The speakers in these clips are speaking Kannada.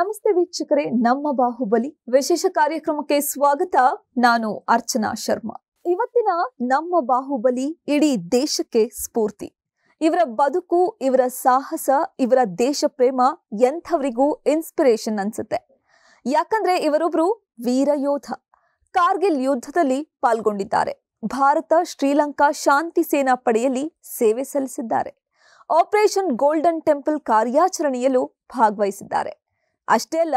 ನಮಸ್ತೆ ವೀಕ್ಷಕರೇ ನಮ್ಮ ಬಾಹುಬಲಿ ವಿಶೇಷ ಕಾರ್ಯಕ್ರಮಕ್ಕೆ ಸ್ವಾಗತ ನಾನು ಅರ್ಚನಾ ಶರ್ಮಾ ಇವತ್ತಿನ ನಮ್ಮ ಬಾಹುಬಲಿ ಇಡೀ ದೇಶಕ್ಕೆ ಸ್ಫೂರ್ತಿ ಇವರ ಬದುಕು ಇವರ ಸಾಹಸ ಇವರ ದೇಶ ಪ್ರೇಮ ಎಂಥವರಿಗೂ ಇನ್ಸ್ಪಿರೇಷನ್ ಅನ್ಸುತ್ತೆ ಯಾಕಂದ್ರೆ ಇವರೊಬ್ರು ವೀರಯೋಧ ಕಾರ್ಗಿಲ್ ಯುದ್ಧದಲ್ಲಿ ಪಾಲ್ಗೊಂಡಿದ್ದಾರೆ ಭಾರತ ಶ್ರೀಲಂಕಾ ಶಾಂತಿ ಸೇನಾ ಪಡೆಯಲ್ಲಿ ಸೇವೆ ಸಲ್ಲಿಸಿದ್ದಾರೆ ಆಪರೇಷನ್ ಗೋಲ್ಡನ್ ಟೆಂಪಲ್ ಕಾರ್ಯಾಚರಣೆಯಲ್ಲೂ ಭಾಗವಹಿಸಿದ್ದಾರೆ ಅಷ್ಟೇ ಅಲ್ಲ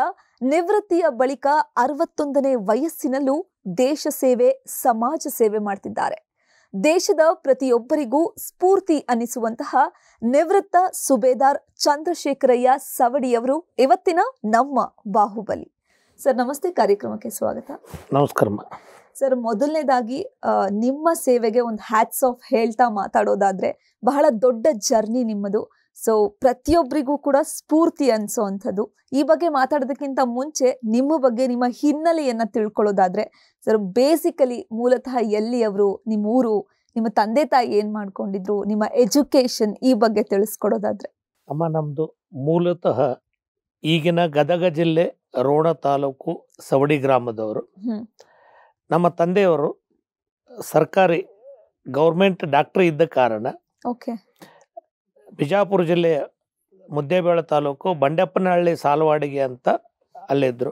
ನಿವೃತ್ತಿಯ ಬಳಿಕ ಅರವತ್ತೊಂದನೇ ವಯಸ್ಸಿನಲ್ಲೂ ದೇಶ ಸೇವೆ ಸಮಾಜ ಸೇವೆ ಮಾಡ್ತಿದ್ದಾರೆ ದೇಶದ ಪ್ರತಿಯೊಬ್ಬರಿಗೂ ಸ್ಫೂರ್ತಿ ಅನ್ನಿಸುವಂತಹ ನಿವೃತ್ತ ಸುಬೇದಾರ್ ಚಂದ್ರಶೇಖರಯ್ಯ ಸವಡಿಯವರು ಇವತ್ತಿನ ನಮ್ಮ ಬಾಹುಬಲಿ ಸರ್ ನಮಸ್ತೆ ಕಾರ್ಯಕ್ರಮಕ್ಕೆ ಸ್ವಾಗತ ನಮಸ್ಕಾರ ಸರ್ ಮೊದಲನೇದಾಗಿ ನಿಮ್ಮ ಸೇವೆಗೆ ಒಂದು ಹ್ಯಾಟ್ಸ್ ಆಫ್ ಹೇಳ್ತಾ ಮಾತಾಡೋದಾದ್ರೆ ಬಹಳ ದೊಡ್ಡ ಜರ್ನಿ ನಿಮ್ಮದು ಸೊ ಪ್ರತಿಯೊಬ್ಬರಿಗೂ ಕೂಡ ಸ್ಫೂರ್ತಿ ಅನಿಸೋ ಈ ಬಗ್ಗೆ ಮಾತಾಡೋದಕ್ಕಿಂತ ಮುಂಚೆ ನಿಮ್ಮ ಬಗ್ಗೆ ನಿಮ್ಮ ಹಿನ್ನೆಲೆಯನ್ನು ತಿಳ್ಕೊಳ್ಳೋದಾದರೆ ಸರ್ ಬೇಸಿಕಲಿ ಮೂಲತಃ ಎಲ್ಲಿ ಅವರು ನಿಮ್ಮ ಊರು ನಿಮ್ಮ ತಂದೆ ತಾಯಿ ಏನು ಮಾಡ್ಕೊಂಡಿದ್ರು ನಿಮ್ಮ ಎಜುಕೇಷನ್ ಈ ಬಗ್ಗೆ ತಿಳಿಸ್ಕೊಡೋದಾದರೆ ಅಮ್ಮ ನಮ್ಮದು ಮೂಲತಃ ಈಗಿನ ಗದಗ ಜಿಲ್ಲೆ ರೋಣ ತಾಲೂಕು ಸವಡಿ ಗ್ರಾಮದವರು ನಮ್ಮ ತಂದೆಯವರು ಸರ್ಕಾರಿ ಗೌರ್ಮೆಂಟ್ ಡಾಕ್ಟರ್ ಇದ್ದ ಕಾರಣ ಓಕೆ ಬಿಜಾಪುರ ಜಿಲ್ಲೆ ಮುದ್ದೇಬೇಳ ತಾಲೂಕು ಬಂಡೆಪ್ಪನಹಳ್ಳಿ ಸಾಲವಾಡಿಗೆ ಅಂತ ಅಲ್ಲಿದ್ದರು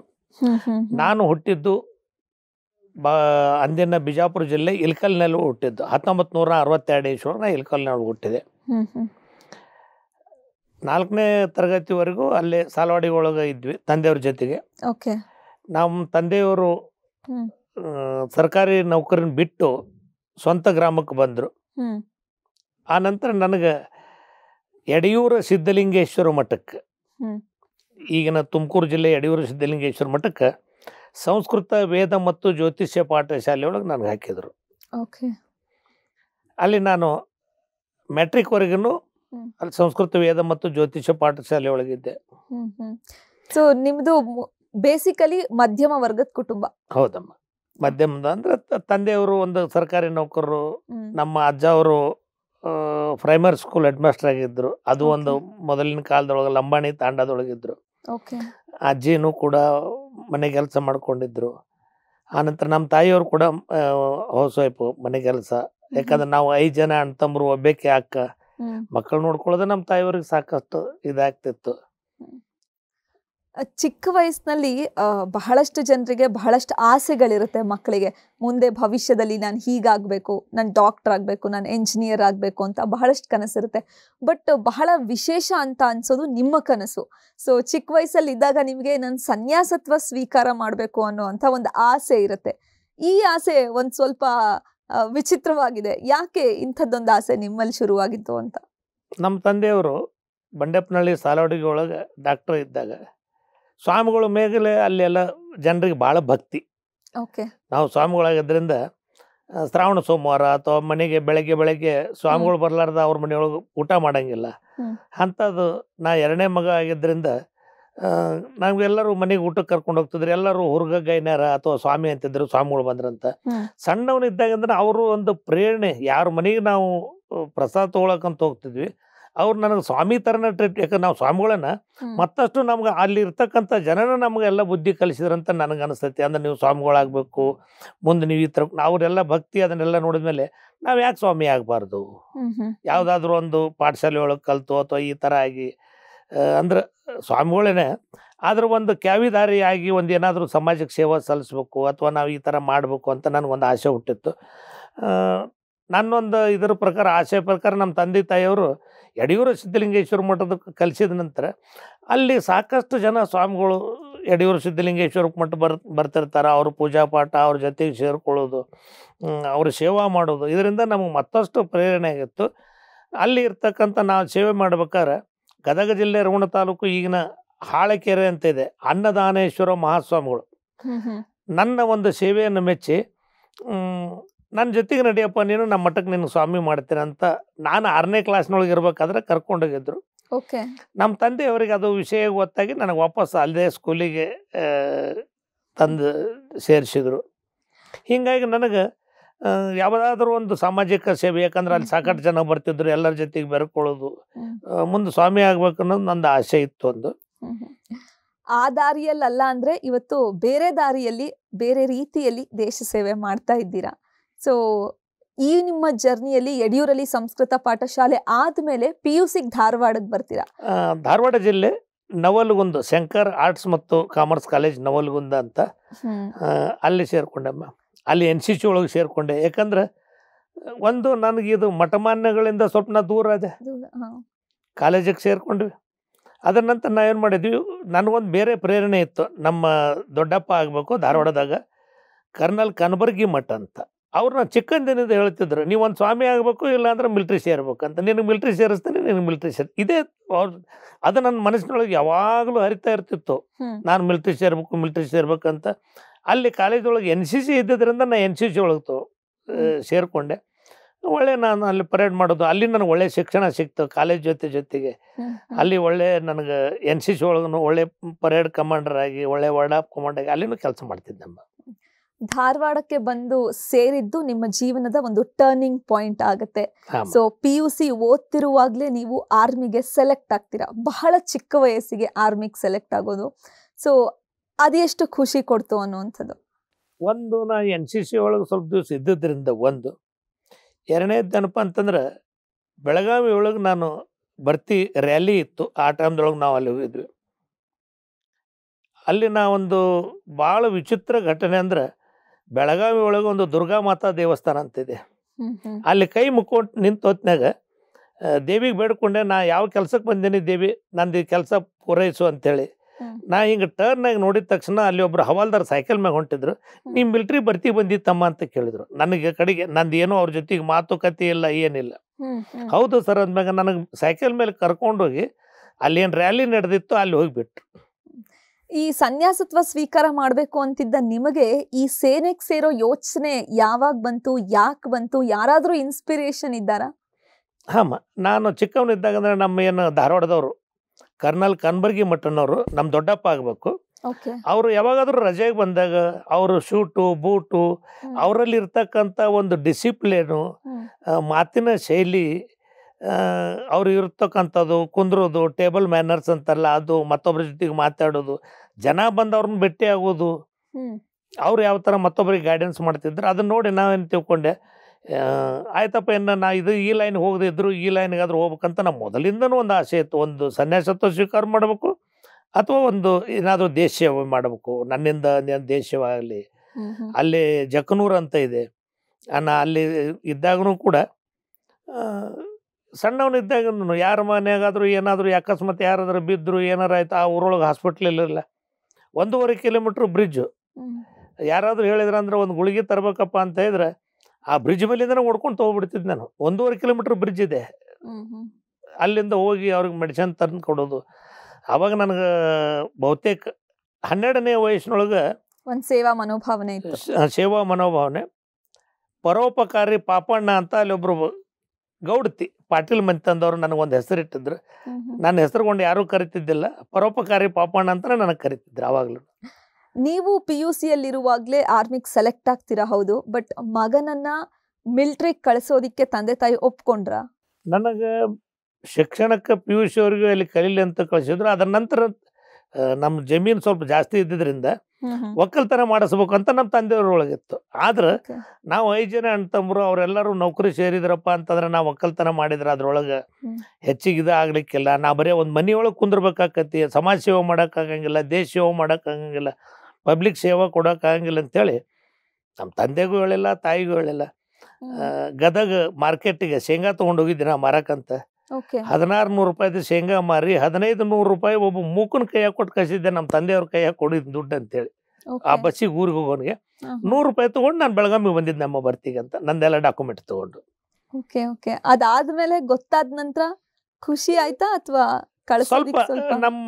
ನಾನು ಹುಟ್ಟಿದ್ದು ಬ ಅಂದಿನ ಬಿಜಾಪುರ ಜಿಲ್ಲೆ ಇಲ್ಕಲ್ನಲ್ಲಿ ಹುಟ್ಟಿದ್ದು ಹತ್ತೊಂಬತ್ತು ನೂರ ಅರವತ್ತೆರಡು ಇಸ್ವರೆಗೂ ಇಲ್ಕಲ್ನಲ್ಲಿ ಹುಟ್ಟಿದೆ ನಾಲ್ಕನೇ ತರಗತಿವರೆಗೂ ಅಲ್ಲಿ ಸಾಲವಾಡಿಗೆ ಒಳಗೆ ಇದ್ವಿ ತಂದೆಯವ್ರ ಜೊತೆಗೆ ಓಕೆ ನಮ್ಮ ತಂದೆಯವರು ಸರ್ಕಾರಿ ನೌಕರಿನ ಬಿಟ್ಟು ಸ್ವಂತ ಗ್ರಾಮಕ್ಕೆ ಬಂದರು ಆ ನಂತರ ನನಗೆ ಎಡೆಯೂರು ಸಿದ್ಧಲಿಂಗೇಶ್ವರ ಮಠಕ್ಕೆ ಈಗಿನ ತುಮಕೂರು ಜಿಲ್ಲೆ ಎಡೆಯೂರು ಸಿದ್ಧಲಿಂಗೇಶ್ವರ ಮಠಕ್ಕೆ ಸಂಸ್ಕೃತ ವೇದ ಮತ್ತು ಜ್ಯೋತಿಷ್ಯ ಪಾಠ ಶಾಲೆಯೊಳಗೆ ನನಗೆ ಹಾಕಿದರು ಅಲ್ಲಿ ನಾನು ಮೆಟ್ರಿಕ್ವರೆಗೂ ಅಲ್ಲಿ ಸಂಸ್ಕೃತ ವೇದ ಮತ್ತು ಜ್ಯೋತಿಷ್ಯ ಪಾಠ ಶಾಲೆಯೊಳಗಿದ್ದೆ ಸೊ ನಿಮ್ಮದು ಬೇಸಿಕಲಿ ಮಧ್ಯಮ ವರ್ಗದ ಕುಟುಂಬ ಹೌದಮ್ಮ ಮಧ್ಯಮದ ಅಂದ್ರೆ ತಂದೆಯವರು ಒಂದು ಸರ್ಕಾರಿ ನೌಕರರು ನಮ್ಮ ಅಜ್ಜ ಅವರು ಪ್ರೈಮರಿ ಸ್ಕೂಲ್ ಹೆಡ್ ಮಾಸ್ಟರ್ ಆಗಿದ್ರು ಅದು ಒಂದು ಮೊದಲಿನ ಕಾಲದೊಳಗೆ ಲಂಬಾಣಿ ತಾಂಡದೊಳಗಿದ್ರು ಅಜ್ಜಿನೂ ಕೂಡ ಮನೆ ಕೆಲಸ ಮಾಡ್ಕೊಂಡಿದ್ರು ಆನಂತರ ನಮ್ಮ ತಾಯಿಯವರು ಕೂಡ ಹೌಸ್ ವೈಫ್ ಮನೆ ಕೆಲಸ ಯಾಕಂದ್ರೆ ನಾವು ಐದು ಜನ ಅಣ್ಣ ತಮ್ಮರು ಒಬ್ಬಕ್ಕೆ ಅಕ್ಕ ಮಕ್ಕಳು ನೋಡ್ಕೊಳ್ಳೋದು ನಮ್ಮ ತಾಯಿಯವ್ರಿಗೆ ಸಾಕಷ್ಟು ಇದಾಗ್ತಿತ್ತು ಚಿಕ್ಕ ವಯಸ್ಸಿನಲ್ಲಿ ಬಹಳಷ್ಟು ಜನರಿಗೆ ಬಹಳಷ್ಟು ಆಸೆಗಳಿರುತ್ತೆ ಮಕ್ಕಳಿಗೆ ಮುಂದೆ ಭವಿಷ್ಯದಲ್ಲಿ ನಾನು ಹೀಗಾಗಬೇಕು ನಾನು ಡಾಕ್ಟರ್ ಆಗಬೇಕು ನಾನು ಎಂಜಿನಿಯರ್ ಆಗಬೇಕು ಅಂತ ಬಹಳಷ್ಟು ಕನಸಿರುತ್ತೆ ಬಟ್ ಬಹಳ ವಿಶೇಷ ಅಂತ ಅನ್ಸೋದು ನಿಮ್ಮ ಕನಸು ಸೊ ಚಿಕ್ಕ ವಯಸ್ಸಲ್ಲಿ ಇದ್ದಾಗ ನಿಮಗೆ ನಾನು ಸನ್ಯಾಸತ್ವ ಸ್ವೀಕಾರ ಮಾಡಬೇಕು ಅನ್ನೋ ಒಂದು ಆಸೆ ಇರುತ್ತೆ ಈ ಆಸೆ ಒಂದು ಸ್ವಲ್ಪ ವಿಚಿತ್ರವಾಗಿದೆ ಯಾಕೆ ಇಂಥದ್ದೊಂದು ಆಸೆ ನಿಮ್ಮಲ್ಲಿ ಶುರುವಾಗಿತ್ತು ಅಂತ ನಮ್ಮ ತಂದೆಯವರು ಬಂಡೆಪ್ಪನಹಳ್ಳಿ ಸಾಲವಡಿಗೆ ಒಳಗೆ ಡಾಕ್ಟರ್ ಇದ್ದಾಗ ಸ್ವಾಮಿಗಳ ಮೇಲೆ ಅಲ್ಲೆಲ್ಲ ಜನರಿಗೆ ಭಾಳ ಭಕ್ತಿ ಓಕೆ ನಾವು ಸ್ವಾಮಿಗಳಾಗಿದ್ದರಿಂದ ಶ್ರಾವಣ ಸೋಮವಾರ ಅಥವಾ ಮನೆಗೆ ಬೆಳಗ್ಗೆ ಬೆಳಗ್ಗೆ ಸ್ವಾಮಿಗಳು ಬರಲಾರ್ದ ಅವ್ರ ಮನೆಯೊಳಗೆ ಊಟ ಮಾಡೋಂಗಿಲ್ಲ ಅಂಥದ್ದು ನಾ ಎರಡನೇ ಮಗ ಆಗಿದ್ದರಿಂದ ನಾವೆಲ್ಲರೂ ಮನೆಗೆ ಊಟಕ್ಕೆ ಕರ್ಕೊಂಡು ಹೋಗ್ತಿದ್ರು ಎಲ್ಲರೂ ಗೈನಾರ ಅಥವಾ ಸ್ವಾಮಿ ಅಂತಿದ್ರು ಸ್ವಾಮಿಗಳು ಬಂದ್ರಂತ ಸಣ್ಣವನಿದ್ದಾಗಂದ್ರೆ ಅವರು ಒಂದು ಪ್ರೇರಣೆ ಯಾರ ಮನೆಗೆ ನಾವು ಪ್ರಸಾದ ತೊಗೊಳಕಂತ ಹೋಗ್ತಿದ್ವಿ ಅವ್ರು ನನಗೆ ಸ್ವಾಮಿ ಥರನೇ ಟ್ರೀಟ್ ಯಾಕಂದ್ರೆ ನಾವು ಸ್ವಾಮಿಗಳನ್ನ ಮತ್ತಷ್ಟು ನಮ್ಗೆ ಅಲ್ಲಿ ಜನನ ನಮಗೆಲ್ಲ ಬುದ್ಧಿ ಕಲಿಸಿದ್ರಂತ ನನಗೆ ಅನಿಸ್ತೈತಿ ಅಂದ್ರೆ ನೀವು ಸ್ವಾಮಿಗಳಾಗಬೇಕು ಮುಂದೆ ನೀವು ಈ ಥರ ಅವರೆಲ್ಲ ಭಕ್ತಿ ಅದನ್ನೆಲ್ಲ ನೋಡಿದ್ಮೇಲೆ ನಾವು ಯಾಕೆ ಸ್ವಾಮಿ ಆಗಬಾರ್ದು ಯಾವುದಾದ್ರೂ ಒಂದು ಪಾಠಶಾಲೆ ಒಳಗೆ ಕಲಿತು ಅಥವಾ ಈ ಥರ ಆಗಿ ಅಂದ್ರೆ ಸ್ವಾಮಿಗಳೇನೆ ಆದ್ರೆ ಒಂದು ಕ್ಯಾವಿದಾರಿಯಾಗಿ ಒಂದು ಏನಾದರೂ ಸಮಾಜಕ್ಕೆ ಸೇವೆ ಸಲ್ಲಿಸ್ಬೇಕು ಅಥವಾ ನಾವು ಈ ಥರ ಮಾಡಬೇಕು ಅಂತ ನನಗೊಂದು ಆಸೆ ಹುಟ್ಟಿತ್ತು ನನ್ನೊಂದು ಇದರ ಪ್ರಕಾರ ಆಸೆ ಪ್ರಕಾರ ನಮ್ಮ ತಂದೆ ತಾಯಿಯವರು ಯಡಿಯೂರು ಸಿದ್ಧಲಿಂಗೇಶ್ವರ ಮಠದ ಕಲಿಸಿದ ನಂತರ ಅಲ್ಲಿ ಸಾಕಷ್ಟು ಜನ ಸ್ವಾಮಿಗಳು ಯಡಿಯೂರು ಸಿದ್ಧಲಿಂಗೇಶ್ವರ ಮಠ ಬರ್ ಬರ್ತಿರ್ತಾರೆ ಅವ್ರ ಪೂಜಾ ಪಾಠ ಅವ್ರ ಜೊತೆಗೆ ಸೇರಿಕೊಳ್ಳೋದು ಅವ್ರ ಸೇವಾ ಮಾಡೋದು ಇದರಿಂದ ನಮಗೆ ಮತ್ತಷ್ಟು ಪ್ರೇರಣೆ ಆಗಿತ್ತು ಅಲ್ಲಿ ಇರ್ತಕ್ಕಂಥ ನಾವು ಸೇವೆ ಮಾಡ್ಬೇಕಾದ್ರೆ ಗದಗ ಜಿಲ್ಲೆ ರೋಣ ತಾಲೂಕು ಈಗಿನ ಹಾಳಕೆರೆ ಅಂತ ಇದೆ ಅನ್ನದಾನೇಶ್ವರ ಮಹಾಸ್ವಾಮಿಗಳು ನನ್ನ ಒಂದು ಸೇವೆಯನ್ನು ಮೆಚ್ಚಿ ನನ್ನ ಜೊತೆಗೆ ನಡಿಯಪ್ಪ ನೀನು ನಮ್ಮ ಮಠಕ್ಕೆ ನೀನು ಸ್ವಾಮಿ ಮಾಡ್ತೀನಿ ಅಂತ ನಾನು ಆರನೇ ಕ್ಲಾಸ್ನೊಳಗೆ ಇರಬೇಕಾದ್ರೆ ಕರ್ಕೊಂಡೋಗಿದ್ರು ಓಕೆ ನಮ್ಮ ತಂದೆಯವರಿಗೆ ಅದು ವಿಷಯ ಗೊತ್ತಾಗಿ ನನಗೆ ವಾಪಸ್ ಅಲ್ಲದೆ ಸ್ಕೂಲಿಗೆ ತಂದು ಸೇರಿಸಿದ್ರು ಹೀಗಾಗಿ ನನಗೆ ಯಾವುದಾದ್ರೂ ಒಂದು ಸಾಮಾಜಿಕ ಸೇವೆ ಯಾಕಂದ್ರೆ ಅಲ್ಲಿ ಸಾಕಷ್ಟು ಜನ ಬರ್ತಿದ್ರು ಎಲ್ಲರ ಜೊತೆಗೆ ಬೆರ್ಕೊಳ್ಳೋದು ಮುಂದೆ ಸ್ವಾಮಿ ಆಗ್ಬೇಕು ಅನ್ನೋದು ನಂದು ಆಸೆ ಇತ್ತು ಒಂದು ಆ ದಾರಿಯಲ್ಲ ಅಂದ್ರೆ ಇವತ್ತು ಬೇರೆ ದಾರಿಯಲ್ಲಿ ಬೇರೆ ರೀತಿಯಲ್ಲಿ ದೇಶ ಸೇವೆ ಮಾಡ್ತಾ ಇದ್ದೀರಾ ಸೊ ಈ ನಿಮ್ಮ ಜರ್ನಿಯಲ್ಲಿ ಯಡಿಯೂರಲ್ಲಿ ಸಂಸ್ಕೃತ ಪಾಠಶಾಲೆ ಆದ್ಮೇಲೆ ಪಿ ಯು ಸಿಗ್ ಧಾರವಾಡಕ್ಕೆ ಬರ್ತೀರಾ ಧಾರವಾಡ ಜಿಲ್ಲೆ ನವಲಗುಂದ ಶಂಕರ್ ಆರ್ಟ್ಸ್ ಮತ್ತು ಕಾಮರ್ಸ್ ಕಾಲೇಜ್ ನವಲ್ಗುಂದ ಅಂತ ಅಲ್ಲಿ ಸೇರಿಕೊಂಡಮ್ಮ ಅಲ್ಲಿ ಎನ್ ಸಿ ಸಿ ಒಳಗೆ ಸೇರಿಕೊಂಡೆ ಯಾಕಂದ್ರೆ ಒಂದು ನನಗೆ ಇದು ಮಠಮಾನ್ಯಗಳಿಂದ ಸ್ವಲ್ಪ ನಾ ದೂರ ಇದೆ ಕಾಲೇಜಿಗೆ ಸೇರಿಕೊಂಡ್ವಿ ಅದರ ನಂತರ ಏನು ಮಾಡಿದ್ವಿ ನನಗೊಂದು ಬೇರೆ ಪ್ರೇರಣೆ ಇತ್ತು ನಮ್ಮ ದೊಡ್ಡಪ್ಪ ಆಗಬೇಕು ಧಾರವಾಡದಾಗ ಕರ್ನಲ್ ಕನಬರ್ಗಿ ಮಠ ಅಂತ ನಾನು ಚಿಕ್ಕಂದಿನಿಂದ ಹೇಳ್ತಿದ್ರು ನೀವು ಒಂದು ಸ್ವಾಮಿ ಆಗಬೇಕು ಇಲ್ಲಾಂದ್ರೆ ಮಿಲ್ಟ್ರಿ ಸೇರ್ಬೇಕಂತ ನಿನಗೆ ಮಿಲ್ಟ್ರಿ ಸೇರಿಸ್ತೀನಿ ನಿನಗೆ ಮಿಲ್ಟ್ರಿ ಸೇರಿ ಇದೇ ಅವ್ರ ಅದು ನನ್ನ ಮನಸ್ಸಿನೊಳಗೆ ಯಾವಾಗಲೂ ಹರಿತಾ ಇರ್ತಿತ್ತು ನಾನು ಮಿಲ್ಟ್ರಿ ಸೇರ್ಬೇಕು ಮಿಲ್ಟ್ರಿ ಸೇರ್ಬೇಕಂತ ಅಲ್ಲಿ ಕಾಲೇಜೊಳಗೆ ಎನ್ ಸಿ ಸಿ ಇದ್ದಿದ್ದರಿಂದ ನಾನು ಎನ್ ಸಿ ಸಿ ಒಳಗೆ ಸೇರಿಕೊಂಡೆ ಒಳ್ಳೆ ನಾನು ಅಲ್ಲಿ ಪರೇಡ್ ಮಾಡೋದು ಅಲ್ಲಿ ನನಗೆ ಒಳ್ಳೆ ಶಿಕ್ಷಣ ಸಿಕ್ತು ಕಾಲೇಜ್ ಜೊತೆ ಜೊತೆಗೆ ಅಲ್ಲಿ ಒಳ್ಳೆ ನನಗೆ ಎನ್ ಸಿ ಸಿ ಒಳಗೂ ಒಳ್ಳೆ ಪರೇಡ್ ಕಮಾಂಡರ್ ಆಗಿ ಒಳ್ಳೆ ವರ್ಡ್ ಆಫ್ ಕಮಾಂಡರ್ ಆಗಿ ಅಲ್ಲಿನೂ ಕೆಲಸ ಮಾಡ್ತಿದ್ದೆ ನಮ್ಮ ಧಾರವಾಡಕ್ಕೆ ಬಂದು ಸೇರಿದ್ದು ನಿಮ್ಮ ಜೀವನದ ಒಂದು ಟರ್ನಿಂಗ್ ಪಾಯಿಂಟ್ ಆಗುತ್ತೆ ಸೊ ಪಿ ಯು ಸಿ ಓದ್ತಿರುವಾಗಲೇ ನೀವು ಆರ್ಮಿಗೆ ಸೆಲೆಕ್ಟ್ ಆಗ್ತೀರಾ ಬಹಳ ಚಿಕ್ಕ ವಯಸ್ಸಿಗೆ ಆರ್ಮಿಗೆ ಸೆಲೆಕ್ಟ್ ಆಗೋದು ಸೊ ಅದೆಷ್ಟು ಖುಷಿ ಕೊಡ್ತು ಅನ್ನುವಂಥದ್ದು ಒಂದು ನಾ ಎನ್ ಸಿ ಸಿ ಒಳಗೆ ಸ್ವಲ್ಪ ದಿವಸ ಇದ್ದಿದ್ದರಿಂದ ಒಂದು ಎರಡನೇದನಪ್ಪ ಅಂತಂದ್ರೆ ಬೆಳಗಾವಿ ಒಳಗೆ ನಾನು ಬರ್ತಿ ರ್ಯಾಲಿ ಇತ್ತು ಆ ಟೈಮ್ದೊಳಗೆ ನಾವು ಅಲ್ಲಿ ಹೋಗಿದ್ವಿ ಅಲ್ಲಿ ಒಂದು ಭಾಳ ವಿಚಿತ್ರ ಘಟನೆ ಅಂದ್ರೆ ಬೆಳಗಾವಿ ಒಳಗೆ ಒಂದು ದುರ್ಗಾ ಮಾತಾ ದೇವಸ್ಥಾನ ಅಂತಿದೆ ಅಲ್ಲಿ ಕೈ ಮುಕ್ಕೊಂಡು ನಿಂತ ಹೊತ್ತಿನಾಗ ದೇವಿಗೆ ಬೇಡ್ಕೊಂಡೆ ನಾ ಯಾವ ಕೆಲಸಕ್ಕೆ ಬಂದೇನಿ ದೇವಿ ನಂದು ಕೆಲಸ ಪೂರೈಸು ಅಂತೇಳಿ ನಾ ಹಿಂಗೆ ಟರ್ನಾಗ ನೋಡಿದ ತಕ್ಷಣ ಅಲ್ಲಿ ಒಬ್ಬರು ಹವಾಲ್ದಾರ್ ಸೈಕಲ್ ಮ್ಯಾಗ ಹೊಂಟಿದ್ರು ನೀವು ಮಿಲ್ಟ್ರಿ ಬರ್ತಿ ಬಂದಿತ್ತಮ್ಮ ಅಂತ ಕೇಳಿದ್ರು ನನಗೆ ಕಡೆಗೆ ನಂದು ಏನೋ ಅವ್ರ ಜೊತೆಗೆ ಮಾತುಕತೆ ಇಲ್ಲ ಏನಿಲ್ಲ ಹೌದು ಸರ್ ಅಂದಮ್ಯಾಗ ನನಗೆ ಸೈಕಲ್ ಮೇಲೆ ಕರ್ಕೊಂಡೋಗಿ ಅಲ್ಲಿ ಏನು ರ್ಯಾಲಿ ನಡೆದಿತ್ತು ಅಲ್ಲಿ ಹೋಗಿಬಿಟ್ರು ಈ ಸನ್ಯಾಸತ್ವ ಸ್ವೀಕಾರ ಮಾಡಬೇಕು ಅಂತಿದ್ದ ನಿಮಗೆ ಈ ಸೇನೆಗೆ ಸೇರೋ ಯೋಚನೆ ಯಾವಾಗ ಬಂತು ಯಾಕೆ ಬಂತು ಯಾರಾದರೂ ಇನ್ಸ್ಪಿರೇಷನ್ ಇದ್ದಾರ ಹಾಂ ನಾನು ಚಿಕ್ಕವನಿದ್ದಾಗ ಅಂದ್ರೆ ನಮ್ಮ ಏನು ಧಾರವಾಡದವರು ಕರ್ನಲ್ ಕನ್ಬರ್ಗಿ ಮಠನವರು ನಮ್ಮ ದೊಡ್ಡಪ್ಪ ಆಗಬೇಕು ಅವರು ಯಾವಾಗಾದರೂ ರಜೆಗೆ ಬಂದಾಗ ಅವರು ಶೂಟು ಬೂಟು ಅವರಲ್ಲಿ ಇರ್ತಕ್ಕಂಥ ಒಂದು ಡಿಸಿಪ್ಲಿನು ಮಾತಿನ ಶೈಲಿ ಅವ್ರು ಇರ್ತಕ್ಕಂಥದ್ದು ಕುಂದ್ರೋದು ಟೇಬಲ್ ಮ್ಯಾನರ್ಸ್ ಅಂತಲ್ಲ ಅದು ಮತ್ತೊಬ್ಬರ ಜೊತೆಗೆ ಮಾತಾಡೋದು ಜನ ಬಂದವ್ರನ್ನ ಅವ್ರನ್ನ ಭೇಟಿ ಆಗೋದು ಅವ್ರು ಯಾವ ಥರ ಮತ್ತೊಬ್ಬರಿಗೆ ಗೈಡೆನ್ಸ್ ಮಾಡ್ತಿದ್ರು ಅದನ್ನ ನೋಡಿ ನಾವೇನು ತಿಳ್ಕೊಂಡೆ ಆಯ್ತಪ್ಪ ಇನ್ನು ನಾ ಇದು ಈ ಲೈನ್ ಹೋಗದಿದ್ರು ಈ ಆದರೂ ಹೋಗ್ಬೇಕಂತ ನಮ್ಮ ಮೊದಲಿಂದನೂ ಒಂದು ಆಸೆ ಇತ್ತು ಒಂದು ಸನ್ಯಾಸತ್ವ ಸ್ವೀಕಾರ ಮಾಡಬೇಕು ಅಥವಾ ಒಂದು ಏನಾದರೂ ಸೇವೆ ಮಾಡಬೇಕು ನನ್ನಿಂದ ದೇಶವಾಗಲಿ ಅಲ್ಲಿ ಜಕನೂರ್ ಅಂತ ಇದೆ ನಾನು ಅಲ್ಲಿ ಇದ್ದಾಗೂ ಕೂಡ ಸಣ್ಣವನಿದ್ದಾಗ ಯಾರ ಮನೆಯಾಗಾದರೂ ಏನಾದರೂ ಅಕಸ್ಮಾತ್ ಯಾರಾದರೂ ಬಿದ್ದರು ಏನಾರು ಆಯ್ತು ಆ ಊರೊಳಗೆ ಹಾಸ್ಪಿಟ್ಲ್ ಇಲ್ಲಿರಲಿಲ್ಲ ಒಂದೂವರೆ ಕಿಲೋಮೀಟ್ರ್ ಬ್ರಿಡ್ಜು ಯಾರಾದರೂ ಹೇಳಿದ್ರೆ ಅಂದರೆ ಒಂದು ಗುಳಿಗೆ ತರಬೇಕಪ್ಪ ಅಂತ ಹೇಳಿದ್ರೆ ಆ ಬ್ರಿಡ್ಜ್ ಮೇಲಿಂದನೇ ಓಡ್ಕೊಂಡು ತೊಗೊಬಿಡ್ತಿದ್ದೆ ನಾನು ಒಂದೂವರೆ ಕಿಲೋಮೀಟ್ರ್ ಬ್ರಿಡ್ಜ್ ಇದೆ ಅಲ್ಲಿಂದ ಹೋಗಿ ಅವ್ರಿಗೆ ಮೆಡಿಸನ್ ತಂದು ಕೊಡೋದು ಆವಾಗ ನನಗೆ ಬಹುತೇಕ ಹನ್ನೆರಡನೇ ವಯಸ್ಸಿನೊಳಗೆ ಒಂದು ಸೇವಾ ಮನೋಭಾವನೆ ಇತ್ತು ಸೇವಾ ಮನೋಭಾವನೆ ಪರೋಪಕಾರಿ ಪಾಪಣ್ಣ ಅಂತ ಅಲ್ಲಿ ಒಬ್ಬರು ಗೌಡತಿ ಪಾಟೀಲ್ ಮಂತಂದವ್ರು ನನಗೊಂದು ಹೆಸರಿಟ್ಟಿದ್ರು ನನ್ನ ಹೆಸರುಗೊಂಡು ಯಾರೂ ಕರಿತಿದ್ದಿಲ್ಲ ಪರೋಪಕಾರಿ ಪಾಪಣ್ಣ ಅಂತ ನನಗೆ ಕರಿತಿದ್ರು ಆವಾಗಲೂ ನೀವು ಪಿ ಯು ಸಿಯಲ್ಲಿರುವಾಗಲೇ ಆರ್ಮಿಗೆ ಸೆಲೆಕ್ಟ್ ಆಗ್ತೀರಾ ಹೌದು ಬಟ್ ಮಗನನ್ನ ಮಿಲ್ಟ್ರಿಗೆ ಕಳಿಸೋದಿಕ್ಕೆ ತಂದೆ ತಾಯಿ ಒಪ್ಕೊಂಡ್ರ ನನಗೆ ಶಿಕ್ಷಣಕ್ಕೆ ಪಿ ಯು ಸಿ ಅವ್ರಿಗೂ ಅಲ್ಲಿ ಕಲೀಲಿ ಅಂತ ಕಳಿಸಿದ್ರು ಅದರ ನಂತರ ನಮ್ಮ ಜಮೀನು ಸ್ವಲ್ಪ ಜಾಸ್ತಿ ಇದ್ದಿದ್ರಿಂದ ಒಕ್ಕಲ್ತನ ಮಾಡಿಸ್ಬೇಕು ಅಂತ ನಮ್ಮ ತಂದೆಯವ್ರೊಳಗಿತ್ತು ಆದ್ರೆ ನಾವು ಐದು ಜನ ತಮ್ರು ಅವರೆಲ್ಲರೂ ನೌಕರಿ ಸೇರಿದ್ರಪ್ಪ ಅಂತಂದ್ರೆ ನಾವು ಒಕ್ಕಲ್ತನ ಮಾಡಿದ್ರೆ ಅದ್ರೊಳಗೆ ಹೆಚ್ಚಿಗೆ ಇದಾಗ್ಲಿಕ್ಕಿಲ್ಲ ನಾ ಬರೀ ಒಂದು ಮನೆಯೊಳಗೆ ಕುಂದ್ರಬೇಕಾಕತಿ ಸಮಾಜ ಸೇವೆ ಮಾಡೋಕ್ಕಾಗಂಗಿಲ್ಲ ದೇಶ ಸೇವೆ ಮಾಡೋಕ್ಕಾಗಂಗಿಲ್ಲ ಪಬ್ಲಿಕ್ ಸೇವಾ ಕೊಡೋಕ್ಕಾಗಂಗಿಲ್ಲ ಅಂತೇಳಿ ನಮ್ಮ ತಂದೆಗೂ ಹೇಳಿಲ್ಲ ತಾಯಿಗೂ ಹೇಳಿಲ್ಲ ಗದಗ ಮಾರ್ಕೆಟಿಗೆ ಶೇಂಗಾ ತೊಗೊಂಡು ನಾವು ಮಾರಕ್ಕಂತ ಹದಿನಾರು ನೂರು ರೂಪಾಯಿದು ಶೇಂಗಾ ಮಾರಿ ಹದಿನೈದು ನೂರು ರೂಪಾಯಿ ಒಬ್ಬ ಮೂಕನ ಕೈಯಾಗ ಕೊಟ್ಟು ಕಳಿಸಿದ್ದೆ ನಮ್ಮ ತಂದೆಯವ್ರ ಕೈಯಾಗ ಕೊಡಿದ್ ದುಡ್ಡು ಅಂತೇಳಿ ಆ ಬಸ್ಸಿಗೆ ಊರಿಗೆ ಹೋಗೋನ್ಗೆ ನೂರು ರೂಪಾಯಿ ತಗೊಂಡು ನಾನು ಬೆಳಗಾವಿಗೆ ಬಂದಿದ್ದೆ ನಮ್ಮ ಬರ್ತಿಗೆ ಅಂತ ನಂದೆಲ್ಲ ಡಾಕ್ಯುಮೆಂಟ್ ತಗೊಂಡ್ರು ಓಕೆ ಓಕೆ ಅದಾದ್ಮೇಲೆ ಗೊತ್ತಾದ ನಂತರ ಖುಷಿ ಆಯ್ತಾ ಅಥವಾ ಸ್ವಲ್ಪ ನಮ್ಮ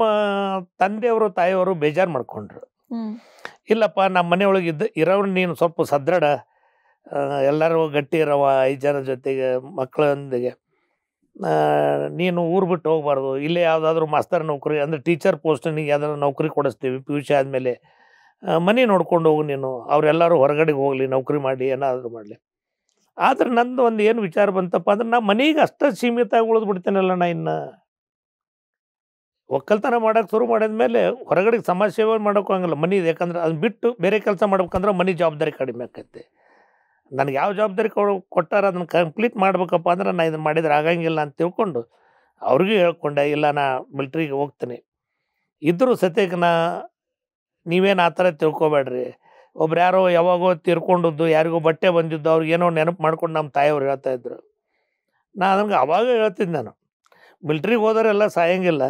ತಂದೆಯವರು ತಾಯಿಯವರು ಬೇಜಾರು ಮಾಡ್ಕೊಂಡ್ರು ಇಲ್ಲಪ್ಪ ನಮ್ಮ ಇದ್ದ ಇರೋರು ನೀನು ಸ್ವಲ್ಪ ಸದೃಢ ಎಲ್ಲರೂ ಗಟ್ಟಿ ಇರವ ಐದು ಜನ ಜೊತೆಗೆ ಮಕ್ಕಳೊಂದಿಗೆ ನೀನು ಊರು ಬಿಟ್ಟು ಹೋಗ್ಬಾರ್ದು ಇಲ್ಲೇ ಯಾವುದಾದ್ರೂ ಮಾಸ್ತರ್ ನೌಕರಿ ಅಂದರೆ ಟೀಚರ್ ಪೋಸ್ಟ್ ನೀವು ಯಾವ್ದಾದ್ರು ನೌಕರಿ ಕೊಡಿಸ್ತೀವಿ ಪಿ ಯು ಸಿ ಆದಮೇಲೆ ಮನೆ ನೋಡ್ಕೊಂಡು ಹೋಗು ನೀನು ಅವರೆಲ್ಲರೂ ಹೊರಗಡೆಗೆ ಹೋಗಲಿ ನೌಕರಿ ಮಾಡಿ ಏನಾದರೂ ಮಾಡಲಿ ಆದರೆ ನಂದು ಒಂದು ಏನು ವಿಚಾರ ಬಂತಪ್ಪ ಅಂದ್ರೆ ನಾ ಮನೆಗೆ ಅಷ್ಟೇ ಸೀಮಿತ ಉಳಿದು ಬಿಡ್ತೇನಲ್ಲ ನಾ ಇನ್ನು ಒಕ್ಕಲ್ತನ ಮಾಡೋಕೆ ಶುರು ಮಾಡಿದ್ಮೇಲೆ ಹೊರಗಡೆಗೆ ಸಮಾಜ ಸೇವೆ ಹಂಗಲ್ಲ ಮನೆ ಯಾಕಂದ್ರೆ ಅದನ್ನ ಬಿಟ್ಟು ಬೇರೆ ಕೆಲಸ ಮಾಡ್ಬೇಕಂದ್ರೆ ಮನೆ ಜವಾಬ್ದಾರಿ ಕಡಿಮೆ ಆಕೈತೆ ನನಗೆ ಯಾವ ಜವಾಬ್ದಾರಿ ಕೊಟ್ಟಾರ ಅದನ್ನು ಕಂಪ್ಲೀಟ್ ಮಾಡ್ಬೇಕಪ್ಪ ಅಂದ್ರೆ ನಾನು ಇದನ್ನು ಮಾಡಿದ್ರೆ ಆಗಂಗಿಲ್ಲ ಅಂತ ತಿಳ್ಕೊಂಡು ಅವ್ರಿಗೂ ಹೇಳ್ಕೊಂಡೆ ಇಲ್ಲ ನಾ ಮಿಲ್ಟ್ರಿಗೆ ಹೋಗ್ತೀನಿ ಇದ್ರೂ ಸತ್ಯಕ್ಕೆ ನಾ ನೀವೇನು ಆ ಥರ ತಿಳ್ಕೊಬೇಡ್ರಿ ಒಬ್ರು ಯಾರೋ ಯಾವಾಗೋ ತಿರ್ಕೊಂಡಿದ್ದು ಯಾರಿಗೋ ಬಟ್ಟೆ ಬಂದಿದ್ದು ಅವ್ರಿಗೆ ಏನೋ ನೆನಪು ಮಾಡ್ಕೊಂಡು ನಮ್ಮ ತಾಯಿಯವ್ರು ಹೇಳ್ತಾ ಇದ್ರು ನಾನು ನನಗೆ ಅವಾಗ ಹೇಳ್ತಿದ್ದೆ ನಾನು ಮಿಲ್ಟ್ರಿಗೆ ಹೋದರೆಲ್ಲ ಸಾಯಂಗಿಲ್ಲ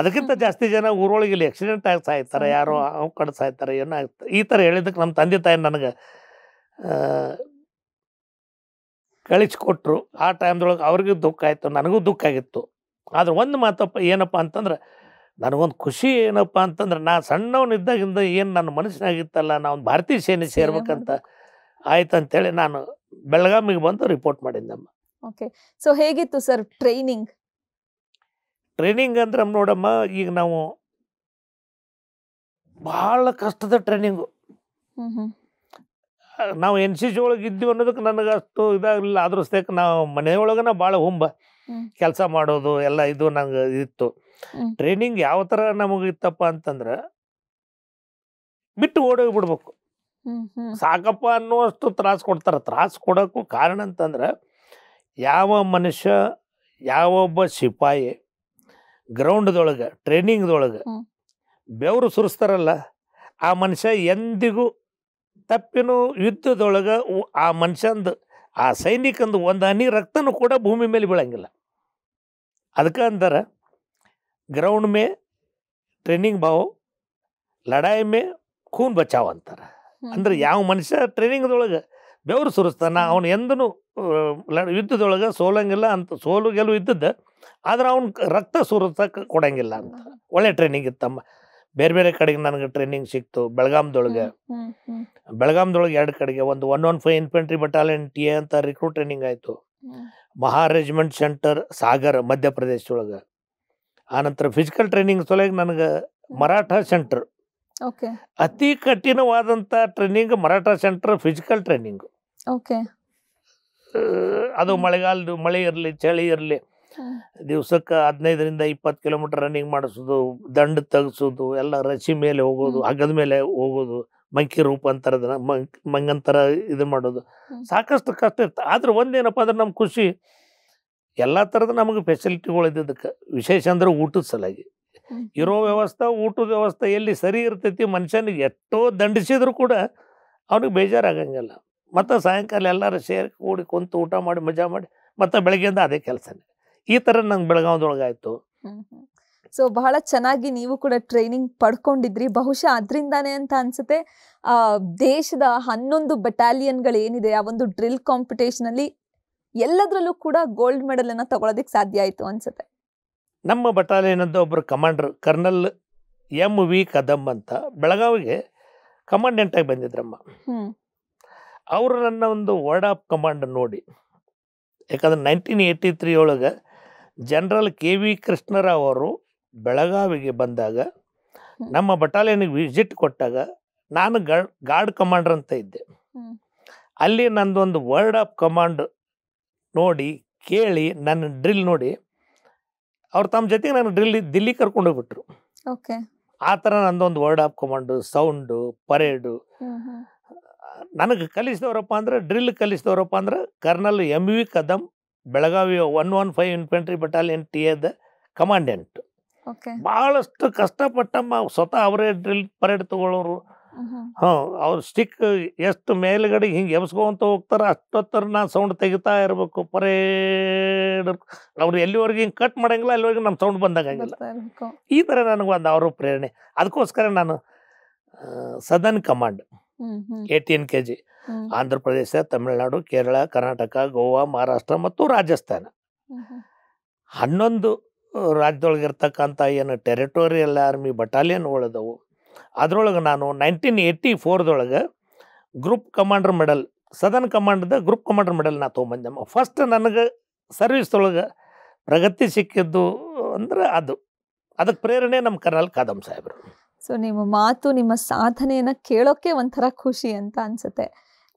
ಅದಕ್ಕಿಂತ ಜಾಸ್ತಿ ಜನ ಊರೊಳಗೆ ಇಲ್ಲಿ ಆಕ್ಸಿಡೆಂಟ್ ಆಗಿ ಸಾಯ್ತಾರೆ ಯಾರೋ ಅವ್ ಕಡೆ ಸಾಯ್ತಾರೆ ಏನೋ ಆಗ್ತಾರೆ ಈ ಥರ ಹೇಳಿದ್ದಕ್ಕೆ ನಮ್ಮ ತಂದೆ ತಾಯಿ ನನಗೆ ಕಳಿಸ್ಕೊಟ್ರು ಆ ಟೈಮ್ದೊಳಗೆ ಅವ್ರಿಗೂ ದುಃಖ ಆಯಿತು ನನಗೂ ದುಃಖ ಆಗಿತ್ತು ಆದ್ರೆ ಒಂದು ಮಾತಪ್ಪ ಏನಪ್ಪ ಅಂತಂದ್ರೆ ನನಗೊಂದು ಖುಷಿ ಏನಪ್ಪ ಅಂತಂದ್ರೆ ನಾ ಸಣ್ಣವನಿದ್ದಾಗಿಂದ ಏನು ನನ್ನ ಮನಸ್ಸಿನಾಗಿತ್ತಲ್ಲ ನಾ ಒಂದು ಭಾರತೀಯ ಸೇನೆ ಸೇರ್ಬೇಕಂತ ಆಯ್ತು ಅಂತೇಳಿ ನಾನು ಬೆಳಗಾಮಿಗೆ ಬಂದು ರಿಪೋರ್ಟ್ ಮಾಡಿದ್ದಮ್ಮ ಓಕೆ ಸೊ ಹೇಗಿತ್ತು ಸರ್ ಟ್ರೈನಿಂಗ್ ಟ್ರೈನಿಂಗ್ ಅಂದ್ರೆ ನೋಡಮ್ಮ ಈಗ ನಾವು ಭಾಳ ಕಷ್ಟದ ಟ್ರೈನಿಂಗು ನಾವು ಎನ್ ಸಿ ಸಿ ಒಳಗೆ ಇದ್ದೀವಿ ಅನ್ನೋದಕ್ಕೆ ನನಗೆ ಅಷ್ಟು ಇದಾಗಲಿಲ್ಲ ಆದರೂ ಸ್ಟೇಕ್ ನಾವು ಮನೆಯೊಳಗನ ಭಾಳ ಹುಂಬ ಕೆಲಸ ಮಾಡೋದು ಎಲ್ಲ ಇದು ನಂಗೆ ಇತ್ತು ಟ್ರೈನಿಂಗ್ ಯಾವ ಥರ ನಮಗಿತ್ತಪ್ಪ ಅಂತಂದ್ರೆ ಬಿಟ್ಟು ಓಡೋಗಿ ಬಿಡ್ಬೇಕು ಸಾಕಪ್ಪ ಅನ್ನುವಷ್ಟು ತ್ರಾಸು ಕೊಡ್ತಾರೆ ತ್ರಾಸು ಕೊಡೋಕ್ಕೂ ಕಾರಣ ಅಂತಂದ್ರೆ ಯಾವ ಮನುಷ್ಯ ಯಾವೊಬ್ಬ ಸಿಪಾಯಿ ಗ್ರೌಂಡ್ದೊಳಗೆ ಟ್ರೈನಿಂಗ್ದೊಳಗೆ ಬೆವರು ಸುರಿಸ್ತಾರಲ್ಲ ಆ ಮನುಷ್ಯ ಎಂದಿಗೂ ತಪ್ಪಿನೂ ಯುದ್ಧದೊಳಗೆ ಆ ಮನುಷ್ಯಂದು ಆ ಸೈನಿಕಂದು ಒಂದು ಹನಿ ರಕ್ತನೂ ಕೂಡ ಭೂಮಿ ಮೇಲೆ ಬೀಳಂಗಿಲ್ಲ ಅದಕ್ಕೆ ಅಂದ್ರೆ ಗ್ರೌಂಡ್ ಮೇ ಟ್ರೈನಿಂಗ್ ಭಾವ ಲಡಾಯಿ ಮೇ ಖೂನ್ ಬಚಾವ್ ಅಂತಾರೆ ಅಂದ್ರೆ ಯಾವ ಮನುಷ್ಯ ಟ್ರೈನಿಂಗ್ದೊಳಗೆ ಬೆವರು ಸುರಿಸ್ತಾನ ಅವನು ಎಂದೂ ಯುದ್ಧದೊಳಗೆ ಸೋಲಂಗಿಲ್ಲ ಅಂತ ಸೋಲು ಗೆಲುವು ಇದ್ದದ್ದು ಆದ್ರೆ ಅವ್ನು ರಕ್ತ ಸುರಿಸಕ್ಕೆ ಕೊಡಂಗಿಲ್ಲ ಅಂತ ಒಳ್ಳೆ ಟ್ರೈನಿಂಗ್ ಇತ್ತಮ್ಮ ಬೇರೆ ಬೇರೆ ಕಡೆಗೆ ನನಗೆ ಟ್ರೈನಿಂಗ್ ಸಿಕ್ತು ಬೆಳಗಾಂದೊಳಗೆ ಬೆಳಗಾಮ್ದೊಳಗೆ ಎರಡು ಕಡೆಗೆ ಒಂದು one one five infantry battalion T A ಅಂತ ರಿಕ್ರೂಟ್ ಟ್ರೈನಿಂಗ್ ಆಯಿತು ಮಹಾ ರೆಜಿಮೆಂಟ್ ಸೆಂಟರ್ ಸಾಗರ್ ಮಧ್ಯಪ್ರದೇಶದೊಳಗೆ ಆನಂತರ ಫಿಸಿಕಲ್ ಟ್ರೈನಿಂಗ್ ಸಲುವಾಗಿ ನನಗೆ ಮರಾಠ ಸೆಂಟರ್ ಅತಿ ಕಠಿಣವಾದಂಥ training Maratha centre physical training ಅದು ಮಳೆಗಾಲದ ಮಳೆ ಇರಲಿ ಚಳಿ ಇರಲಿ ದಿವಸಕ್ಕೆ ಹದಿನೈದರಿಂದ ಇಪ್ಪತ್ತು ಕಿಲೋಮೀಟರ್ ರನ್ನಿಂಗ್ ಮಾಡಿಸೋದು ದಂಡ ತೆಗಿಸೋದು ಎಲ್ಲ ರಸಿ ಮೇಲೆ ಹೋಗೋದು ಹಗ್ಗದ ಮೇಲೆ ಹೋಗೋದು ಮಂಕಿ ರೂಪಾಂತರದ ಮಂಕ್ ಮಂಗಂತರ ಇದು ಮಾಡೋದು ಸಾಕಷ್ಟು ಕಷ್ಟ ಇರ್ತದೆ ಆದ್ರೆ ಒಂದೇನಪ್ಪ ಅಂದ್ರೆ ನಮ್ಮ ಖುಷಿ ಎಲ್ಲ ಥರದ ನಮಗೆ ಫೆಸಿಲಿಟಿಗಳು ಇದ್ದಿದ್ದಕ್ಕೆ ವಿಶೇಷ ಅಂದ್ರೆ ಊಟದ ಸಲಾಗಿ ಇರೋ ವ್ಯವಸ್ಥೆ ಊಟದ ವ್ಯವಸ್ಥೆ ಎಲ್ಲಿ ಸರಿ ಇರ್ತೈತಿ ಮನುಷ್ಯನಿಗೆ ಎಷ್ಟೋ ದಂಡಿಸಿದ್ರು ಕೂಡ ಅವ್ನಿಗೆ ಬೇಜಾರಾಗಂಗಿಲ್ಲ ಮತ್ತು ಸಾಯಂಕಾಲ ಎಲ್ಲರೂ ಸೇರಿ ಕೂಡಿ ಕುಂತು ಊಟ ಮಾಡಿ ಮಜಾ ಮಾಡಿ ಮತ್ತು ಬೆಳಗ್ಗೆಯಿಂದ ಅದೇ ಕೆಲಸನೇ ಈ ತರ ನಂಗೆ ಬೆಳಗಾವದೊಳಗಾಯ್ತು ಸೊ ಬಹಳ ಚೆನ್ನಾಗಿ ನೀವು ಕೂಡ ಟ್ರೈನಿಂಗ್ ಪಡ್ಕೊಂಡಿದ್ರಿ ಬಹುಶಃ ಅದರಿಂದಾನೇ ಅಂತ ಅನ್ಸುತ್ತೆ ದೇಶದ ಹನ್ನೊಂದು ಬಟಾಲಿಯನ್ಗಳು ಏನಿದೆ ಆ ಒಂದು ಡ್ರಿಲ್ ಕಾಂಪಿಟೇಷನ್ ಅಲ್ಲಿ ಎಲ್ಲದರಲ್ಲೂ ಕೂಡ ಗೋಲ್ಡ್ ಮೆಡಲ್ ಅನ್ನ ತಗೊಳೋದಕ್ಕೆ ಸಾಧ್ಯ ಆಯ್ತು ಅನ್ಸುತ್ತೆ ನಮ್ಮ ಬಟಾಲಿಯನ್ ಅಂತ ಒಬ್ಬರು commander colonel M V Kadam ಅಂತ ಬೆಳಗಾವಿಗೆ ಕಮಾಂಡೆಂಟ್ ಆಗಿ ಬಂದಿದ್ರಮ್ಮ ಅವರು ನನ್ನ ಒಂದು ವರ್ಡ್ ಆಫ್ ಕಮಾಂಡ್ ನೋಡಿ ಯಾಕಂದ್ರೆ ನೈನ್ಟೀನ್ ಏಯ್ಟಿ ತ್ರೀ ಒಳಗೆ ಜನರಲ್ ಕೆ ವಿ ಕೃಷ್ಣರಾವ್ ಅವರು ಬೆಳಗಾವಿಗೆ ಬಂದಾಗ ನಮ್ಮ ಬಟಾಲಿಯನ್ಗೆ ವಿಸಿಟ್ ಕೊಟ್ಟಾಗ ನಾನು ಗಾರ್ಡ್ ಕಮಾಂಡರ್ ಅಂತ ಇದ್ದೆ ಅಲ್ಲಿ ನಂದೊಂದು ವರ್ಡ್ ಆಫ್ ಕಮಾಂಡ್ ನೋಡಿ ಕೇಳಿ ನನ್ನ ಡ್ರಿಲ್ ನೋಡಿ ಅವ್ರು ತಮ್ಮ ಜೊತೆಗೆ ನಾನು ಡ್ರಿಲ್ ದಿಲ್ಲಿ ಕರ್ಕೊಂಡೋಗ್ಬಿಟ್ರು ಓಕೆ ಆ ಥರ ನಂದೊಂದು word of command sound parade ನನಗೆ ಕಲಿಸಿದವರಪ್ಪ ಅಂದ್ರೆ ಡ್ರಿಲ್ ಕಲಿಸಿದವರಪ್ಪ ಅಂದ್ರೆ colonel M V Kadam Belagavi one one five infantry battalion T ಎದ ಕಮಾಂಡೆಂಟ್ ಬಹಳಷ್ಟು ಕಷ್ಟಪಟ್ಟಮ್ಮ ಸ್ವತಃ ಅವರೇ ಡ್ರಿಲ್ ಪರೇಡ್ ತಗೊಳ್ಳೋರು ಹ್ಞೂ ಅವ್ರು ಸ್ಟಿಕ್ ಎಷ್ಟು ಮೇಲ್ಗಡೆ ಹಿಂಗೆ ಎಬ್ಸ್ಕೊಂತ ಹೋಗ್ತಾರೆ ಅಷ್ಟೊತ್ತರ ನಾ ಸೌಂಡ್ ತೆಗಿತಾ ಇರಬೇಕು ಪರೇಡ್ ಅವ್ರು ಎಲ್ಲಿವರೆಗೆ ಹಿಂಗೆ ಕಟ್ ಮಾಡಂಗಿಲ್ಲ ಅಲ್ಲಿವರೆಗೆ ನಮ್ಮ ಸೌಂಡ್ ಬಂದಾಗಂಗಿಲ್ಲ ಈ ಥರ ನನಗೆ ಒಂದು ಅವರು ಪ್ರೇರಣೆ ಅದಕ್ಕೋಸ್ಕರ ನಾನು southern command eighteen K G Andhra Pradesh Tamil Nadu Kerala Karnataka Goa Maharashtra ಮತ್ತು ರಾಜಸ್ಥಾನ ಹನ್ನೊಂದು ರಾಜ್ಯದೊಳಗಿರ್ತಕ್ಕಂಥ ಏನು ಟೆರಿಟೋರಿಯಲ್ ಆರ್ಮಿ ಬಟಾಲಿಯನ್ ಉಳಿದವು ಅದರೊಳಗೆ ನಾನು ನೈನ್ಟೀನ್ ಏಯ್ಟಿ ಫೋರ್ದೊಳಗೆ ಗ್ರೂಪ್ ಕಮಾಂಡರ್ ಮೆಡಲ್ ಸದನ್ ಕಮಾಂಡ್ದ ಗ್ರೂಪ್ ಕಮಾಂಡರ್ ಮೆಡಲ್ ನಾ ತೊಗೊಂಬಂದೆ ಫಸ್ಟ್ ನನಗೆ ಸರ್ವಿಸ್ದೊಳಗೆ ಪ್ರಗತಿ ಸಿಕ್ಕಿದ್ದು ಅಂದ್ರೆ ಅದು ಅದಕ್ಕೆ ಪ್ರೇರಣೆ ನಮ್ಮ ಕರ್ನಾಲ್ ಕಾದಂ ಸಾಹೇಬರು ಸೊ ನಿಮ್ಮ ಮಾತು ನಿಮ್ಮ ಸಾಧನೆಯನ್ನು ಕೇಳೋಕ್ಕೆ ಒಂಥರ ಖುಷಿ ಅಂತ ಅನಿಸುತ್ತೆ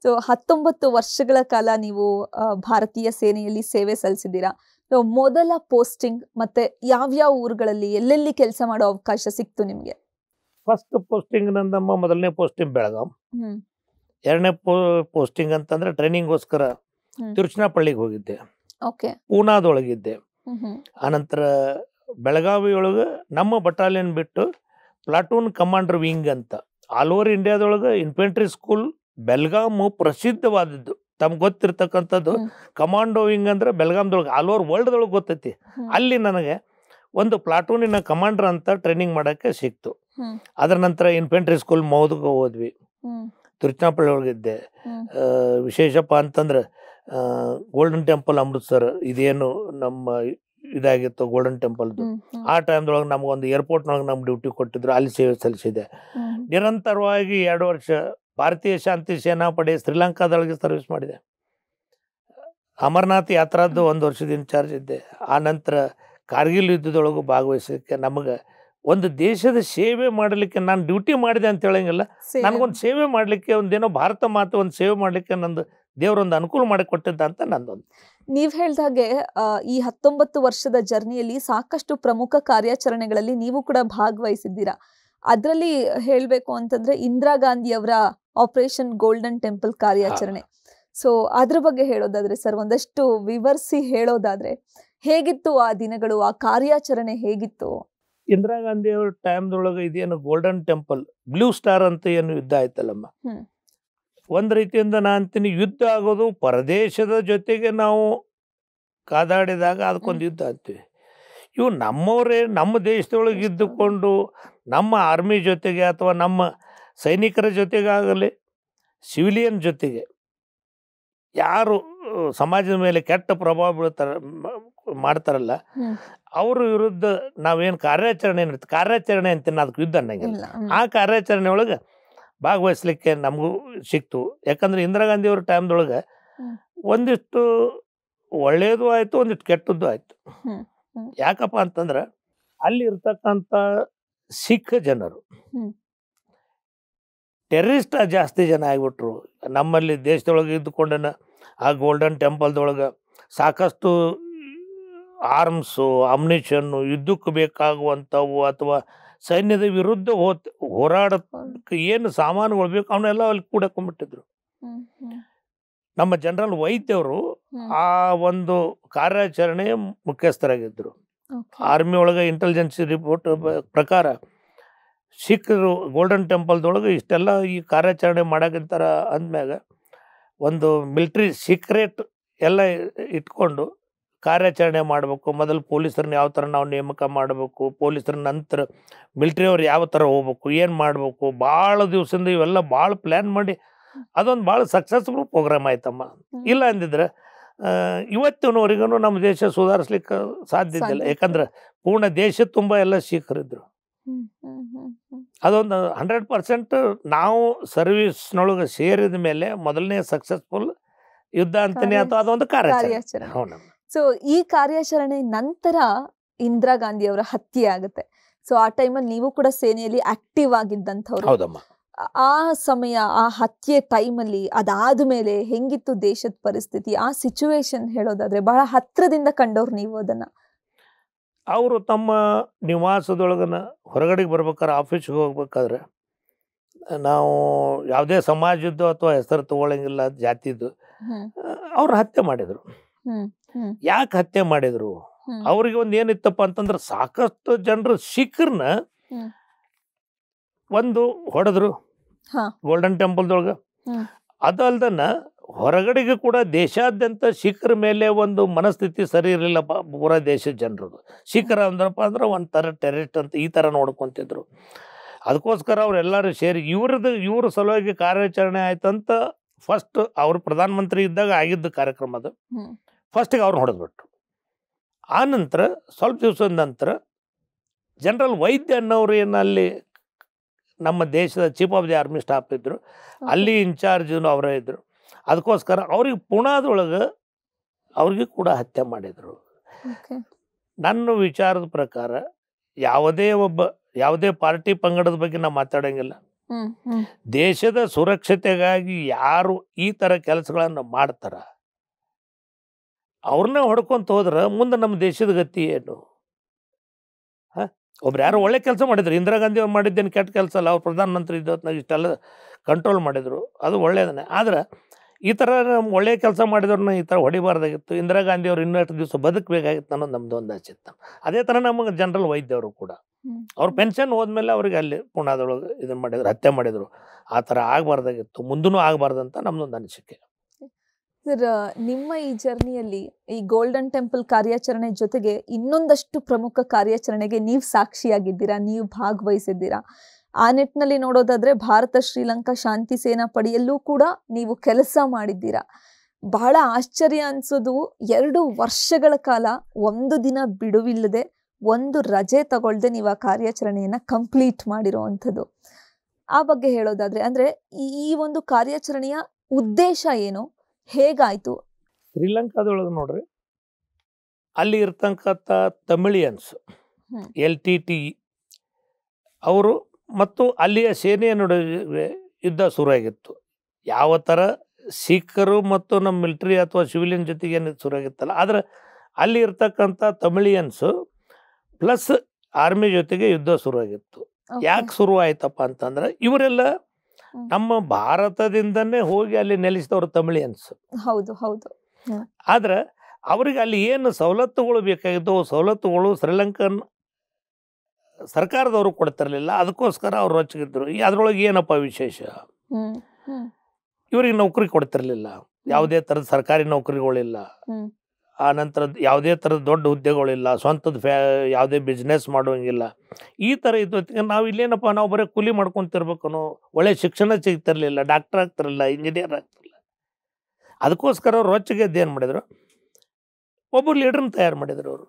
ಸೊ ಹತ್ತೊಂಬತ್ತು ವರ್ಷಗಳ ಕಾಲ ನೀವು ಭಾರತೀಯ ಸೇನೆಯಲ್ಲಿ ಸೇವೆ ಸಲ್ಲಿಸಿದ್ದೀರಾ ಸೊ ಮೊದಲ ಪೋಸ್ಟಿಂಗ್ ಮತ್ತೆ ಯಾವ್ಯಾವ ಊರುಗಳಲ್ಲಿ ಎಲ್ಲೆಲ್ಲಿ ಕೆಲಸ ಮಾಡೋ ಅವಕಾಶ ಸಿಕ್ತು ನಿಮಗೆ ಫಸ್ಟ್ ಪೋಸ್ಟಿಂಗ್ ನಂದಮ್ಮ ಮೊದಲನೇ ಪೋಸ್ಟಿಂಗ್ ಬೆಳಗಾಂ ಎರಡನೇ ಪೋಸ್ಟಿಂಗ್ ಅಂತಂದ್ರೆ ಟ್ರೈನಿಂಗ್ಗೋಸ್ಕರ ತಿರುಚನಾಪಳ್ಳಿಗೆ ಹೋಗಿದ್ದೆ ಓಕೆ ಪೂನಾದೊಳಗಿದ್ದೆ ಆನಂತರ ಬೆಳಗಾವಿಯೊಳಗೆ ನಮ್ಮ ಬಟಾಲಿಯನ್ ಬಿಟ್ಟು ಪ್ಲಾಟೂನ್ ಕಮಾಂಡರ್ ವಿಂಗ್ ಅಂತ ಆಲ್ ಓವರ್ ಇಂಡಿಯಾದೊಳಗೆ ಇನ್ಫೆಂಟ್ರಿ ಸ್ಕೂಲ್ ಬೆಲ್ಗಾಮು ಪ್ರಸಿದ್ಧವಾದದ್ದು ತಮ್ಗೆ ಗೊತ್ತಿರ್ತಕ್ಕಂಥದ್ದು ಕಮಾಂಡೋ ವಿಂಗ್ ಅಂದ್ರೆ ಬೆಲ್ಗಾಮ್ದೊಳಗೆ ಆಲ್ ಓವರ್ ವರ್ಲ್ಡ್ದೊಳಗೆ ಗೊತ್ತೈತಿ ಅಲ್ಲಿ ನನಗೆ ಒಂದು ಪ್ಲಾಟೂನಿನ ಕಮಾಂಡರ್ ಅಂತ ಟ್ರೈನಿಂಗ್ ಮಾಡೋಕ್ಕೆ ಸಿಕ್ತು ಅದರ ನಂತರ ಇನ್ಫೆಂಟ್ರಿ ಸ್ಕೂಲ್ ಮೌದಕ್ಕೆ ಹೋದ್ವಿ ತಿರುಚನಾಪಳ್ಳಿ ಒಳಗಿದ್ದೆ ವಿಶೇಷಪ್ಪ ಅಂತಂದ್ರೆ ಗೋಲ್ಡನ್ ಟೆಂಪಲ್ ಅಮೃತ್ಸರ್ ಇದೇನು ನಮ್ಮ ಇದಾಗಿತ್ತು ಗೋಲ್ಡನ್ ಟೆಂಪಲ್ದು ಆ ಟೈಮ್ದೊಳಗೆ ನಮ್ಗೊಂದು ಏರ್ಪೋರ್ಟ್ನೊಳಗೆ ನಮ್ಗೆ ಡ್ಯೂಟಿ ಕೊಟ್ಟಿದ್ರು ಅಲ್ಲಿ ಸೇವೆ ಸಲ್ಲಿಸಿದೆ ನಿರಂತರವಾಗಿ ಎರಡು ವರ್ಷ ಭಾರತೀಯ ಶಾಂತಿ ಸೇನಾ ಪಡೆ ಶ್ರೀಲಂಕಾದೊಳಗೆ ಸರ್ವಿಸ್ ಮಾಡಿದೆ ಅಮರನಾಥ್ ಯಾತ್ರಾದ್ದು ಒಂದು ವರ್ಷದ ಚಾರ್ಜ್ ಇದ್ದೆ ಆ ನಂತರ ಕಾರ್ಗಿಲ್ ಯುದ್ಧದೊಳಗೂ ಭಾಗವಹಿಸೋಕ್ಕೆ ನಮಗೆ ಒಂದು ದೇಶದ ಸೇವೆ ಮಾಡಲಿಕ್ಕೆ ನಾನು ಡ್ಯೂಟಿ ಮಾಡಿದೆ ಅಂತ ಹೇಳಂಗಿಲ್ಲ ನನಗೊಂದು ಸೇವೆ ಮಾಡಲಿಕ್ಕೆ ಒಂದೇನೋ ಭಾರತ ಮಾತು ಒಂದು ಸೇವೆ ಮಾಡಲಿಕ್ಕೆ ನಂದು ದೇವರೊಂದು ಅನುಕೂಲ ಮಾಡಿ ಕೊಟ್ಟಿದ್ದ ಅಂತ ನಂದೊಂದು ನೀವ್ ಹಾಗೆ ಈ ಹತ್ತೊಂಬತ್ತು ವರ್ಷದ ಜರ್ನಿಯಲ್ಲಿ ಸಾಕಷ್ಟು ಪ್ರಮುಖ ಕಾರ್ಯಾಚರಣೆಗಳಲ್ಲಿ ನೀವು ಕೂಡ ಭಾಗವಹಿಸಿದ್ದೀರಾ ಅದರಲ್ಲಿ ಹೇಳಬೇಕು ಅಂತಂದ್ರೆ ಇಂದಿರಾ ಗಾಂಧಿಯವರ ಆಪರೇಷನ್ ಗೋಲ್ಡನ್ ಟೆಂಪಲ್ ಕಾರ್ಯಾಚರಣೆ ಸೊ ಅದ್ರ ಬಗ್ಗೆ ಹೇಳೋದಾದ್ರೆ ಸರ್ ಒಂದಷ್ಟು ವಿವರಿಸಿ ಹೇಳೋದಾದ್ರೆ ಹೇಗಿತ್ತು ಆ ದಿನಗಳು ಆ ಕಾರ್ಯಾಚರಣೆ ಹೇಗಿತ್ತು ಇಂದಿರಾ ಗಾಂಧಿ ದೊಳಗೆ ಟೈಮ್ದೊಳಗೆ ಇದೇನು ಗೋಲ್ಡನ್ ಟೆಂಪಲ್ ಬ್ಲೂ ಸ್ಟಾರ್ ಅಂತ ಏನು ಯುದ್ಧ ಆಯ್ತಲ್ಲಮ್ಮ ಒಂದು ರೀತಿಯಿಂದ ನಾನು ಅಂತೀನಿ ಯುದ್ಧ ಆಗೋದು ಪರದೇಶದ ಜೊತೆಗೆ ನಾವು ಕಾದಾಡಿದಾಗ ಅದಕ್ಕೊಂದು ಯುದ್ಧ ಅಂತೀವಿ ಇವು ನಮ್ಮವರೇ ನಮ್ಮ ದೇಶದೊಳಗೆ ಇದ್ದುಕೊಂಡು ನಮ್ಮ ಆರ್ಮಿ ಜೊತೆಗೆ ಅಥವಾ ನಮ್ಮ ಸೈನಿಕರ ಜೊತೆಗಾಗಲಿ ಸಿವಿಲಿಯನ್ ಜೊತೆಗೆ ಯಾರು ಸಮಾಜದ ಮೇಲೆ ಕೆಟ್ಟ ಪ್ರಭಾವ ಬೀಳ್ತಾರ ಮಾಡ್ತಾರಲ್ಲ ಅವ್ರ ವಿರುದ್ಧ ನಾವೇನು ಕಾರ್ಯಾಚರಣೆ ಏನಿರ್ತೀವಿ ಕಾರ್ಯಾಚರಣೆ ಅಂತೀನಿ ಅದಕ್ಕೆ ಯುದ್ಧ ಅನ್ನಂಗಿಲ್ಲ ಆ ಕಾರ್ಯಾಚರಣೆ ಒಳಗೆ ಭಾಗವಹಿಸ್ಲಿಕ್ಕೆ ನಮಗೂ ಸಿಕ್ತು ಯಾಕಂದ್ರೆ ಇಂದಿರಾ ಗಾಂಧಿ ಅವ್ರ ಟೈಮ್ದೊಳಗೆ ಒಂದಿಷ್ಟು ಒಳ್ಳೇದು ಆಯ್ತು ಒಂದಿಷ್ಟು ಕೆಟ್ಟದ್ದು ಆಯ್ತು ಯಾಕಪ್ಪ ಅಂತಂದ್ರ ಅಲ್ಲಿ ಸಿಖ್ ಜನರು ಟೆರರಿಸ್ಟ್ ಜಾಸ್ತಿ ಜನ ಆಗ್ಬಿಟ್ರು ನಮ್ಮಲ್ಲಿ ದೇಶದೊಳಗೆ ಇದ್ದುಕೊಂಡನ ಆ ಗೋಲ್ಡನ್ ಟೆಂಪಲ್ದೊಳಗೆ ಸಾಕಷ್ಟು ಆರ್ಮ್ಸು ಅಮ್ನಿಷನ್ನು ಯುದ್ಧಕ್ಕೆ ಬೇಕಾಗುವಂಥವು ಅಥವಾ ಸೈನ್ಯದ ವಿರುದ್ಧ ಹೋತ್ ಹೋರಾಡ ಏನು ಸಾಮಾನುಗಳು ಬೇಕು ಅವನ್ನೆಲ್ಲ ಅಲ್ಲಿ ಕೂಡಕೊಂಡ್ಬಿಟ್ಟಿದ್ರು ನಮ್ಮ ಜನರಲ್ ವೈದ್ಯವರು ಆ ಒಂದು ಕಾರ್ಯಾಚರಣೆ ಮುಖ್ಯಸ್ಥರಾಗಿದ್ದರು ಆರ್ಮಿ ಒಳಗೆ ಇಂಟೆಲಿಜೆನ್ಸ್ ರಿಪೋರ್ಟ್ ಪ್ರಕಾರ ಸಿಖ್ರು ಗೋಲ್ಡನ್ ಟೆಂಪಲ್ದೊಳಗೆ ಇಷ್ಟೆಲ್ಲ ಈ ಕಾರ್ಯಾಚರಣೆ ಮಾಡೋಕ್ಕಿಂತಾರ ಅಂದಮ್ಯಾಗ ಒಂದು ಮಿಲ್ಟ್ರಿ ಸೀಕ್ರೆಟ್ ಎಲ್ಲ ಇಟ್ಕೊಂಡು ಕಾರ್ಯಾಚರಣೆ ಮಾಡಬೇಕು ಮೊದಲು ಪೊಲೀಸರನ್ನ ಯಾವ ಥರ ನಾವು ನೇಮಕ ಮಾಡಬೇಕು ಪೊಲೀಸರ ನಂತರ ಮಿಲ್ಟ್ರಿಯವ್ರು ಯಾವ ಥರ ಹೋಗ್ಬೇಕು ಏನು ಮಾಡಬೇಕು ಭಾಳ ದಿವಸದಿಂದ ಇವೆಲ್ಲ ಭಾಳ ಪ್ಲ್ಯಾನ್ ಮಾಡಿ ಅದೊಂದು ಭಾಳ ಸಕ್ಸಸ್ಫುಲ್ ಪ್ರೋಗ್ರಾಮ್ ಆಯ್ತಮ್ಮ ಇಲ್ಲ ಅಂದಿದ್ರೆ ಇವತ್ತಿನವರೆಗೂ ನಮ್ಮ ದೇಶ ಸುಧಾರಿಸ್ಲಿಕ್ಕೆ ಸಾಧ್ಯ ಇಲ್ಲ ಯಾಕಂದ್ರೆ ಪೂರ್ಣ ದೇಶ ತುಂಬ ಎಲ್ಲ ಶಿಖರಿದ್ರು ಅದೊಂದು ಹಂಡ್ರೆಡ್ ಪರ್ಸೆಂಟ್ ನಾವು ಸರ್ವಿಸ್ನೊಳಗೆ ಸೇರಿದ ಮೇಲೆ ಮೊದಲನೇ ಸಕ್ಸಸ್ಫುಲ್ ಯುದ್ಧ ಅಂತಲೇ ಅಥವಾ ಅದೊಂದು ಕಾರ್ಯಾಚರಣೆ ಹೌದಮ್ಮ ಸೊ ಈ ಕಾರ್ಯಾಚರಣೆ ನಂತರ ಇಂದಿರಾ ಗಾಂಧಿ ಅವರ ಹತ್ಯೆ ಆಗುತ್ತೆ ಸೊ ಆ ಟೈಮಲ್ಲಿ ನೀವು ಕೂಡ ಸೇನೆಯಲ್ಲಿ ಆಕ್ಟಿವ್ ಆಗಿದ್ದಂಥವ್ರು ಆ ಸಮಯ ಆ ಹತ್ಯೆ ಟೈಮಲ್ಲಿ ಅದಾದ ಮೇಲೆ ಹೆಂಗಿತ್ತು ದೇಶದ ಪರಿಸ್ಥಿತಿ ಆ ಸಿಚುವೇಶನ್ ಹೇಳೋದಾದ್ರೆ ಬಹಳ ಹತ್ರದಿಂದ ಕಂಡವ್ರು ನೀವು ಅದನ್ನ ಅವರು ತಮ್ಮ ನಿವಾಸದೊಳಗನ ಹೊರಗಡೆಗೆ ಬರ್ಬೇಕಾದ್ರೆ ಆಫೀಸ್ಗೆ ಹೋಗ್ಬೇಕಾದ್ರೆ ನಾವು ಯಾವುದೇ ಸಮಾಜದ್ದು ಅಥವಾ ಹೆಸರು ತಗೋಳಂಗಿಲ್ಲ ಜಾತಿದ್ದು ಅವ್ರು ಹತ್ಯೆ ಮಾಡಿದರು ಯಾಕೆ ಹತ್ಯೆ ಮಾಡಿದ್ರು ಅವ್ರಿಗೆ ಒಂದ್ ಏನಿತ್ತಪ್ಪ ಅಂತಂದ್ರೆ ಸಾಕಷ್ಟು ಜನರು ಸಿಖ್ರನ್ನ ಒಂದು ಹೊಡೆದ್ರು ಗೋಲ್ಡನ್ ಟೆಂಪಲ್ದೊಳಗ ಅದಲ್ದನ್ನ ಹೊರಗಡೆಗೆ ಕೂಡ ದೇಶಾದ್ಯಂತ ಸಿಖ್ರ ಮೇಲೆ ಒಂದು ಮನಸ್ಥಿತಿ ಸರಿ ಇರಲಿಲ್ಲಪ್ಪ ಪೂರ ದೇಶದ ಜನರು ಸಿಖ್ರ ಅಂದ್ರಪ್ಪ ಅಂದ್ರೆ ಒಂಥರ ಟೆರರಿಸ್ಟ್ ಅಂತ ಈ ತರ ನೋಡ್ಕೊಂತಿದ್ರು ಅದಕ್ಕೋಸ್ಕರ ಅವರೆಲ್ಲರೂ ಸೇರಿ ಇವ್ರದ್ದು ಇವ್ರ ಸಲುವಾಗಿ ಕಾರ್ಯಾಚರಣೆ ಆಯ್ತಂತ ಫಸ್ಟ್ ಅವ್ರ ಪ್ರಧಾನಮಂತ್ರಿ ಇದ್ದಾಗ ಆಗಿದ್ದ ಕಾರ್ಯಕ್ರಮ ಅದು ಫಸ್ಟಿಗೆ ಅವ್ರನ್ನ ಹೊಡೆದ್ಬಿಟ್ರು ಆ ನಂತರ ಸ್ವಲ್ಪ ದಿವಸದ ನಂತರ ಜನರಲ್ ವೈದ್ಯ ಅನ್ನೋರು ಏನಲ್ಲಿ ನಮ್ಮ ದೇಶದ chief of the army staff ಇದ್ದರು ಅಲ್ಲಿ ಇನ್ಚಾರ್ಜ್ ಅವರೇ ಇದ್ದರು ಅದಕ್ಕೋಸ್ಕರ ಅವ್ರಿಗೆ ಪುಣಾದೊಳಗೆ ಅವ್ರಿಗೆ ಕೂಡ ಹತ್ಯೆ ಮಾಡಿದರು ನನ್ನ ವಿಚಾರದ ಪ್ರಕಾರ ಯಾವುದೇ ಒಬ್ಬ ಯಾವುದೇ ಪಾರ್ಟಿ ಪಂಗಡದ ಬಗ್ಗೆ ನಾವು ಮಾತಾಡೋಂಗಿಲ್ಲ ದೇಶದ ಸುರಕ್ಷತೆಗಾಗಿ ಯಾರು ಈ ಥರ ಕೆಲಸಗಳನ್ನು ಮಾಡ್ತಾರ ಅವ್ರನ್ನ ಹೊಡ್ಕೊಂತ ಹೋದ್ರೆ ಮುಂದೆ ನಮ್ಮ ದೇಶದ ಗತಿ ಏನು ಹಾಂ ಒಬ್ರು ಯಾರು ಒಳ್ಳೆ ಕೆಲಸ ಮಾಡಿದ್ರು ಇಂದಿರಾ ಗಾಂಧಿ ಅವ್ರು ಮಾಡಿದ್ದೇನು ಕೆಟ್ಟ ಕೆಲಸ ಅಲ್ಲ ಅವ್ರು ಪ್ರಧಾನಮಂತ್ರಿ ಇದ್ದೊತ್ನಾಗ ಇಷ್ಟೆಲ್ಲ ಕಂಟ್ರೋಲ್ ಮಾಡಿದರು ಅದು ಒಳ್ಳೆಯದನ್ನೇ ಆದರೆ ಈ ಥರ ನಮ್ಮ ಒಳ್ಳೆಯ ಕೆಲಸ ಮಾಡಿದವ್ರನ್ನ ಈ ಥರ ಹೊಡಿಬಾರ್ದಾಗಿತ್ತು ಇಂದಿರಾ ಗಾಂಧಿ ಅವ್ರು ಎಷ್ಟು ದಿವಸ ಬದುಕಬೇಕಾಗಿತ್ತು ಅನ್ನೋದು ನಮ್ಮದು ಒಂದು ಆಸೆ ಅದೇ ಥರ ನಮಗೆ ಜನರಲ್ ವೈದ್ಯರು ಕೂಡ ಅವ್ರ ಪೆನ್ಷನ್ ಹೋದ್ಮೇಲೆ ಅವ್ರಿಗೆ ಅಲ್ಲಿ ಪುಣಾದೊಳಗೆ ಇದನ್ನು ಮಾಡಿದ್ರು ಹತ್ಯೆ ಮಾಡಿದರು ಆ ಥರ ಆಗಬಾರ್ದಾಗಿತ್ತು ಮುಂದೂ ಆಗಬಾರ್ದಂತ ನಮ್ಮದೊಂದು ಅನಿಸಿಕೆ ಸರ್ ನಿಮ್ಮ ಈ ಜರ್ನಿಯಲ್ಲಿ ಈ ಗೋಲ್ಡನ್ ಟೆಂಪಲ್ ಕಾರ್ಯಾಚರಣೆ ಜೊತೆಗೆ ಇನ್ನೊಂದಷ್ಟು ಪ್ರಮುಖ ಕಾರ್ಯಾಚರಣೆಗೆ ನೀವು ಸಾಕ್ಷಿಯಾಗಿದ್ದೀರಾ ನೀವು ಭಾಗವಹಿಸಿದ್ದೀರಾ ಆ ನಿಟ್ಟಿನಲ್ಲಿ ನೋಡೋದಾದ್ರೆ ಭಾರತ ಶ್ರೀಲಂಕಾ ಶಾಂತಿ ಸೇನಾ ಪಡೆಯಲ್ಲೂ ಕೂಡ ನೀವು ಕೆಲಸ ಮಾಡಿದ್ದೀರಾ ಬಹಳ ಆಶ್ಚರ್ಯ ಅನ್ಸೋದು ಎರಡು ವರ್ಷಗಳ ಕಾಲ ಒಂದು ದಿನ ಬಿಡುವಿಲ್ಲದೆ ಒಂದು ರಜೆ ತಗೊಳ್ದೆ ನೀವು ಆ ಕಾರ್ಯಾಚರಣೆಯನ್ನು ಕಂಪ್ಲೀಟ್ ಅಂಥದ್ದು ಆ ಬಗ್ಗೆ ಹೇಳೋದಾದ್ರೆ ಅಂದರೆ ಈ ಒಂದು ಕಾರ್ಯಾಚರಣೆಯ ಉದ್ದೇಶ ಏನು ಹೇಗಾಯಿತು ಶ್ರೀಲಂಕಾದೊಳಗೆ ನೋಡ್ರಿ ಅಲ್ಲಿ ಇರ್ತಕ್ಕಂಥ ತಮಿಳಿಯನ್ಸ್ ಎಲ್ ಟಿ ಟಿ ಅವರು ಮತ್ತು ಅಲ್ಲಿಯ ಸೇನೆಯ ನಡುವೆ ಯುದ್ಧ ಶುರುವಾಗಿತ್ತು ಯಾವ ಥರ ಸಿಖರು ಮತ್ತು ನಮ್ಮ ಮಿಲ್ಟ್ರಿ ಅಥವಾ ಸಿವಿಲಿಯನ್ ಜೊತೆಗೆ ಏನು ಆಗಿತ್ತಲ್ಲ ಆದರೆ ಅಲ್ಲಿ ಇರ್ತಕ್ಕಂಥ ತಮಿಳಿಯನ್ಸು ಪ್ಲಸ್ ಆರ್ಮಿ ಜೊತೆಗೆ ಯುದ್ಧ ಶುರುವಾಗಿತ್ತು ಯಾಕೆ ಶುರು ಆಯ್ತಪ್ಪ ಅಂತಂದ್ರೆ ಇವರೆಲ್ಲ ನಮ್ಮ ಭಾರತದಿಂದನೇ ಹೋಗಿ ಅಲ್ಲಿ ನೆಲೆಸಿದವರು ತಮಿಳಿಯನ್ಸ್ ಹೌದು ಹೌದು ಆದ್ರೆ ಅವ್ರಿಗೆ ಅಲ್ಲಿ ಏನು ಸವಲತ್ತುಗಳು ಬೇಕಾಗಿದ್ದವು ಸವಲತ್ತುಗಳು ಶ್ರೀಲಂಕನ್ ಸರ್ಕಾರದವರು ಕೊಡ್ತಿರ್ಲಿಲ್ಲ ಅದಕ್ಕೋಸ್ಕರ ಅವ್ರು ಈ ಅದ್ರೊಳಗೆ ಏನಪ್ಪ ವಿಶೇಷ ಇವ್ರಿಗೆ ನೌಕರಿ ಕೊಡ್ತಿರ್ಲಿಲ್ಲ ಯಾವುದೇ ಥರದ ಸರ್ಕಾರಿ ನೌಕರಿಗಳಿಲ್ಲ ಆ ನಂತರ ಯಾವುದೇ ಥರದ ದೊಡ್ಡ ಹುದ್ದೆಗಳಿಲ್ಲ ಸ್ವಂತದ ಫ್ಯಾ ಯಾವುದೇ ಬಿಸ್ನೆಸ್ ಮಾಡೋಂಗಿಲ್ಲ ಈ ಥರ ಇದ್ದೊತ್ತಿಗೆ ನಾವು ಇಲ್ಲೇನಪ್ಪ ನಾವು ಬರೀ ಕೂಲಿ ಮಾಡ್ಕೊತಿರ್ಬೇಕನ್ನೋ ಒಳ್ಳೆ ಶಿಕ್ಷಣ ಸಿಗ್ತಿರಲಿಲ್ಲ ಡಾಕ್ಟರ್ ಆಗ್ತಿರಲಿಲ್ಲ ಇಂಜಿನಿಯರ್ ಆಗ್ತಿರಲಿಲ್ಲ ಅದಕ್ಕೋಸ್ಕರ ರೊಚ್ಚಿಗೆ ಏನು ಮಾಡಿದರು ಒಬ್ಬ ಲೀಡ್ರನ್ನ ತಯಾರು ಮಾಡಿದ್ರು ಅವರು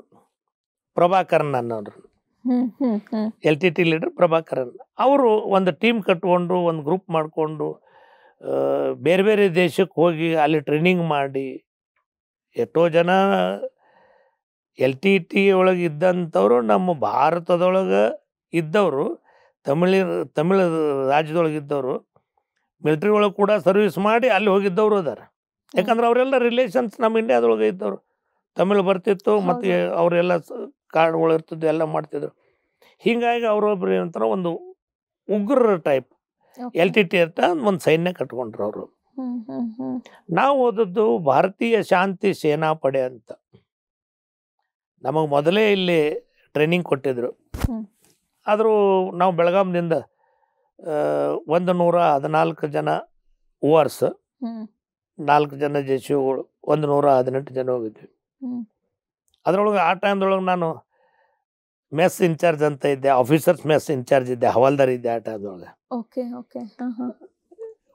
ಪ್ರಭಾಕರನ್ ಅನ್ನೋರು L T T leader Prabhakaran ಅವರು ಒಂದು ಟೀಮ್ ಕಟ್ಕೊಂಡು ಒಂದು ಗ್ರೂಪ್ ಮಾಡಿಕೊಂಡು ಬೇರೆ ಬೇರೆ ದೇಶಕ್ಕೆ ಹೋಗಿ ಅಲ್ಲಿ ಟ್ರೈನಿಂಗ್ ಮಾಡಿ ಎಷ್ಟೋ ಜನ ಎಲ್ ಟಿ ಟಿ ಒಳಗೆ ಇದ್ದಂಥವ್ರು ನಮ್ಮ ಭಾರತದೊಳಗೆ ಇದ್ದವರು ತಮಿಳಿ ತಮಿಳು ರಾಜ್ಯದೊಳಗೆ ಇದ್ದವರು ಮಿಲ್ಟ್ರಿ ಒಳಗೆ ಕೂಡ ಸರ್ವಿಸ್ ಮಾಡಿ ಅಲ್ಲಿ ಹೋಗಿದ್ದವರು ಅದಾರ ಯಾಕಂದ್ರೆ ಅವರೆಲ್ಲ ರಿಲೇಷನ್ಸ್ ನಮ್ಮ ಇಂಡಿಯಾದೊಳಗೆ ಇದ್ದವರು ತಮಿಳು ಬರ್ತಿತ್ತು ಮತ್ತು ಅವರೆಲ್ಲ ಕಾರ್ಡ್ಗಳು ಇರ್ತಿದ್ದು ಎಲ್ಲ ಮಾಡ್ತಿದ್ರು ಹೀಗಾಗಿ ಅವರೊಬ್ಬರು ಏನಂತಾರೆ ಒಂದು ಉಗ್ರರ ಟೈಪ್ ಎಲ್ ಟಿ ಟಿ ಅಂತ ಒಂದು ಸೈನ್ಯ ಕಟ್ಕೊಂಡ್ರು ಅವರು ನಾವು ಓದದ್ದು ಭಾರತೀಯ ಶಾಂತಿ ಸೇನಾಪಡೆ ಅಂತ ನಮಗೆ ಮೊದಲೇ ಇಲ್ಲಿ ಟ್ರೈನಿಂಗ್ ಕೊಟ್ಟಿದ್ರು ಆದರೂ ನಾವು ಬೆಳಗಾಂನಿಂದ ಒಂದು ನೂರ ಹದಿನಾಲ್ಕು ಜನ ಓವರ್ಸ್ ನಾಲ್ಕು ಜನ ಜೆ ಸಿ ಒಂದು ನೂರ ಹದಿನೆಂಟು ಜನ ಹೋಗಿದ್ವಿ ಅದರೊಳಗೆ ಆ ಟೈಮ್ದೊಳಗೆ ನಾನು ಮೆಸ್ ಇನ್ಚಾರ್ಜ್ ಅಂತ ಇದ್ದೆ ಆಫೀಸರ್ಸ್ ಮೆಸ್ ಇನ್ಚಾರ್ಜ್ ಇದ್ದೆ ಹವಾಲ್ದಾರ್ ಇದ್ದೆ ಆ ಟೈಮ್ದೊಳಗೆ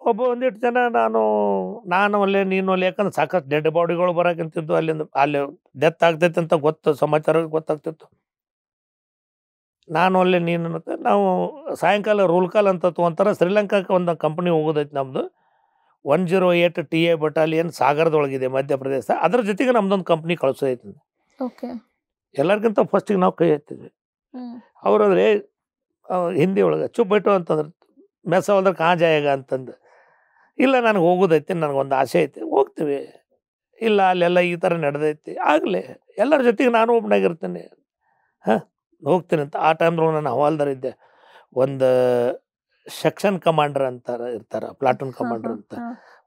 ಒಬ್ಬ ಒಂದಿಷ್ಟು ಜನ ನಾನು ನಾನು ಅಲ್ಲೇ ನೀನು ಅಲ್ಲಿ ಯಾಕಂದ್ರೆ ಸಾಕಷ್ಟು ಡೆಡ್ ಬಾಡಿಗಳು ಬರೋಕಂತಿದ್ದು ಅಲ್ಲಿಂದ ಅಲ್ಲಿ ಡೆತ್ ಆಗ್ತೈತೆ ಅಂತ ಗೊತ್ತು ಸಮಾಚಾರ ಗೊತ್ತಾಗ್ತಿತ್ತು ನಾನು ಅಲ್ಲೇ ನೀನು ಅನ್ನತ್ತೆ ನಾವು ಸಾಯಂಕಾಲ ರೂಲ್ ಕಾಲ್ ಅಂತ ತೊಗೊಂತಾರೆ ಶ್ರೀಲಂಕಾಕ್ಕೆ ಒಂದು ಕಂಪ್ನಿ ಹೋಗೋದೈತೆ ನಮ್ಮದು one zero eight T A battalion ಸಾಗರದೊಳಗಿದೆ ಮಧ್ಯಪ್ರದೇಶ ಅದ್ರ ಜೊತೆಗೆ ನಮ್ದೊಂದು ಕಂಪ್ನಿ ಕಳಿಸೋದೈತೆ ಓಕೆ ಎಲ್ಲರಿಗಿಂತ ಫಸ್ಟಿಗೆ ನಾವು ಕೈ ಎತ್ತಿದ್ವಿ ಅವ್ರಂದ್ರೆ ಹಿಂದಿ ಒಳಗೆ ಚುಪ್ ಬಿಟ್ಟು ಅಂತಂದ್ರೆ ಮೆಸ ಹೋದ್ರೆ ಕಾಂಜಾಯಗ ಅಂತಂದು ಇಲ್ಲ ನನಗೆ ಹೋಗೋದೈತೆ ನನಗೊಂದು ಆಸೆ ಐತಿ ಹೋಗ್ತೀವಿ ಇಲ್ಲ ಅಲ್ಲೆಲ್ಲ ಈ ಥರ ನಡೆದೈತಿ ಆಗಲಿ ಎಲ್ಲರ ಜೊತೆಗೆ ನಾನು ಒಬ್ಬನಾಗಿರ್ತೀನಿ ಹಾಂ ಹೋಗ್ತೀನಿ ಅಂತ ಆ ಟೈಮ್ದೊಳಗೆ ನಾನು ಇದ್ದೆ ಒಂದು ಸೆಕ್ಷನ್ ಕಮಾಂಡರ್ ಅಂತ ಇರ್ತಾರೆ ಪ್ಲಾಟೂನ್ ಕಮಾಂಡರ್ ಅಂತ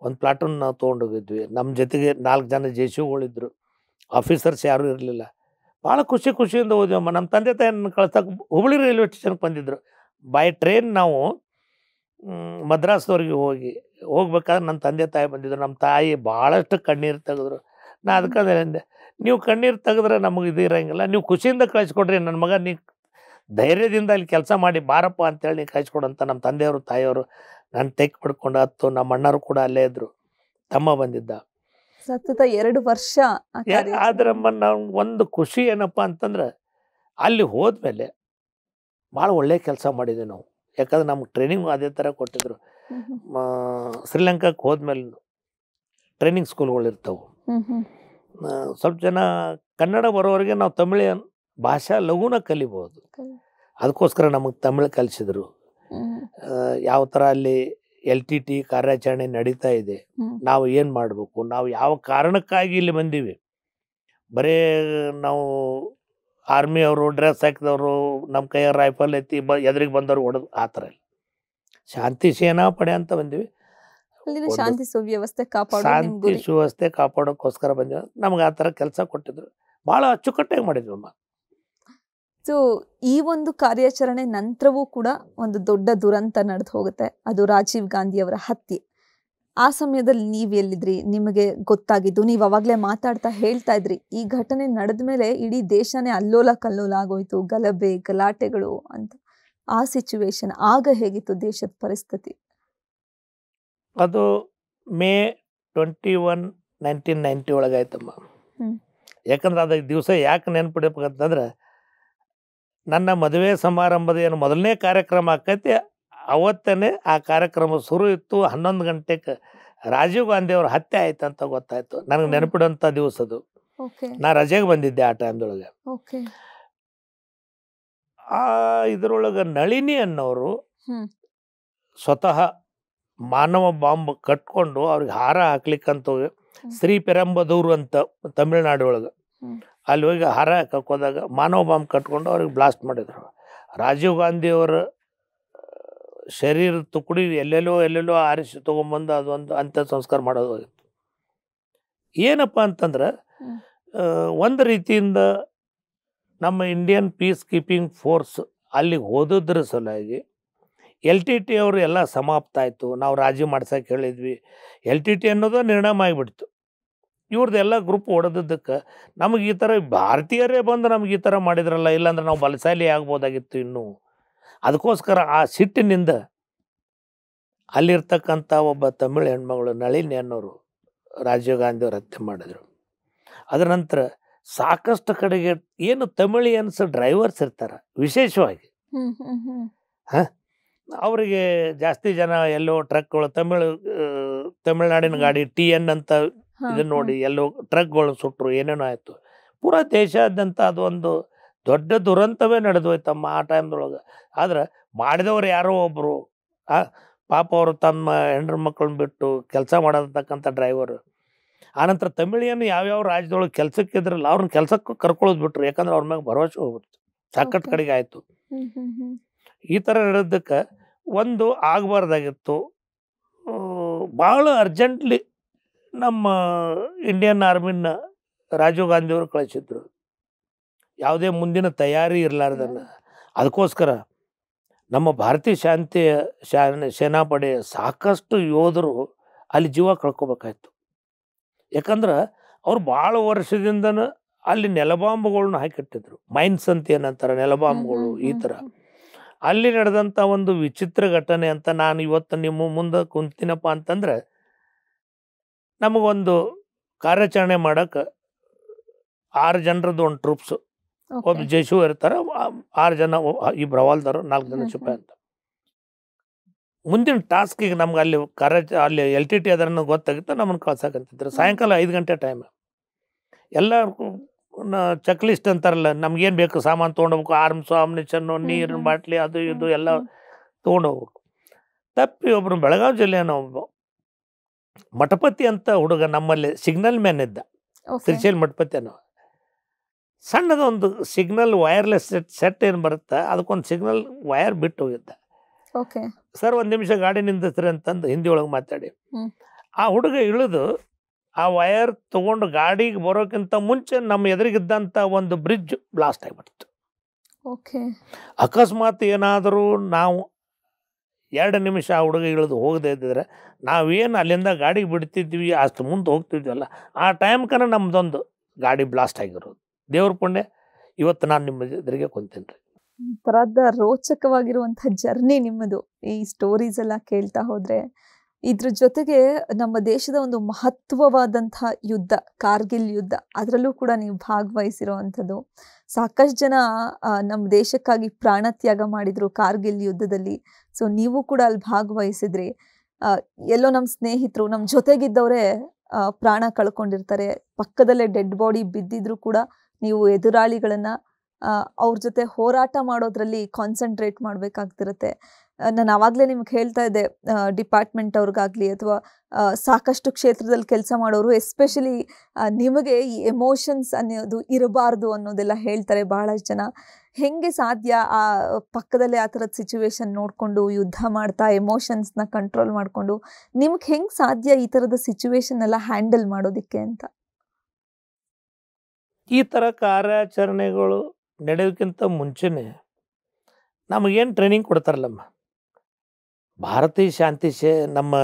ಒಂದು ಪ್ಲಾಟೂನ್ ನಾವು ತೊಗೊಂಡೋಗಿದ್ವಿ ನಮ್ಮ ಜೊತೆಗೆ ನಾಲ್ಕು ಜನ ಜೆ ಸಿಗಳಿದ್ರು ಆಫೀಸರ್ಸ್ ಯಾರೂ ಇರಲಿಲ್ಲ ಭಾಳ ಖುಷಿ ಖುಷಿಯಿಂದ ಹೋದ್ವಮ್ಮ ನಮ್ಮ ತಂದೆ ತಾಯಿಯನ್ನು ಕಳ್ಸಕ್ಕೆ ಹುಬ್ಬಳ್ಳಿ ರೈಲ್ವೆ ಸ್ಟೇಷನ್ಗೆ ಬಂದಿದ್ದರು ಬೈ ಟ್ರೈನ್ ನಾವು ಮದ್ರಾಸ್ದವ್ರಿಗೆ ಹೋಗಿ ಹೋಗ್ಬೇಕಾದ್ರೆ ನನ್ನ ತಂದೆ ತಾಯಿ ಬಂದಿದ್ರು ನಮ್ಮ ತಾಯಿ ಭಾಳಷ್ಟು ಕಣ್ಣೀರು ತೆಗೆದ್ರು ನಾ ಅದಕ್ಕೆ ನೀವು ಕಣ್ಣೀರು ತೆಗೆದ್ರೆ ನಮಗೆ ಇದು ಇರೋಂಗಿಲ್ಲ ನೀವು ಖುಷಿಯಿಂದ ಕಳಿಸ್ಕೊಡ್ರಿ ನನ್ನ ಮಗ ನೀ ಧೈರ್ಯದಿಂದ ಅಲ್ಲಿ ಕೆಲಸ ಮಾಡಿ ಬಾರಪ್ಪ ಅಂತೇಳಿ ನೀವು ಕಳಿಸ್ಕೊಡಂತ ನಮ್ಮ ತಂದೆಯವರು ತಾಯಿಯವರು ನನ್ನ ತೆಗ್ ಪಡ್ಕೊಂಡು ಹತ್ತು ನಮ್ಮ ಅಣ್ಣರು ಕೂಡ ಅಲ್ಲೇ ಇದ್ರು ತಮ್ಮ ಬಂದಿದ್ದ ಸತತ ಎರಡು ವರ್ಷ ಆದ್ರೆ ನಮ್ಗೆ ಒಂದು ಖುಷಿ ಏನಪ್ಪ ಅಂತಂದ್ರೆ ಅಲ್ಲಿ ಹೋದ್ಮೇಲೆ ಭಾಳ ಒಳ್ಳೆ ಕೆಲಸ ಮಾಡಿದ್ವಿ ನಾವು ಯಾಕಂದ್ರೆ ನಮ್ಗೆ ಟ್ರೈನಿಂಗ್ ಅದೇ ಥರ ಕೊಟ್ಟಿದ್ರು ಶ್ರೀಲಂಕಾಕ್ಕೆ ಹೋದ್ಮೇಲೆ ಟ್ರೈನಿಂಗ್ ಇರ್ತವೆ ಸ್ವಲ್ಪ ಜನ ಕನ್ನಡ ಬರೋವರೆಗೆ ನಾವು ತಮಿಳ ಭಾಷಾ ಲಘುನ ಕಲಿಬೋದು ಅದಕ್ಕೋಸ್ಕರ ನಮಗೆ ತಮಿಳು ಕಲಿಸಿದ್ರು ಯಾವ ಥರ ಅಲ್ಲಿ ಎಲ್ ಟಿ ಟಿ ಕಾರ್ಯಾಚರಣೆ ನಡೀತಾ ಇದೆ ನಾವು ಏನು ಮಾಡಬೇಕು ನಾವು ಯಾವ ಕಾರಣಕ್ಕಾಗಿ ಇಲ್ಲಿ ಬಂದೀವಿ ಬರೀ ನಾವು ಆರ್ಮಿ ಅವರು ಡ್ರೆಸ್ ಹಾಕಿದವರು ನಮ್ಮ ಕೈಯ ರೈಫಲ್ ಎತ್ತಿ ಬ ಎದುರಿಗೆ ಬಂದವರು ಹೊಡೆದು ಆ ಥರ ಇಲ್ಲ ಶಾಂತಿ ಸೇನಾ ಪಡೆ ಅಂತ ಬಂದಿವಿ ಶಾಂತಿ ಸುವ್ಯವಸ್ಥೆ ಕಾಪಾಡ ಶಾಂತಿ ಸುವ್ಯವಸ್ಥೆ ಕಾಪಾಡೋಕ್ಕೋಸ್ಕರ ಬಂದಿವಿ ನಮ್ಗೆ ಆ ಥರ ಕೆಲಸ ಕೊಟ್ಟಿದ್ರು ಭಾಳ ಅಚ್ಚುಕಟ್ಟಾಗಿ ಅಮ್ಮ ಸೊ ಈ ಒಂದು ಕಾರ್ಯಾಚರಣೆ ನಂತರವೂ ಕೂಡ ಒಂದು ದೊಡ್ಡ ದುರಂತ ನಡೆದು ಹೋಗುತ್ತೆ ಅದು ರಾಜೀವ್ ಗಾಂಧಿ ಅವರ ಹತ್ಯೆ ಆ ಸಮಯದಲ್ಲಿ ನೀವು ಎಲ್ಲಿದ್ರಿ ನಿಮಗೆ ಗೊತ್ತಾಗಿದ್ದು ನೀವು ಅವಾಗಲೇ ಮಾತಾಡ್ತಾ ಹೇಳ್ತಾ ಇದ್ರಿ ಈ ಘಟನೆ ನಡೆದ ಮೇಲೆ ಇಡೀ ದೇಶನೇ ಅಲ್ಲೋಲ ಕಲ್ಲೋಲ ಆಗೋಯ್ತು ಗಲಭೆ ಗಲಾಟೆಗಳು ಅಂತ ಆ ಸಿಚುವೇಶನ್ ಆಗ ಹೇಗಿತ್ತು ದೇಶದ ಪರಿಸ್ಥಿತಿ ಅದು May twenty one nineteen ninety ಒಳಗಾಯ್ತಮ್ಮ ಯಾಕಂದ್ರೆ ಅದ ದಿವಸ ಯಾಕೆ ನೆನ್ಪಿಡಬೇಕಂತಂದ್ರೆ ನನ್ನ ಮದುವೆ ಸಮಾರಂಭದ ಏನು ಮೊದಲನೇ ಕಾರ್ಯಕ್ರಮ ಆಕೈತಿ ಅವತ್ತೇ ಆ ಕಾರ್ಯಕ್ರಮ ಶುರು ಇತ್ತು ಹನ್ನೊಂದು ಗಂಟೆಗೆ ರಾಜೀವ್ ಗಾಂಧಿ ಅವ್ರ ಹತ್ಯೆ ಆಯ್ತು ಅಂತ ಗೊತ್ತಾಯ್ತು ನನಗೆ ನೆನಪಿಡುವಂತ ದಿವಸ ಅದು ನಾ ರಜೆಗೆ ಬಂದಿದ್ದೆ ಆ ಟೈಮ್ದೊಳಗೆ ಆ ಇದರೊಳಗೆ ನಳಿನಿ ಅನ್ನೋರು ಸ್ವತಃ ಮಾನವ ಬಾಂಬ್ ಕಟ್ಕೊಂಡು ಅವ್ರಿಗೆ ಹಾರ ಹಾಕ್ಲಿಕ್ಕಂತ ಹೋಗಿ ಶ್ರೀ ಪೆರಂಬದೂರು ಅಂತ ಒಳಗೆ ಅಲ್ಲಿ ಹೋಗಿ ಹಾರ ಹಾಕೋದಾಗ ಮಾನವ ಬಾಂಬ್ ಕಟ್ಕೊಂಡು ಅವ್ರಿಗೆ ಬ್ಲಾಸ್ಟ್ ಮಾಡಿದ್ರು ರಾಜೀವ್ ಗಾಂಧಿ ಅವರ ಶರೀರ ತುಕುಡಿ ಎಲ್ಲೆಲ್ಲೋ ಎಲ್ಲೆಲ್ಲೋ ಆರಿಸಿ ತೊಗೊಂಬಂದು ಅದೊಂದು ಅಂತ್ಯ ಸಂಸ್ಕಾರ ಮಾಡೋದಾಗಿತ್ತು ಏನಪ್ಪ ಅಂತಂದ್ರೆ ಒಂದು ರೀತಿಯಿಂದ ನಮ್ಮ ಇಂಡಿಯನ್ ಪೀಸ್ ಕೀಪಿಂಗ್ ಫೋರ್ಸ್ ಅಲ್ಲಿಗೆ ಹೋದದ್ರ ಸಲುವಾಗಿ ಎಲ್ ಟಿ ಟಿ ಅವರು ಎಲ್ಲ ಸಮಾಪ್ತ ಆಯಿತು ನಾವು ರಾಜಿ ಮಾಡ್ಸೋಕೆ ಹೇಳಿದ್ವಿ ಎಲ್ ಟಿ ಟಿ ಅನ್ನೋದು ನಿರ್ಣಾಮ ಆಗಿಬಿಡ್ತು ಇವ್ರದ್ದೆಲ್ಲ ಗ್ರೂಪ್ ಹೊಡೆದಕ್ಕೆ ನಮಗೆ ಈ ಥರ ಭಾರತೀಯರೇ ಬಂದು ನಮ್ಗೆ ಈ ಥರ ಮಾಡಿದ್ರಲ್ಲ ಇಲ್ಲಾಂದ್ರೆ ನಾವು ಬಲಶಾಲಿ ಆಗ್ಬೋದಾಗಿತ್ತು ಇನ್ನೂ ಅದಕ್ಕೋಸ್ಕರ ಆ ಸಿಟ್ಟಿನಿಂದ ಅಲ್ಲಿರ್ತಕ್ಕಂಥ ಒಬ್ಬ ತಮಿಳು ಹೆಣ್ಮಗಳು ನಳಿನಿ ಅನ್ನೋರು ರಾಜೀವ್ ಗಾಂಧಿಯವ್ರು ಹತ್ಯೆ ಮಾಡಿದರು ಅದರ ನಂತರ ಸಾಕಷ್ಟು ಕಡೆಗೆ ಏನು ತಮಿಳಿಯನ್ಸ್ ಡ್ರೈವರ್ಸ್ ಇರ್ತಾರೆ ವಿಶೇಷವಾಗಿ ಹಾಂ ಅವರಿಗೆ ಜಾಸ್ತಿ ಜನ ಎಲ್ಲೋ ಟ್ರಕ್ಗಳು ತಮಿಳು ತಮಿಳ್ನಾಡಿನ ಗಾಡಿ ಟಿ ಎನ್ ಅಂತ ಇದನ್ನು ನೋಡಿ ಎಲ್ಲೋ ಟ್ರಕ್ಗಳು ಸುಟ್ಟರು ಏನೇನೋ ಆಯಿತು ಪೂರಾ ದೇಶಾದ್ಯಂತ ಅದೊಂದು ದೊಡ್ಡ ದುರಂತವೇ ನಡೆದೋಯ್ತಮ್ಮ ಆ ಟೈಮ್ದೊಳಗೆ ಆದ್ರೆ ಮಾಡಿದವರು ಯಾರೋ ಒಬ್ಬರು ಪಾಪ ಅವರು ತಮ್ಮ ಹೆಂಡ್ರ ಮಕ್ಕಳನ್ನ ಬಿಟ್ಟು ಕೆಲಸ ಮಾಡತಕ್ಕಂಥ ಡ್ರೈವರು ಆನಂತರ ತಮಿಳಿಯನ್ನು ಯಾವ್ಯಾವ ರಾಜ್ಯದೊಳಗೆ ಕೆಲಸಕ್ಕಿದ್ರಲ್ಲ ಅವ್ರನ್ನ ಕೆಲಸಕ್ಕೂ ಕರ್ಕೊಳ್ಳೋದು ಬಿಟ್ರು ಯಾಕಂದ್ರೆ ಅವ್ರ ಮ್ಯಾಗ ಭರವಸೆ ಹೋಗ್ಬಿಡ್ತು ಸಾಕಟ್ಟು ಕಡೆಗೆ ಆಯಿತು ಈ ಥರ ನಡೆದಕ್ಕೆ ಒಂದು ಆಗಬಾರ್ದಾಗಿತ್ತು ಭಾಳ ಅರ್ಜೆಂಟ್ಲಿ ನಮ್ಮ ಇಂಡಿಯನ್ ಆರ್ಮಿನ ರಾಜೀವ್ ಗಾಂಧಿಯವರು ಕಳಿಸಿದ್ರು ಯಾವುದೇ ಮುಂದಿನ ತಯಾರಿ ಇರಲಾರ್ದನ್ನ ಅದಕ್ಕೋಸ್ಕರ ನಮ್ಮ ಭಾರತೀಯ ಶಾಂತಿಯ ಸೇನಾಪಡೆ ಸಾಕಷ್ಟು ಯೋಧರು ಅಲ್ಲಿ ಜೀವ ಕಳ್ಕೊಬೇಕಾಯ್ತು ಯಾಕಂದ್ರೆ ಅವ್ರು ಭಾಳ ವರ್ಷದಿಂದ ಅಲ್ಲಿ ನೆಲಬಾಂಬುಗಳನ್ನ ಹಾಕಿಟ್ಟಿದ್ರು ಮೈನ್ಸ್ ಅಂತ ಏನಂತಾರೆ ನೆಲಬಾಂಬುಗಳು ಈ ಥರ ಅಲ್ಲಿ ನಡೆದಂಥ ಒಂದು ವಿಚಿತ್ರ ಘಟನೆ ಅಂತ ನಾನು ಇವತ್ತು ನಿಮ್ಮ ಮುಂದೆ ಕುಂತಿನಪ್ಪ ಅಂತಂದ್ರೆ ನಮಗೊಂದು ಕಾರ್ಯಾಚರಣೆ ಮಾಡೋಕ್ಕೆ ಆರು ಜನರದ್ದು ಒಂದು ಟ್ರೂಪ್ಸು ಒಬ್ಬ ಜೈಶು ಇರ್ತಾರೆ ಆರು ಜನ ಇಬ್ರು ಹವಾಲ್ದಾರು ನಾಲ್ಕು ಜನ ಚುಪ್ಪ ಅಂತ ಮುಂದಿನ ಟಾಸ್ಕ್ ಈಗ ನಮ್ಗೆ ಅಲ್ಲಿ ಕರೆ ಅಲ್ಲಿ ಎಲ್ ಟಿ ಟಿ ಅದನ್ನು ಗೊತ್ತಾಗಿತ್ತು ನಮ್ಮನ್ನು ಅಂತಿದ್ರು ಸಾಯಂಕಾಲ ಐದು ಗಂಟೆ ಟೈಮ್ ಎಲ್ಲ ಚೆಕ್ ಲಿಸ್ಟ್ ಅಂತಾರಲ್ಲ ನಮ್ಗೇನು ಬೇಕು ಸಾಮಾನು ತೊಗೊಂಡೋಗ್ಬೇಕು ಆರ್ಮ್ಸ್ ಆಮ್ನಿಷನ್ನು ನೀರಿನ ಬಾಟ್ಲಿ ಅದು ಇದು ಎಲ್ಲ ತೊಗೊಂಡೋಗ್ಬೇಕು ತಪ್ಪಿ ಒಬ್ಬರು ಬೆಳಗಾವಿ ಜಿಲ್ಲೆ ಒಬ್ಬ ಮಠಪತಿ ಅಂತ ಹುಡುಗ ನಮ್ಮಲ್ಲಿ ಸಿಗ್ನಲ್ ಮ್ಯಾನ್ ಇದ್ದ ತ್ರಿಶೈಲ್ ಮಠಪತಿ ಅನ್ನೋ ಸಣ್ಣದೊಂದು ಸಿಗ್ನಲ್ ವೈರ್ಲೆಸ್ ಸೆಟ್ ಸೆಟ್ ಏನು ಬರುತ್ತೆ ಅದಕ್ಕೊಂದು ಸಿಗ್ನಲ್ ವೈರ್ ಬಿಟ್ಟು ಹೋಗಿದ್ದೆ ಓಕೆ ಸರ್ ಒಂದು ನಿಮಿಷ ಗಾಡಿ ನಿಂದಿಸ್ರಿ ಅಂತಂದು ಹಿಂದಿ ಒಳಗೆ ಮಾತಾಡಿ ಆ ಹುಡುಗ ಇಳಿದು ಆ ವೈರ್ ತೊಗೊಂಡು ಗಾಡಿಗೆ ಬರೋಕ್ಕಿಂತ ಮುಂಚೆ ನಮ್ಮ ಎದುರಿಗಿದ್ದಂಥ ಒಂದು ಬ್ರಿಡ್ಜ್ ಬ್ಲಾಸ್ಟ್ ಆಗಿಬಿಡ್ತು ಓಕೆ ಅಕಸ್ಮಾತ್ ಏನಾದರೂ ನಾವು ಎರಡು ನಿಮಿಷ ಆ ಹುಡುಗ ಇಳಿದು ಹೋಗದೆ ಇದ್ದಿದ್ರೆ ನಾವೇನು ಅಲ್ಲಿಂದ ಗಾಡಿಗೆ ಬಿಡ್ತಿದ್ವಿ ಅಷ್ಟು ಮುಂದೆ ಹೋಗ್ತಿದ್ವಲ್ಲ ಆ ಟೈಮ್ ಕನ ನಮ್ಮದೊಂದು ಗಾಡಿ ಬ್ಲಾಸ್ಟ್ ಆಗಿರೋದು ದೇವ್ರ ಪುಣ್ಯ ಇವತ್ತು ನಾನು ನಿಮ್ಮ ಎದುರಿಗೆ ಕೊಂತೇನೆ ರೀ ಒಂಥರದ ರೋಚಕವಾಗಿರುವಂತಹ ಜರ್ನಿ ನಿಮ್ಮದು ಈ ಸ್ಟೋರೀಸ್ ಎಲ್ಲ ಕೇಳ್ತಾ ಹೋದ್ರೆ ಇದ್ರ ಜೊತೆಗೆ ನಮ್ಮ ದೇಶದ ಒಂದು ಮಹತ್ವವಾದಂತಹ ಯುದ್ಧ ಕಾರ್ಗಿಲ್ ಯುದ್ಧ ಅದರಲ್ಲೂ ಕೂಡ ನೀವು ಭಾಗವಹಿಸಿರುವಂಥದ್ದು ಸಾಕಷ್ಟು ಜನ ನಮ್ಮ ದೇಶಕ್ಕಾಗಿ ಪ್ರಾಣ ತ್ಯಾಗ ಮಾಡಿದ್ರು ಕಾರ್ಗಿಲ್ ಯುದ್ಧದಲ್ಲಿ ಸೊ ನೀವು ಕೂಡ ಅಲ್ಲಿ ಭಾಗವಹಿಸಿದ್ರಿ ಎಲ್ಲೋ ನಮ್ಮ ಸ್ನೇಹಿತರು ನಮ್ಮ ಜೊತೆಗಿದ್ದವರೇ ಪ್ರಾಣ ಕಳ್ಕೊಂಡಿರ್ತಾರೆ ಪಕ್ಕದಲ್ಲೇ ಡೆಡ್ ಬಾಡಿ ಬಿದ್ದಿದ್ರು ಕೂಡ ನೀವು ಎದುರಾಳಿಗಳನ್ನು ಅವ್ರ ಜೊತೆ ಹೋರಾಟ ಮಾಡೋದ್ರಲ್ಲಿ ಕಾನ್ಸಂಟ್ರೇಟ್ ಮಾಡಬೇಕಾಗ್ತಿರುತ್ತೆ ನಾನು ಆವಾಗಲೇ ನಿಮ್ಗೆ ಹೇಳ್ತಾ ಇದ್ದೆ ಡಿಪಾರ್ಟ್ಮೆಂಟ್ ಅವ್ರಿಗಾಗಲಿ ಅಥವಾ ಸಾಕಷ್ಟು ಕ್ಷೇತ್ರದಲ್ಲಿ ಕೆಲಸ ಮಾಡೋರು ಎಸ್ಪೆಷಲಿ ನಿಮಗೆ ಈ ಎಮೋಷನ್ಸ್ ಅನ್ನೋದು ಇರಬಾರ್ದು ಅನ್ನೋದೆಲ್ಲ ಹೇಳ್ತಾರೆ ಬಹಳಷ್ಟು ಜನ ಹೆಂಗೆ ಸಾಧ್ಯ ಆ ಪಕ್ಕದಲ್ಲೇ ಆ ಥರದ ಸಿಚುವೇಶನ್ ನೋಡಿಕೊಂಡು ಯುದ್ಧ ಮಾಡ್ತಾ ಎಮೋಷನ್ಸ್ನ ಕಂಟ್ರೋಲ್ ಮಾಡಿಕೊಂಡು ನಿಮ್ಗೆ ಹೆಂಗೆ ಸಾಧ್ಯ ಈ ಥರದ ಎಲ್ಲ ಹ್ಯಾಂಡಲ್ ಮಾಡೋದಕ್ಕೆ ಅಂತ ಈ ಥರ ಕಾರ್ಯಾಚರಣೆಗಳು ನಡೆಯೋಕ್ಕಿಂತ ಮುಂಚೆನೇ ನಮಗೇನು ಟ್ರೈನಿಂಗ್ ಕೊಡ್ತಾರಲ್ಲಮ್ಮ ಭಾರತೀಯ ಶಾಂತಿ ಸೇ ನಮ್ಮ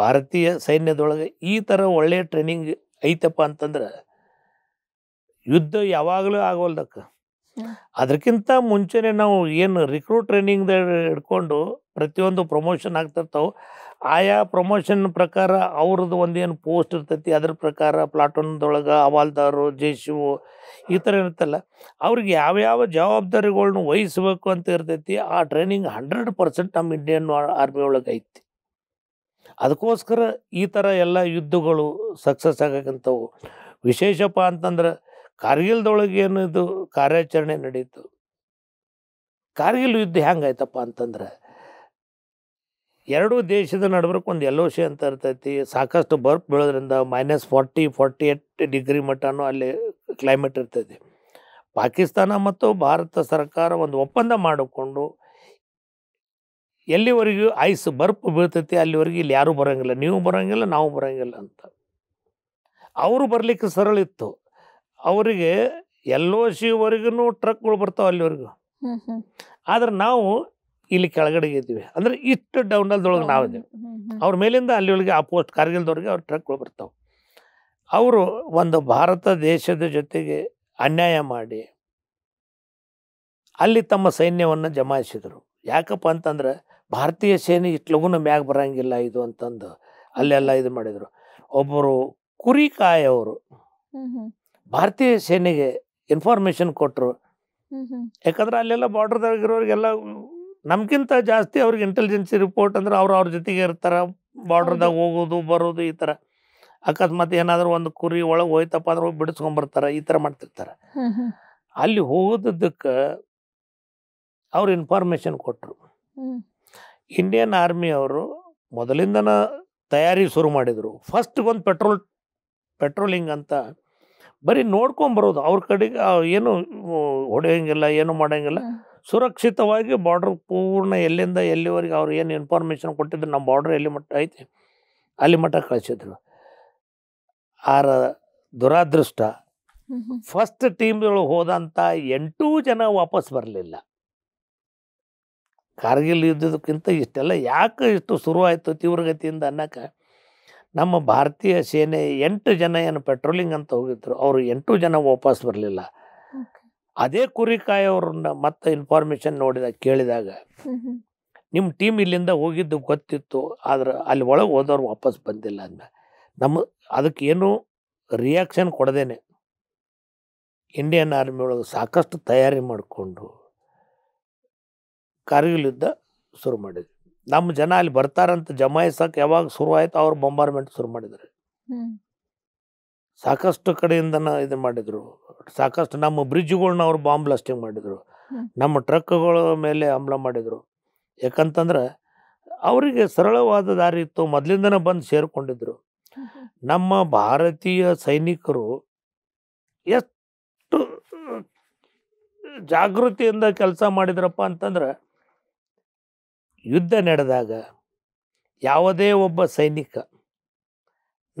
ಭಾರತೀಯ ಸೈನ್ಯದೊಳಗೆ ಈ ಥರ ಒಳ್ಳೆಯ ಟ್ರೈನಿಂಗ್ ಐತಪ್ಪ ಅಂತಂದ್ರೆ ಯುದ್ಧ ಯಾವಾಗಲೂ ಆಗೋಲ್ದಕ್ಕ ಅದಕ್ಕಿಂತ ಮುಂಚೆನೇ ನಾವು ಏನು ರಿಕ್ರೂಟ್ ಟ್ರೈನಿಂಗ್ ಹಿಡ್ಕೊಂಡು ಪ್ರತಿಯೊಂದು ಪ್ರಮೋಷನ್ ಆಗ್ತಿರ್ತಾವೆ ಆಯಾ ಪ್ರಮೋಷನ್ ಪ್ರಕಾರ ಅವ್ರದ್ದು ಒಂದೇನು ಪೋಸ್ಟ್ ಇರ್ತೈತಿ ಅದ್ರ ಪ್ರಕಾರ ಪ್ಲಾಟೂನ್ದೊಳಗೆ ಹವಾಲ್ದಾರು ಜೇಶಿವು ಈ ಥರ ಇರುತ್ತಲ್ಲ ಅವ್ರಿಗೆ ಯಾವ್ಯಾವ ಜವಾಬ್ದಾರಿಗಳ್ನ ವಹಿಸ್ಬೇಕು ಅಂತ ಇರ್ತೈತಿ ಆ ಟ್ರೈನಿಂಗ್ ಹಂಡ್ರೆಡ್ ಪರ್ಸೆಂಟ್ ನಮ್ಮ ಇಂಡಿಯನ್ ಆರ್ಮಿ ಒಳಗೆ ಐತಿ ಅದಕ್ಕೋಸ್ಕರ ಈ ಥರ ಎಲ್ಲ ಯುದ್ಧಗಳು ಸಕ್ಸಸ್ ಆಗಕ್ಕಂಥವು ವಿಶೇಷಪ್ಪ ಅಂತಂದ್ರೆ ಕಾರ್ಗಿಲ್ದೊಳಗೆ ಇದು ಕಾರ್ಯಾಚರಣೆ ನಡೀತು ಕಾರ್ಗಿಲ್ ಯುದ್ಧ ಹೆಂಗಾಯ್ತಪ್ಪ ಅಂತಂದ್ರೆ ಎರಡೂ ದೇಶದ ನಡುವರ್ಕ್ ಒಂದು ಸಿ ಅಂತ ಇರ್ತೈತಿ ಸಾಕಷ್ಟು ಬರ್ಫ್ ಬೀಳೋದ್ರಿಂದ minus forty forty eight degree ಮಟ್ಟನೂ ಅಲ್ಲಿ ಕ್ಲೈಮೇಟ್ ಇರ್ತೈತಿ ಪಾಕಿಸ್ತಾನ ಮತ್ತು ಭಾರತ ಸರ್ಕಾರ ಒಂದು ಒಪ್ಪಂದ ಮಾಡಿಕೊಂಡು ಎಲ್ಲಿವರೆಗೂ ಐಸ್ ಬರ್ಫ್ ಬೀಳ್ತೈತಿ ಅಲ್ಲಿವರೆಗೂ ಇಲ್ಲಿ ಯಾರೂ ಬರೋಂಗಿಲ್ಲ ನೀವು ಬರೋಂಗಿಲ್ಲ ನಾವು ಬರೋಂಗಿಲ್ಲ ಅಂತ ಅವರು ಬರಲಿಕ್ಕೆ ಸರಳ ಇತ್ತು ಅವರಿಗೆ ಎಲ್ಲೋ ಶಿವರೆಗೂ ಟ್ರಕ್ಗಳು ಬರ್ತಾವೆ ಅಲ್ಲಿವರೆಗೂ ಆದ್ರೆ ನಾವು ಇಲ್ಲಿ ಕೆಳಗಡೆ ಇದ್ದೀವಿ ಅಂದ್ರೆ ಇಷ್ಟು ಡೌನಲ್ದೊಳಗೆ ನಾವಿದ್ದೀವಿ ಅವ್ರ ಮೇಲಿಂದ ಅಲ್ಲಿಯೊಳಗೆ ಆ ಪೋಸ್ಟ್ ಕಾರ್ಗಿಲ್ದವ್ರಿಗೆ ಅವ್ರ ಟ್ರಕ್ಗಳು ಬರ್ತಾವೆ ಅವರು ಒಂದು ಭಾರತ ದೇಶದ ಜೊತೆಗೆ ಅನ್ಯಾಯ ಮಾಡಿ ಅಲ್ಲಿ ತಮ್ಮ ಸೈನ್ಯವನ್ನು ಜಮಾಯಿಸಿದರು ಯಾಕಪ್ಪ ಅಂತಂದ್ರೆ ಭಾರತೀಯ ಸೇನೆ ಇಟ್ಲಗುನ ಮ್ಯಾಗ ಬರೋಂಗಿಲ್ಲ ಇದು ಅಂತಂದು ಅಲ್ಲೆಲ್ಲ ಇದು ಮಾಡಿದರು ಒಬ್ಬರು ಕುರಿ ಕಾಯವರು ಭಾರತೀಯ ಸೇನೆಗೆ ಇನ್ಫಾರ್ಮೇಶನ್ ಕೊಟ್ಟರು ಯಾಕಂದ್ರೆ ಅಲ್ಲೆಲ್ಲ ಬಾರ್ಡರ್ದಾಗಿರೋರಿಗೆಲ್ಲ ನಮ್ಗಿಂತ ಜಾಸ್ತಿ ಅವ್ರಿಗೆ ಇಂಟೆಲಿಜೆನ್ಸಿ ರಿಪೋರ್ಟ್ ಅಂದ್ರೆ ಅವ್ರು ಅವ್ರ ಜೊತೆಗೆ ಇರ್ತಾರೆ ಬಾರ್ಡ್ರದಾಗ ಹೋಗೋದು ಬರೋದು ಈ ಥರ ಅಕಸ್ಮಾತ್ ಏನಾದರೂ ಒಂದು ಕುರಿ ಒಳಗೆ ಹೋಯ್ತಪ್ಪ ಅಂದ್ರೆ ಹೋಗಿ ಬಿಡಿಸ್ಕೊಂಡ್ಬರ್ತಾರೆ ಈ ಥರ ಮಾಡ್ತಿರ್ತಾರೆ ಅಲ್ಲಿ ಹೋಗೋದಕ್ಕೆ ಅವ್ರು ಇನ್ಫಾರ್ಮೇಷನ್ ಕೊಟ್ಟರು ಇಂಡಿಯನ್ ಆರ್ಮಿ ಅವರು ಮೊದಲಿಂದನ ತಯಾರಿ ಶುರು ಮಾಡಿದರು ಫಸ್ಟ್ಗೊಂದು ಪೆಟ್ರೋಲ್ ಪೆಟ್ರೋಲಿಂಗ್ ಅಂತ ಬರೀ ನೋಡ್ಕೊಂಬರೋದು ಅವ್ರ ಕಡೆಗೆ ಏನು ಹೊಡೆಯೋಂಗಿಲ್ಲ ಏನು ಮಾಡೋಂಗಿಲ್ಲ ಸುರಕ್ಷಿತವಾಗಿ ಬಾರ್ಡ್ರ್ ಪೂರ್ಣ ಎಲ್ಲಿಂದ ಎಲ್ಲಿವರೆಗೆ ಅವ್ರು ಏನು ಇನ್ಫಾರ್ಮೇಷನ್ ಕೊಟ್ಟಿದ್ರು ನಮ್ಮ ಬಾರ್ಡ್ರ್ ಎಲ್ಲಿ ಮಟ್ಟ ಐತಿ ಅಲ್ಲಿ ಮಟ್ಟ ಕಳಿಸಿದ್ರು ಆರ ದುರಾದೃಷ್ಟ ಫಸ್ಟ್ ಟೀಮ್ಗಳು ಹೋದಂಥ ಎಂಟು ಜನ ವಾಪಸ್ ಬರಲಿಲ್ಲ ಕಾರ್ಗಿಲ್ ಯುದ್ಧದಕ್ಕಿಂತ ಇಷ್ಟೆಲ್ಲ ಯಾಕೆ ಇಷ್ಟು ಶುರುವಾಯಿತು ತೀವ್ರಗತಿಯಿಂದ ಅನ್ನೋಕೆ ನಮ್ಮ ಭಾರತೀಯ ಸೇನೆ ಎಂಟು ಜನ ಏನು ಪೆಟ್ರೋಲಿಂಗ್ ಅಂತ ಹೋಗಿದ್ರು ಅವರು ಎಂಟು ಜನ ವಾಪಸ್ ಬರಲಿಲ್ಲ ಅದೇ ಕುರಿಕಾಯಿ ಅವ್ರನ್ನ ಮತ್ತೆ ಇನ್ಫಾರ್ಮೇಶನ್ ನೋಡಿದಾಗ ಕೇಳಿದಾಗ ನಿಮ್ಮ ಟೀಮ್ ಇಲ್ಲಿಂದ ಹೋಗಿದ್ದು ಗೊತ್ತಿತ್ತು ಆದ್ರೆ ಅಲ್ಲಿ ಒಳಗೆ ಹೋದವ್ರು ವಾಪಸ್ ಬಂದಿಲ್ಲ ಅಂದ ನಮ್ಮ ಏನು ರಿಯಾಕ್ಷನ್ ಕೊಡದೇನೆ ಇಂಡಿಯನ್ ಆರ್ಮಿ ಒಳಗೆ ಸಾಕಷ್ಟು ತಯಾರಿ ಮಾಡಿಕೊಂಡು ಕಾರ್ಗಿಲ್ ಯುದ್ಧ ಶುರು ಮಾಡಿದ್ವಿ ನಮ್ಮ ಜನ ಅಲ್ಲಿ ಬರ್ತಾರಂತ ಜಮಾಯಿಸಕ್ಕೆ ಯಾವಾಗ ಶುರು ಆಯ್ತು ಅವ್ರು ಬೊಂಬಾರ್ಮೆಂಟ್ ಶುರು ಮಾಡಿದ್ರು ಸಾಕಷ್ಟು ಕಡೆಯಿಂದನೇ ಇದು ಮಾಡಿದರು ಸಾಕಷ್ಟು ನಮ್ಮ ಬ್ರಿಡ್ಜ್ಗಳನ್ನ ಅವ್ರು ಬಾಂಬ್ ಬ್ಲಾಸ್ಟಿಂಗ್ ಮಾಡಿದರು ನಮ್ಮ ಟ್ರಕ್ಗಳ ಮೇಲೆ ಹಮ್ಲ ಮಾಡಿದರು ಯಾಕಂತಂದ್ರೆ ಅವರಿಗೆ ಸರಳವಾದ ದಾರಿ ಇತ್ತು ಮೊದಲಿಂದನೇ ಬಂದು ಸೇರಿಕೊಂಡಿದ್ದರು ನಮ್ಮ ಭಾರತೀಯ ಸೈನಿಕರು ಎಷ್ಟು ಜಾಗೃತಿಯಿಂದ ಕೆಲಸ ಮಾಡಿದ್ರಪ್ಪ ಅಂತಂದ್ರೆ ಯುದ್ಧ ನಡೆದಾಗ ಯಾವುದೇ ಒಬ್ಬ ಸೈನಿಕ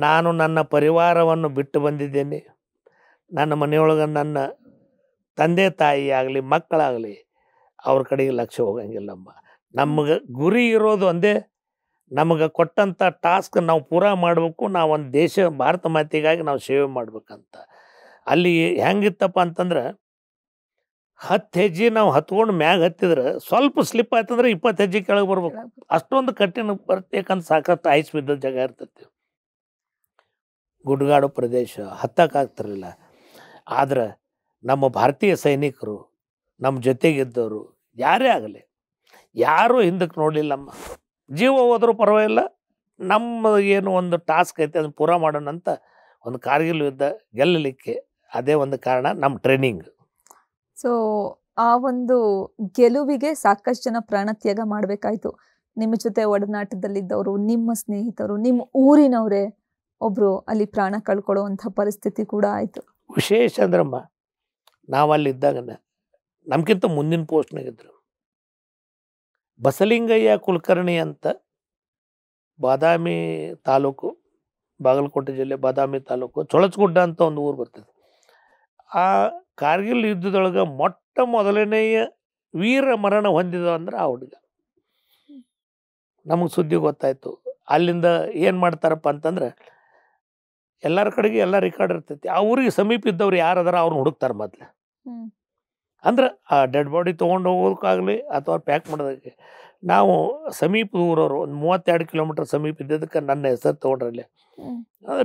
ನಾನು ನನ್ನ ಪರಿವಾರವನ್ನು ಬಿಟ್ಟು ಬಂದಿದ್ದೇನೆ ನನ್ನ ಮನೆಯೊಳಗೆ ನನ್ನ ತಂದೆ ತಾಯಿ ಆಗಲಿ ಮಕ್ಕಳಾಗಲಿ ಅವ್ರ ಕಡೆಗೆ ಲಕ್ಷ್ಯ ಹೋಗಂಗಿಲ್ಲಮ್ಮ ನಮಗೆ ಗುರಿ ಇರೋದು ಒಂದೇ ನಮಗೆ ಕೊಟ್ಟಂಥ ಟಾಸ್ಕ್ ನಾವು ಪೂರಾ ಮಾಡಬೇಕು ನಾವು ಒಂದು ದೇಶ ಭಾರತ ಮಾತಿಗಾಗಿ ನಾವು ಸೇವೆ ಮಾಡಬೇಕಂತ ಅಲ್ಲಿ ಹೆಂಗಿತ್ತಪ್ಪ ಅಂತಂದ್ರೆ ಹತ್ತು ಹೆಜ್ಜೆ ನಾವು ಹತ್ಕೊಂಡು ಮ್ಯಾಗ ಹತ್ತಿದ್ರೆ ಸ್ವಲ್ಪ ಸ್ಲಿಪ್ ಆಯ್ತಂದ್ರೆ ಇಪ್ಪತ್ತು ಹೆಜ್ಜೆ ಕೆಳಗೆ ಬರ್ಬೇಕು ಅಷ್ಟೊಂದು ಕಠಿಣ ಬರ್ತೇಕಂತ ಸಾಕಷ್ಟು ಐಸ್ ಬಿದ್ದ ಜಾಗ ಇರ್ತೈತಿ ಗುಡ್ಗಾಡು ಪ್ರದೇಶ ಹತ್ತಕ್ಕಾಗ್ತಿರಲಿಲ್ಲ ಆದ್ರೆ ನಮ್ಮ ಭಾರತೀಯ ಸೈನಿಕರು ನಮ್ಮ ಜೊತೆಗಿದ್ದವರು ಯಾರೇ ಆಗಲಿ ಯಾರೂ ಹಿಂದಕ್ಕೆ ನೋಡಲಿಲ್ಲಮ್ಮ ಜೀವ ಹೋದರೂ ಪರವಾಗಿಲ್ಲ ನಮ್ಮ ಏನು ಒಂದು ಟಾಸ್ಕ್ ಐತೆ ಅದನ್ನು ಪೂರಾ ಮಾಡೋಣ ಅಂತ ಒಂದು ಕಾರ್ಗಿಲ್ ಯುದ್ಧ ಗೆಲ್ಲಲಿಕ್ಕೆ ಅದೇ ಒಂದು ಕಾರಣ ನಮ್ಮ ಟ್ರೈನಿಂಗ್ ಸೊ ಆ ಒಂದು ಗೆಲುವಿಗೆ ಸಾಕಷ್ಟು ಜನ ಪ್ರಾಣತ್ಯಾಗ ಮಾಡಬೇಕಾಯ್ತು ನಿಮ್ಮ ಜೊತೆ ಒಡನಾಟದಲ್ಲಿದ್ದವರು ನಿಮ್ಮ ಸ್ನೇಹಿತರು ನಿಮ್ಮ ಊರಿನವರೇ ಒಬ್ಬರು ಅಲ್ಲಿ ಪ್ರಾಣ ಕಳ್ಕೊಳ್ಳುವಂಥ ಪರಿಸ್ಥಿತಿ ಕೂಡ ಆಯಿತು ವಿಶೇಷ ಅಂದ್ರಮ್ಮ ನಾವಲ್ಲಿದ್ದಾಗ ನಮಗಿಂತ ಮುಂದಿನ ಪೋಸ್ಟ್ನಾಗಿದ್ದರು ಬಸಲಿಂಗಯ್ಯ ಕುಲಕರ್ಣಿ ಅಂತ ಬಾದಾಮಿ ತಾಲೂಕು ಬಾಗಲಕೋಟೆ ಜಿಲ್ಲೆ ಬಾದಾಮಿ ತಾಲೂಕು ಚೊಳಚಗುಡ್ಡ ಅಂತ ಒಂದು ಊರು ಬರ್ತದೆ ಆ ಕಾರ್ಗಿಲ್ ಯುದ್ಧದೊಳಗೆ ಮೊಟ್ಟ ಮೊದಲನೆಯ ವೀರ ಮರಣ ಹೊಂದಿದ ಅಂದ್ರೆ ಆ ಹುಡುಗ ನಮಗೆ ಸುದ್ದಿ ಗೊತ್ತಾಯಿತು ಅಲ್ಲಿಂದ ಏನು ಮಾಡ್ತಾರಪ್ಪ ಅಂತಂದ್ರೆ ಎಲ್ಲರ ಕಡೆಗೆ ಎಲ್ಲ ರೆಕಾರ್ಡ್ ಇರ್ತೈತಿ ಆ ಊರಿಗೆ ಸಮೀಪ ಇದ್ದವ್ರು ಯಾರಾದ್ರೆ ಅವ್ರನ್ನ ಹುಡುಕ್ತಾರೆ ಮೊದ್ಲು ಅಂದ್ರೆ ಆ ಡೆಡ್ ಬಾಡಿ ತೊಗೊಂಡು ಹೋಗೋದಕ್ಕಾಗಲಿ ಅಥವಾ ಪ್ಯಾಕ್ ಮಾಡೋದಕ್ಕೆ ನಾವು ಸಮೀಪ ಊರವರು ಒಂದು ಮೂವತ್ತೆರಡು ಕಿಲೋಮೀಟರ್ ಸಮೀಪ ಇದ್ದದಕ್ಕೆ ನನ್ನ ಹೆಸರು ತೊಗೊಂಡ್ರಲ್ಲಿ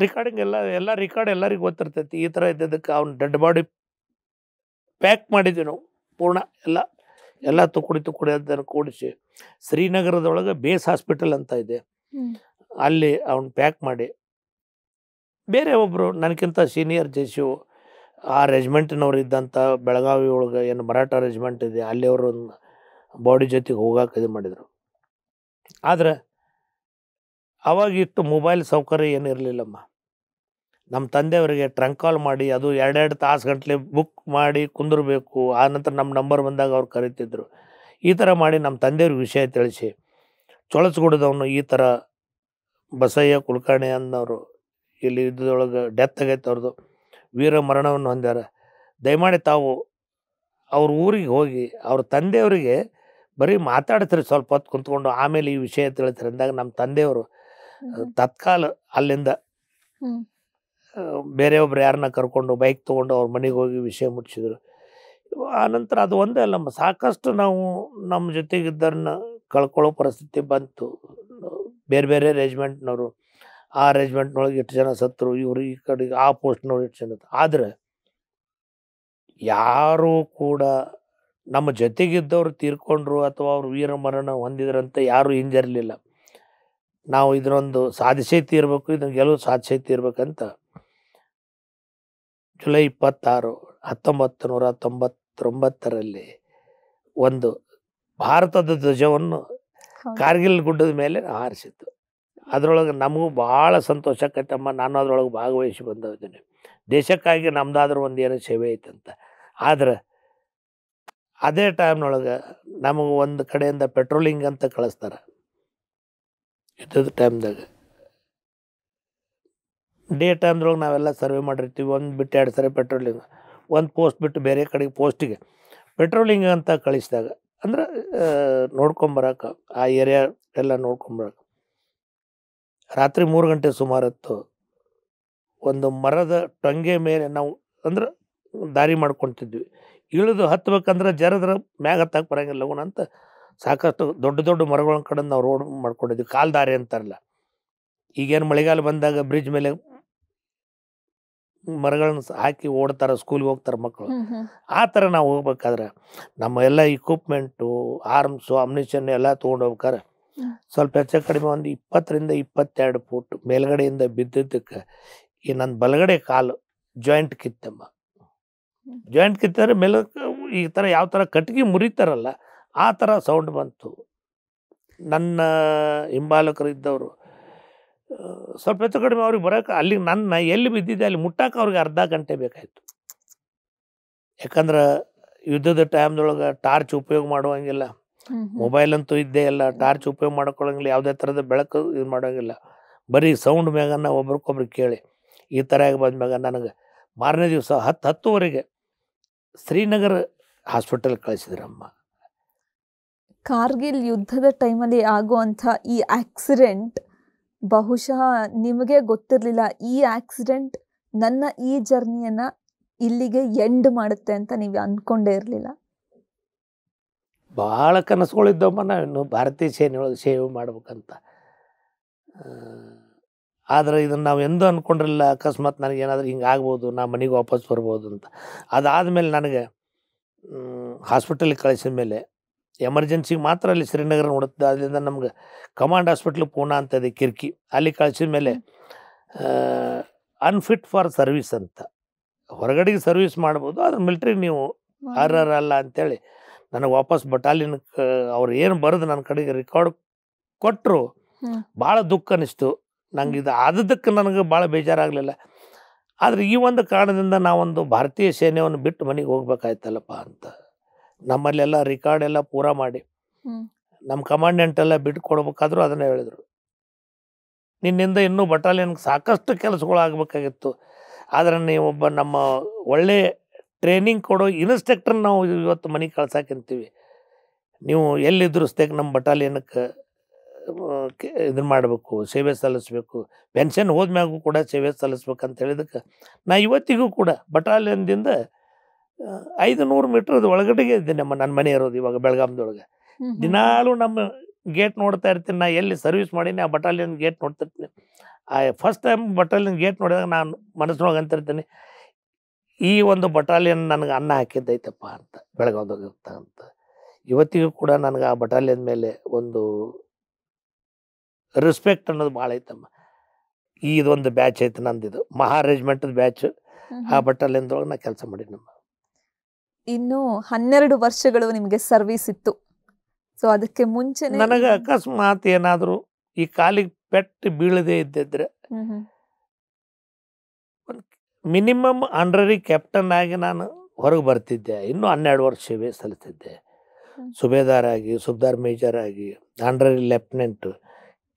ರೆಕಾರ್ಡಿಂಗ್ ಎಲ್ಲ ಎಲ್ಲ ರೆಕಾರ್ಡ್ ಎಲ್ಲರಿಗೂ ಗೊತ್ತಿರ್ತೈತಿ ಈ ಥರ ಇದ್ದದಕ್ಕೆ ಅವ್ನು ಡೆಡ್ ಬಾಡಿ ಪ್ಯಾಕ್ ಮಾಡಿದ್ವಿ ನಾವು ಪೂರ್ಣ ಎಲ್ಲ ಎಲ್ಲ ತುಕುಡಿ ತುಕುಡಿ ಅದನ್ನು ಕೂಡಿಸಿ ಶ್ರೀನಗರದೊಳಗೆ ಬೇಸ್ ಹಾಸ್ಪಿಟಲ್ ಅಂತ ಇದೆ ಅಲ್ಲಿ ಅವ್ನು ಪ್ಯಾಕ್ ಮಾಡಿ ಬೇರೆ ಒಬ್ಬರು ನನಗಿಂತ ಸೀನಿಯರ್ ಜೆ ಸಿ ಆ ರೆಜ್ಮೆಂಟಿನವ್ರು ಇದ್ದಂಥ ಬೆಳಗಾವಿ ಒಳಗೆ ಏನು ಮರಾಠ ರೆಜಿಮೆಂಟ್ ಇದೆ ಅಲ್ಲಿ ಅವರು ಬಾಡಿ ಜೊತೆಗೆ ಹೋಗಕ್ಕೆ ಇದು ಮಾಡಿದರು ಆದರೆ ಅವಾಗಿಟ್ಟು ಮೊಬೈಲ್ ಸೌಕರ್ಯ ಏನೂ ಇರಲಿಲ್ಲಮ್ಮ ನಮ್ಮ ತಂದೆಯವರಿಗೆ ಟ್ರಂಕ್ ಕಾಲ್ ಮಾಡಿ ಅದು ಎರಡೆರಡು ತಾಸು ಗಂಟಲೆ ಬುಕ್ ಮಾಡಿ ಕುಂದಿರಬೇಕು ಆನಂತರ ನಮ್ಮ ನಂಬರ್ ಬಂದಾಗ ಅವ್ರು ಕರಿತಿದ್ರು ಈ ಥರ ಮಾಡಿ ನಮ್ಮ ತಂದೆಯವ್ರಿಗೆ ವಿಷಯ ತಿಳಿಸಿ ಚೊಳಸ್ಗುಡದವನು ಈ ಥರ ಬಸಯ್ಯ ಕುಲಕರ್ಣಿ ಅನ್ನೋರು ಇಲ್ಲಿ ಯುದ್ಧದೊಳಗೆ ಡೆತ್ ಆಗೈತೆ ಅವ್ರದ್ದು ವೀರ ಮರಣವನ್ನು ಹೊಂದ್ಯಾರ ದಯಮಾಡಿ ತಾವು ಅವ್ರ ಊರಿಗೆ ಹೋಗಿ ಅವ್ರ ತಂದೆಯವರಿಗೆ ಬರೀ ಮಾತಾಡ್ತಾರೆ ಸ್ವಲ್ಪ ಹೊತ್ತು ಕುಂತ್ಕೊಂಡು ಆಮೇಲೆ ಈ ವಿಷಯ ತಿಳಿತಾರೆ ಅಂದಾಗ ನಮ್ಮ ತಂದೆಯವರು ತತ್ಕಾಲ ಅಲ್ಲಿಂದ ಬೇರೆ ಯಾರನ್ನ ಕರ್ಕೊಂಡು ಬೈಕ್ ತೊಗೊಂಡು ಅವ್ರ ಮನೆಗೆ ಹೋಗಿ ವಿಷಯ ಮುಟ್ಟಿಸಿದ್ರು ಆನಂತರ ಅದು ಒಂದೇ ಅಲ್ಲ ಸಾಕಷ್ಟು ನಾವು ನಮ್ಮ ಜೊತೆಗಿದ್ದರನ್ನ ಕಳ್ಕೊಳ್ಳೋ ಪರಿಸ್ಥಿತಿ ಬಂತು ಬೇರೆ ಬೇರೆ ರೆಜಿಮೆಂಟ್ನವರು ಆ ಅರೇಂಜ್ಮೆಂಟ್ನೊಳಗೆ ಎಷ್ಟು ಜನ ಸತ್ತರು ಇವರು ಈ ಕಡೆ ಆ ಪೋಸ್ಟ್ನವ್ರು ಎಷ್ಟು ಜನ ಆದರೆ ಯಾರೂ ಕೂಡ ನಮ್ಮ ಜೊತೆಗಿದ್ದವ್ರು ತೀರ್ಕೊಂಡ್ರು ಅಥವಾ ಅವ್ರು ವೀರ ಮರಣ ಹೊಂದಿದ್ರಂತ ಯಾರೂ ಹಿಂಜರಲಿಲ್ಲ ನಾವು ಇದನ್ನೊಂದು ಸಾಧಿಸೇ ತೀರ್ಬೇಕು ಇದನ್ನು ಗೆಲುವು ಸಾಧಿಸೇ ತೀರ್ಬೇಕಂತ ಜುಲೈ ಇಪ್ಪತ್ತಾರು ಹತ್ತೊಂಬತ್ತು ನೂರ ತೊಂಬತ್ತೊಂಬತ್ತರಲ್ಲಿ ಒಂದು ಭಾರತದ ಧ್ವಜವನ್ನು ಕಾರ್ಗಿಲ್ ಗುಡ್ಡದ ಮೇಲೆ ಹಾರಿಸಿತ್ತು ಅದರೊಳಗೆ ನಮಗೂ ಭಾಳ ಆಕೈತಮ್ಮ ನಾನು ಅದರೊಳಗೆ ಭಾಗವಹಿಸಿ ಬಂದಿದ್ದೇನೆ ದೇಶಕ್ಕಾಗಿ ನಮ್ಮದಾದ್ರೂ ಒಂದು ಏನೋ ಸೇವೆ ಐತಂತ ಆದ್ರೆ ಅದೇ ಟೈಮ್ನೊಳಗೆ ನಮಗೆ ಒಂದು ಕಡೆಯಿಂದ ಪೆಟ್ರೋಲಿಂಗ್ ಅಂತ ಕಳಿಸ್ತಾರೆ ಇದ್ದದ ಟೈಮ್ದಾಗ ಡೇ ಟೈಮ್ದೊಳಗೆ ನಾವೆಲ್ಲ ಸರ್ವೆ ಮಾಡಿರ್ತೀವಿ ಒಂದು ಬಿಟ್ಟು ಎರಡು ಸರಿ ಪೆಟ್ರೋಲಿಂಗ್ ಒಂದು ಪೋಸ್ಟ್ ಬಿಟ್ಟು ಬೇರೆ ಕಡೆಗೆ ಪೋಸ್ಟಿಗೆ ಪೆಟ್ರೋಲಿಂಗ್ ಅಂತ ಕಳಿಸಿದಾಗ ಅಂದ್ರೆ ನೋಡ್ಕೊಂಬರಕ್ಕೆ ಆ ಏರಿಯಾ ಎಲ್ಲ ನೋಡ್ಕೊಂಬರಕ್ಕೆ ರಾತ್ರಿ ಮೂರು ಗಂಟೆ ಸುಮಾರತ್ತು ಒಂದು ಮರದ ಟೊಂಗೆ ಮೇಲೆ ನಾವು ಅಂದ್ರೆ ದಾರಿ ಮಾಡ್ಕೊತಿದ್ವಿ ಇಳಿದು ಹತ್ತಬೇಕಂದ್ರೆ ಜರದ್ರ ಮ್ಯಾಗ ಹತ್ತಕ್ಕೆ ಬರೋಂಗಿಲ್ಲ ಲಗುಣ ಅಂತ ಸಾಕಷ್ಟು ದೊಡ್ಡ ದೊಡ್ಡ ಮರಗಳ ಕಡೆ ನಾವು ರೋಡ್ ಮಾಡ್ಕೊಂಡಿದ್ವಿ ಕಾಲು ದಾರಿ ಅಂತಾರಲ್ಲ ಈಗೇನು ಮಳೆಗಾಲ ಬಂದಾಗ ಬ್ರಿಡ್ಜ್ ಮೇಲೆ ಮರಗಳನ್ನ ಹಾಕಿ ಓಡ್ತಾರೆ ಸ್ಕೂಲ್ಗೆ ಹೋಗ್ತಾರೆ ಮಕ್ಕಳು ಆ ಥರ ನಾವು ಹೋಗ್ಬೇಕಾದ್ರೆ ನಮ್ಮ ಎಲ್ಲ ಇಕ್ವಿಪ್ಮೆಂಟು ಆರ್ಮ್ಸು ಅಮ್ನಿಷನ್ ಎಲ್ಲ ತೊಗೊಂಡು ಹೋಗ್ಬೇಕಾರೆ ಸ್ವಲ್ಪ ಹೆಚ್ಚು ಕಡಿಮೆ ಒಂದು ಇಪ್ಪತ್ತರಿಂದ ಇಪ್ಪತ್ತೆರಡು ಫೂಟ್ ಮೇಲ್ಗಡೆಯಿಂದ ಬಿದ್ದಿದ್ದಕ್ಕೆ ಈ ನನ್ನ ಬಲಗಡೆ ಕಾಲು ಜಾಯಿಂಟ್ ಕಿತ್ತಮ್ಮ ಜಾಯಿಂಟ್ ಕಿತ್ತಂದ್ರೆ ಮೇಲ ಈ ಥರ ಯಾವ ಥರ ಕಟ್ಗೆ ಮುರಿತಾರಲ್ಲ ಆ ಥರ ಸೌಂಡ್ ಬಂತು ನನ್ನ ಇದ್ದವರು ಸ್ವಲ್ಪ ಹೆಚ್ಚು ಕಡಿಮೆ ಅವ್ರಿಗೆ ಬರೋಕೆ ಅಲ್ಲಿಗೆ ನನ್ನ ಎಲ್ಲಿ ಬಿದ್ದಿದ್ದೆ ಅಲ್ಲಿ ಮುಟ್ಟಕ್ಕೆ ಅವ್ರಿಗೆ ಅರ್ಧ ಗಂಟೆ ಬೇಕಾಯಿತು ಯಾಕಂದ್ರೆ ಯುದ್ಧದ ಟೈಮ್ದೊಳಗೆ ಟಾರ್ಚ್ ಉಪಯೋಗ ಮಾಡುವಂಗಿಲ್ಲ ಮೊಬೈಲ್ ಅಂತೂ ಇದ್ದೇ ಇಲ್ಲ ಟಾರ್ಚ್ ಉಪಯೋಗ ಮಾಡ್ಕೊಳ್ಳಂಗಿಲ್ಲ ಯಾವುದೇ ಥರದ ಬೆಳಕು ಇದು ಮಾಡೋಂಗಿಲ್ಲ ಬರೀ ಸೌಂಡ್ ಮ್ಯಾಗನ್ನ ಒಬ್ರಿಗೊಬ್ರು ಕೇಳಿ ಈ ಥರ ಆಗಿ ಬಂದ್ಮ್ಯಾಗ ನನಗೆ ಮಾರನೇ ದಿವಸ ಹತ್ತು ಹತ್ತುವರೆಗೆ ಶ್ರೀನಗರ ಹಾಸ್ಪಿಟಲ್ ಕಳಿಸಿದ್ರಮ್ಮ ಕಾರ್ಗಿಲ್ ಯುದ್ಧದ ಟೈಮಲ್ಲಿ ಆಗುವಂಥ ಈ ಆಕ್ಸಿಡೆಂಟ್ ಬಹುಶಃ ನಿಮಗೆ ಗೊತ್ತಿರಲಿಲ್ಲ ಈ ಆಕ್ಸಿಡೆಂಟ್ ನನ್ನ ಈ ಜರ್ನಿಯನ್ನು ಇಲ್ಲಿಗೆ ಎಂಡ್ ಮಾಡುತ್ತೆ ಅಂತ ನೀವು ಅಂದ್ಕೊಂಡೇ ಇರಲಿಲ್ಲ ಭಾಳ ಕನಸುಗಳಿದ್ದವಮ್ಮ ನಾವು ಭಾರತೀಯ ಸೇನೆ ಸೇವೆ ಮಾಡ್ಬೇಕಂತ ಆದರೆ ಇದನ್ನು ನಾವು ಎಂದೂ ಅಂದ್ಕೊಂಡಿರಲಿಲ್ಲ ಅಕಸ್ಮಾತ್ ನನಗೆ ಏನಾದರೂ ಹಿಂಗೆ ಆಗ್ಬೋದು ನಾ ಮನೆಗೆ ವಾಪಸ್ ಬರ್ಬೋದು ಅಂತ ಅದಾದಮೇಲೆ ನನಗೆ ಹಾಸ್ಪಿಟಲಿಗೆ ಕಳಿಸಿದ ಮೇಲೆ ಎಮರ್ಜೆನ್ಸಿಗೆ ಮಾತ್ರ ಅಲ್ಲಿ ಶ್ರೀನಗರ ನೋಡುತ್ತೆ ಅದರಿಂದ ನಮ್ಗೆ ಕಮಾಂಡ್ ಹಾಸ್ಪಿಟ್ಲ್ ಪೂನಾ ಅಂತ ಇದೆ ಕಿರ್ಕಿ ಅಲ್ಲಿ ಕಳಿಸಿದ ಮೇಲೆ ಅನ್ಫಿಟ್ ಫಾರ್ ಸರ್ವಿಸ್ ಅಂತ ಹೊರಗಡೆಗೆ ಸರ್ವಿಸ್ ಮಾಡ್ಬೋದು ಆದರೆ ಮಿಲ್ಟ್ರಿ ನೀವು ಅಲ್ಲ ಅಂಥೇಳಿ ನನಗೆ ವಾಪಸ್ ಬಟಾಲಿಯನ್ ಅವ್ರು ಏನು ಬರೆದು ನನ್ನ ಕಡೆಗೆ ರೆಕಾರ್ಡ್ ಕೊಟ್ಟರು ಭಾಳ ದುಃಖ ಅನಿಸ್ತು ನಂಗೆ ಇದು ಆದದಕ್ಕೆ ನನಗೆ ಭಾಳ ಬೇಜಾರಾಗಲಿಲ್ಲ ಆದರೆ ಈ ಒಂದು ಕಾರಣದಿಂದ ನಾವೊಂದು ಭಾರತೀಯ ಸೇನೆಯನ್ನು ಬಿಟ್ಟು ಮನೆಗೆ ಹೋಗ್ಬೇಕಾಯ್ತಲ್ಲಪ್ಪ ಅಂತ ನಮ್ಮಲ್ಲೆಲ್ಲ ರೆಕಾರ್ಡ್ ಎಲ್ಲ ಪೂರ ಮಾಡಿ ನಮ್ಮ ಕಮಾಂಡೆಂಟ್ ಎಲ್ಲ ಬಿಟ್ಟು ಕೊಡ್ಬೇಕಾದ್ರು ಅದನ್ನು ಹೇಳಿದರು ನಿನ್ನಿಂದ ಇನ್ನೂ ಬಟಾಲಿಯನ್ಗೆ ಸಾಕಷ್ಟು ಕೆಲಸಗಳು ಆಗಬೇಕಾಗಿತ್ತು ಆದರೆ ನೀವೊಬ್ಬ ನಮ್ಮ ಒಳ್ಳೆಯ ಟ್ರೈನಿಂಗ್ ಕೊಡೋ ಇನ್ಸ್ಟ್ರಕ್ಟರ್ ನಾವು ಇವತ್ತು ಮನೆಗೆ ಕಳ್ಸಾಕಿಂತೀವಿ ನೀವು ಎಲ್ಲಿ ಸ್ನೇಕ್ ನಮ್ಮ ಬಟಾಲಿಯನ್ಕ್ಕೆ ಇದನ್ನು ಮಾಡಬೇಕು ಸೇವೆ ಸಲ್ಲಿಸಬೇಕು ಪೆನ್ಷನ್ ಹೋದ್ಮ್ಯಾಗೂ ಕೂಡ ಸೇವೆ ಅಂತ ಹೇಳಿದಕ್ಕೆ ನಾ ಇವತ್ತಿಗೂ ಕೂಡ ಬಟಾಲಿಯನ್ದಿಂದ ಐದು ನೂರು ಮೀಟ್ರದ ಒಳಗಡೆಗೆ ಇದ್ದೆ ನಮ್ಮ ನನ್ನ ಮನೆ ಇರೋದು ಇವಾಗ ಬೆಳಗಾಮದೊಳಗೆ ದಿನಾಲು ನಮ್ಮ ಗೇಟ್ ನೋಡ್ತಾ ಇರ್ತೀನಿ ನಾ ಎಲ್ಲಿ ಸರ್ವಿಸ್ ಮಾಡೀನಿ ಆ ಬಟಾಲಿಯನ್ ಗೇಟ್ ನೋಡ್ತಿರ್ತೀನಿ ಆ ಫಸ್ಟ್ ಟೈಮ್ ಬಟಾಲಿಯನ್ ಗೇಟ್ ನೋಡಿದಾಗ ನಾನು ಮನಸ್ಸಿನೊಳಗೆ ಅಂತಿರ್ತೀನಿ ಈ ಒಂದು ಬಟಾಲಿಯನ್ ನನಗೆ ಅನ್ನ ಹಾಕಿದ್ದೈತಪ್ಪ ಅಂತ ಬೆಳಗಾವ್ದಾಗ ಅಂತ ಇವತ್ತಿಗೂ ಕೂಡ ನನಗೆ ಆ ಬಟಾಲಿಯನ್ ಮೇಲೆ ಒಂದು ರೆಸ್ಪೆಕ್ಟ್ ಅನ್ನೋದು ಭಾಳ ಐತಮ್ಮ ಈ ಇದೊಂದು ಬ್ಯಾಚ್ ಐತೆ ನಂದಿದು ಮಹಾ ರೆಜಿಮೆಂಟದ ಬ್ಯಾಚ್ ಆ ಬಟಾಲಿಯನ್ದೊಳಗೆ ನಾ ಕೆಲಸ ನಮ್ಮ ಇನ್ನು ಹನ್ನೆರಡು ವರ್ಷಗಳು ನಿಮಗೆ ಸರ್ವಿಸ್ ಇತ್ತು ಸೊ ಅದಕ್ಕೆ ಮುಂಚೆ ನನಗೆ ಅಕಸ್ಮಾತ್ ಏನಾದರೂ ಈ ಕಾಲಿಗೆ ಪೆಟ್ಟು ಬೀಳದೇ ಇದ್ದಿದ್ರೆ ಮಿನಿಮಮ್ ಆನ್ರರಿ ಕ್ಯಾಪ್ಟನ್ ಆಗಿ ನಾನು ಹೊರಗೆ ಬರ್ತಿದ್ದೆ ಇನ್ನೂ ಹನ್ನೆರಡು ವರ್ಷ ಸೇವೆ ಸುಬೇದಾರ್ ಆಗಿ ಸುಬ್ದಾರ್ ಮೇಜರ್ ಆಗಿ ಆನ್ರರಿ ಲೆಫ್ಟಿನೆಂಟ್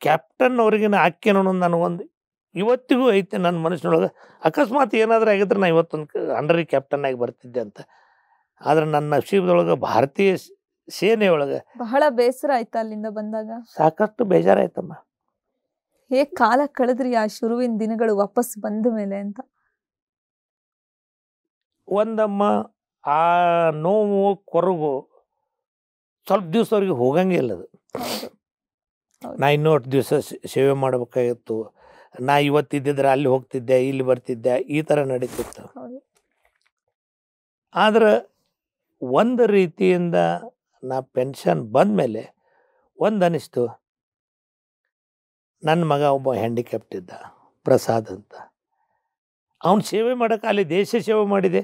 ಕ್ಯಾಪ್ಟನ್ ಅವ್ರಿಗಿನ ಹಾಕ್ಯನ ನಾನು ನನಗೊಂದು ಇವತ್ತಿಗೂ ಐತೆ ನನ್ನ ಮನಸ್ಸಿನೊಳಗೆ ಅಕಸ್ಮಾತ್ ಏನಾದರೂ ಆಗಿದ್ರೆ ನಾನು ಇವತ್ತೊಂದು ಅಂಡರಿ ಕ್ಯಾಪ್ಟನ್ ಆಗಿ ಬರ್ತಿದ್ದೆ ಅಂತ ಆದ್ರೆ ನನ್ನ ಜೀವನದೊಳಗೆ ಭಾರತೀಯ ಸೇನೆಯೊಳಗೆ ಬಹಳ ಬೇಸರ ಆಯ್ತು ಅಲ್ಲಿಂದ ಬಂದಾಗ ಸಾಕಷ್ಟು ಬೇಜಾರಾಯ್ತಮ್ಮ ಹೇಗೆ ಕಾಲ ಕಳೆದ್ರಿ ಆ ಶುರುವಿನ ದಿನಗಳು ವಾಪಸ್ ಬಂದ ಮೇಲೆ ಅಂತ ಒಂದಮ್ಮ ಆ ನೋವು ಕೊರಗು ಸ್ವಲ್ಪ ದಿವಸ ಅವ್ರಿಗೆ ಹೋಗಂಗೆ ಅದು ನಾ ಇನ್ನೂ ದಿವಸ ಸೇವೆ ಮಾಡಬೇಕಾಗಿತ್ತು ನಾ ಇವತ್ತಿದ್ದಿದ್ರೆ ಅಲ್ಲಿ ಹೋಗ್ತಿದ್ದೆ ಇಲ್ಲಿ ಬರ್ತಿದ್ದೆ ಈ ಥರ ನಡೀತಿತ್ತು ಆದರೆ ಒಂದು ರೀತಿಯಿಂದ ನಾ ಪೆನ್ಷನ್ ಬಂದಮೇಲೆ ಒಂದು ಅನಿಸ್ತು ನನ್ನ ಮಗ ಒಬ್ಬ ಹ್ಯಾಂಡಿಕ್ಯಾಪ್ಟ್ ಇದ್ದ ಪ್ರಸಾದ್ ಅಂತ ಅವನು ಸೇವೆ ಮಾಡೋಕೆ ಅಲ್ಲಿ ದೇಶ ಸೇವೆ ಮಾಡಿದೆ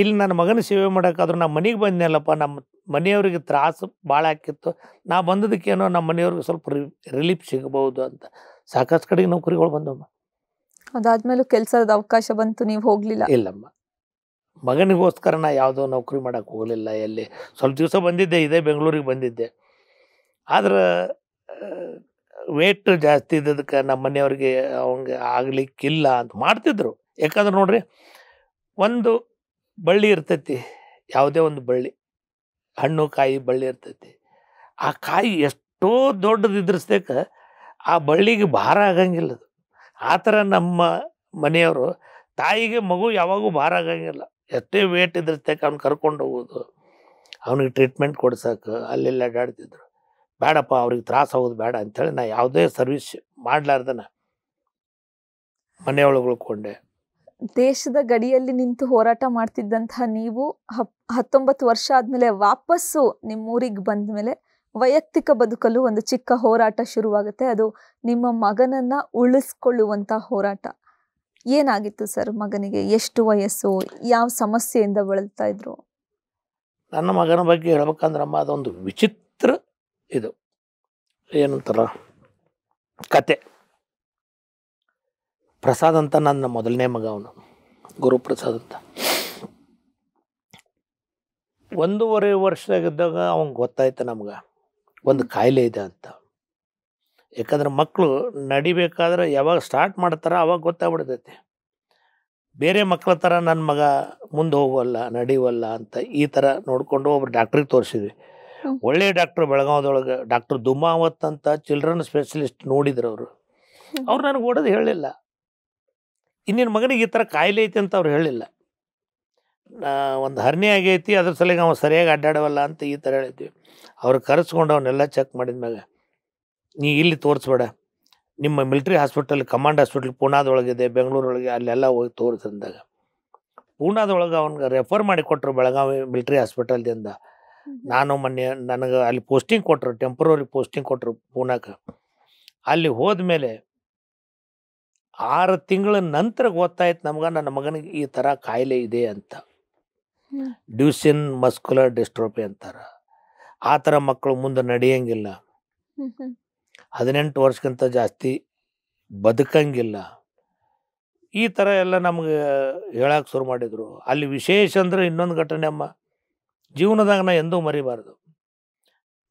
ಇಲ್ಲಿ ನನ್ನ ಮಗನ ಸೇವೆ ಮಾಡೋಕ್ಕಾದ್ರೂ ನಮ್ಮ ಮನೆಗೆ ಬಂದ್ನಲ್ಲಪ್ಪ ನಮ್ಮ ಮನೆಯವ್ರಿಗೆ ತ್ರಾಸು ಭಾಳ ಆಕಿತ್ತು ನಾ ಬಂದದಕ್ಕೇನೋ ನಮ್ಮ ಮನೆಯವ್ರಿಗೆ ಸ್ವಲ್ಪ ರಿಲೀಫ್ ಸಿಗಬಹುದು ಅಂತ ಸಾಕಷ್ಟು ಕಡೆಗೆ ನೌಕರಿಗಳು ಬಂದಮ್ಮ ಅದಾದ್ಮೇಲೆ ಕೆಲಸದ ಅವಕಾಶ ಬಂತು ನೀವು ಹೋಗಲಿಲ್ಲ ಇಲ್ಲಮ್ಮ ಮಗನಿಗೋಸ್ಕರ ನಾ ಯಾವುದೋ ನೌಕರಿ ಮಾಡೋಕೆ ಹೋಗಲಿಲ್ಲ ಎಲ್ಲಿ ಸ್ವಲ್ಪ ದಿವಸ ಬಂದಿದ್ದೆ ಇದೇ ಬೆಂಗಳೂರಿಗೆ ಬಂದಿದ್ದೆ ಆದ್ರೆ ವೇಟ್ ಜಾಸ್ತಿ ಇದ್ದದಕ್ಕೆ ನಮ್ಮ ಮನೆಯವ್ರಿಗೆ ಅವಂಗೆ ಆಗ್ಲಿಕ್ಕಿಲ್ಲ ಅಂತ ಮಾಡ್ತಿದ್ರು ಯಾಕಂದ್ರೆ ನೋಡ್ರಿ ಒಂದು ಬಳ್ಳಿ ಇರ್ತೈತಿ ಯಾವುದೇ ಒಂದು ಬಳ್ಳಿ ಹಣ್ಣು ಕಾಯಿ ಬಳ್ಳಿ ಇರ್ತೈತಿ ಆ ಕಾಯಿ ಎಷ್ಟೋ ದೊಡ್ಡದಿದ್ರಸ್ತೇಕ ಆ ಬಳ್ಳಿಗೆ ಭಾರ ಆಗಂಗಿಲ್ಲ ಅದು ಆ ಥರ ನಮ್ಮ ಮನೆಯವರು ತಾಯಿಗೆ ಮಗು ಯಾವಾಗೂ ಭಾರ ಆಗಂಗಿಲ್ಲ ಎಷ್ಟೇ ವೇಟ್ ಇದ್ರಸ್ತೇಕ ಅವ್ನು ಕರ್ಕೊಂಡು ಹೋಗೋದು ಅವನಿಗೆ ಟ್ರೀಟ್ಮೆಂಟ್ ಕೊಡ್ಸೋಕೆ ಅಲ್ಲೆಲ್ಲ ಅಡ್ಡಾಡ್ತಿದ್ರು ಬೇಡಪ್ಪ ಅವ್ರಿಗೆ ತ್ರಾಸ ಆಗೋದು ಬೇಡ ಅಂಥೇಳಿ ನಾ ಯಾವುದೇ ಸರ್ವಿಸ್ ಮಾಡಲಾರ್ದನ ಮನೆಯೊಳಗೆ ಉಳ್ಕೊಂಡೆ ದೇಶದ ಗಡಿಯಲ್ಲಿ ನಿಂತು ಹೋರಾಟ ಮಾಡ್ತಿದ್ದಂತಹ ನೀವು ಹಪ್ ಹತ್ತೊಂಬತ್ತು ವರ್ಷ ಆದಮೇಲೆ ವಾಪಸ್ಸು ನಿಮ್ಮೂರಿಗೆ ಬಂದ ಮೇಲೆ ವೈಯಕ್ತಿಕ ಬದುಕಲು ಒಂದು ಚಿಕ್ಕ ಹೋರಾಟ ಶುರುವಾಗುತ್ತೆ ಅದು ನಿಮ್ಮ ಮಗನನ್ನ ಉಳಿಸ್ಕೊಳ್ಳುವಂತ ಹೋರಾಟ ಏನಾಗಿತ್ತು ಸರ್ ಮಗನಿಗೆ ಎಷ್ಟು ವಯಸ್ಸು ಯಾವ ಸಮಸ್ಯೆಯಿಂದ ಬಳಲ್ತಾ ಇದ್ರು ನನ್ನ ಮಗನ ಬಗ್ಗೆ ಹೇಳ್ಬೇಕಂದ್ರಮ್ಮ ಅದೊಂದು ವಿಚಿತ್ರ ಇದು ಏನಂತಾರ ಕತೆ ಪ್ರಸಾದ್ ಅಂತ ನನ್ನ ಮೊದಲನೇ ಮಗ ಅವನು ಗುರುಪ್ರಸಾದ್ ಅಂತ ಒಂದೂವರೆ ವರ್ಷ ಇದ್ದಾಗ ಅವಂಗೆ ಗೊತ್ತಾಯ್ತು ನಮ್ಗೆ ಒಂದು ಕಾಯಿಲೆ ಇದೆ ಅಂತ ಯಾಕಂದ್ರೆ ಮಕ್ಕಳು ನಡಿಬೇಕಾದ್ರೆ ಯಾವಾಗ ಸ್ಟಾರ್ಟ್ ಮಾಡ್ತಾರ ಅವಾಗ ಗೊತ್ತಾಗ್ಬಿಡ್ತೈತಿ ಬೇರೆ ಮಕ್ಕಳ ಥರ ನನ್ನ ಮಗ ಮುಂದೆ ಹೋಗುವಲ್ಲ ನಡಿವಲ್ಲ ಅಂತ ಈ ಥರ ನೋಡಿಕೊಂಡು ಒಬ್ರು ಡಾಕ್ಟ್ರಿಗೆ ತೋರಿಸಿದ್ವಿ ಒಳ್ಳೆಯ ಡಾಕ್ಟ್ರು ಬೆಳಗಾವದೊಳಗೆ ಡಾಕ್ಟರ್ ದುಮಾವತ್ ಅಂತ ಚಿಲ್ಡ್ರನ್ ಸ್ಪೆಷಲಿಸ್ಟ್ ನೋಡಿದ್ರು ಅವರು ಅವ್ರು ನನಗೆ ಓಡೋದು ಹೇಳಿಲ್ಲ ಇನ್ನಿನ ಮಗನಿಗೆ ಈ ಥರ ಕಾಯಿಲೆ ಐತಿ ಅಂತ ಅವ್ರು ಹೇಳಿಲ್ಲ ಒಂದು ಹರ್ನಿ ಆಗೈತಿ ಅದ್ರ ಸಲಿಗೆ ಅವ್ನು ಸರಿಯಾಗಿ ಅಡ್ಡಾಡವಲ್ಲ ಅಂತ ಈ ಥರ ಹೇಳಿದ್ವಿ ಅವ್ರು ಕರೆಸ್ಕೊಂಡು ಅವನ್ನೆಲ್ಲ ಚೆಕ್ ಮಾಡಿದ ನೀ ಇಲ್ಲಿ ತೋರಿಸ್ಬೇಡ ನಿಮ್ಮ ಮಿಲ್ಟ್ರಿ ಹಾಸ್ಪಿಟಲ್ ಕಮಾಂಡ್ ಹಾಸ್ಪಿಟ್ಲ್ ಪೂನಾದೊಳಗಿದೆ ಬೆಂಗಳೂರೊಳಗೆ ಅಲ್ಲೆಲ್ಲ ಹೋಗಿ ತೋರಿಸಿದಾಗ ಪೂನಾದೊಳಗೆ ಅವ್ನಿಗೆ ರೆಫರ್ ಮಾಡಿ ಕೊಟ್ಟರು ಬೆಳಗಾವಿ ಮಿಲ್ಟ್ರಿ ಹಾಸ್ಪಿಟಲ್ದಿಂದ ನಾನು ಮೊನ್ನೆ ನನಗೆ ಅಲ್ಲಿ ಪೋಸ್ಟಿಂಗ್ ಕೊಟ್ಟರು ಟೆಂಪ್ರವರಿ ಪೋಸ್ಟಿಂಗ್ ಕೊಟ್ಟರು ಪೂನಾಕ್ಕೆ ಅಲ್ಲಿ ಮೇಲೆ ಆರು ತಿಂಗಳ ನಂತರ ಗೊತ್ತಾಯ್ತು ನಮ್ಗೆ ನನ್ನ ಮಗನಿಗೆ ಈ ಥರ ಕಾಯಿಲೆ ಇದೆ ಅಂತ ಡ್ಯೂಸಿನ್ ಮಸ್ಕುಲರ್ ಡಿಸ್ಟ್ರೋಪಿ ಅಂತಾರೆ ಆ ಥರ ಮಕ್ಕಳು ಮುಂದೆ ನಡೆಯಂಗಿಲ್ಲ ಹದಿನೆಂಟು ವರ್ಷಕ್ಕಿಂತ ಜಾಸ್ತಿ ಬದುಕಂಗಿಲ್ಲ ಈ ಥರ ಎಲ್ಲ ನಮಗೆ ಹೇಳಕ್ಕೆ ಶುರು ಮಾಡಿದರು ಅಲ್ಲಿ ವಿಶೇಷ ಅಂದರೆ ಇನ್ನೊಂದು ಘಟನೆ ಅಮ್ಮ ಜೀವನದಾಗ ನಾ ಎಂದೂ ಮರಿಬಾರ್ದು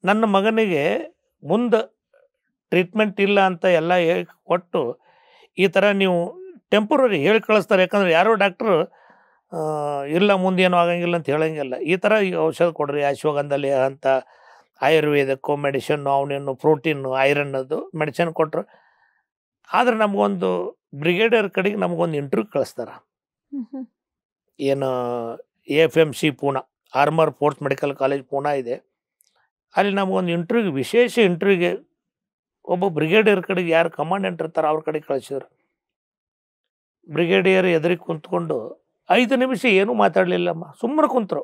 ನನ್ನ ಮಗನಿಗೆ ಮುಂದೆ ಟ್ರೀಟ್ಮೆಂಟ್ ಇಲ್ಲ ಅಂತ ಎಲ್ಲ ಕೊಟ್ಟು ಈ ಥರ ನೀವು ಟೆಂಪ್ರರಿ ಹೇಳಿ ಕಳಿಸ್ತಾರೆ ಯಾಕಂದರೆ ಯಾರೋ ಡಾಕ್ಟ್ರು ಇಲ್ಲ ಮುಂದೇನು ಆಗಂಗಿಲ್ಲ ಅಂತ ಹೇಳೋಂಗಿಲ್ಲ ಈ ಥರ ಔಷಧ ಕೊಡ್ರಿ ಅಶ್ವಗಂಧಲ್ಲಿ ಅಂತ ಆಯುರ್ವೇದಕ್ಕೂ ಮೆಡಿಷನ್ನು ಅವನೇನು ಪ್ರೋಟೀನು ಐರನ್ ಅದು ಮೆಡಿಷನ್ ಕೊಟ್ಟರು ಆದರೆ ನಮಗೊಂದು ಬ್ರಿಗೇಡಿಯರ್ ಕಡೆಗೆ ನಮಗೊಂದು ಇಂಟರ್ವ್ಯೂ ಕಳಿಸ್ತಾರೆ ಏನು F M C Poona armed force medical college Poona ಇದೆ ಅಲ್ಲಿ ನಮಗೊಂದು ಇಂಟರ್ವ್ಯೂ ವಿಶೇಷ ಇಂಟರ್ವ್ಯೂಗೆ ಒಬ್ಬ ಬ್ರಿಗೇಡಿಯರ್ ಕಡೆಗೆ ಯಾರು ಕಮಾಂಡೆಂಟ್ ಇರ್ತಾರೆ ಅವ್ರ ಕಡೆ ಕಳಿಸಿದ್ರು ಬ್ರಿಗೇಡಿಯರ್ ಎದುರಿ ಕುಂತ್ಕೊಂಡು ಐದು ನಿಮಿಷ ಏನೂ ಮಾತಾಡಲಿಲ್ಲಮ್ಮ ಸುಮ್ಮನೆ ಕುಂತರು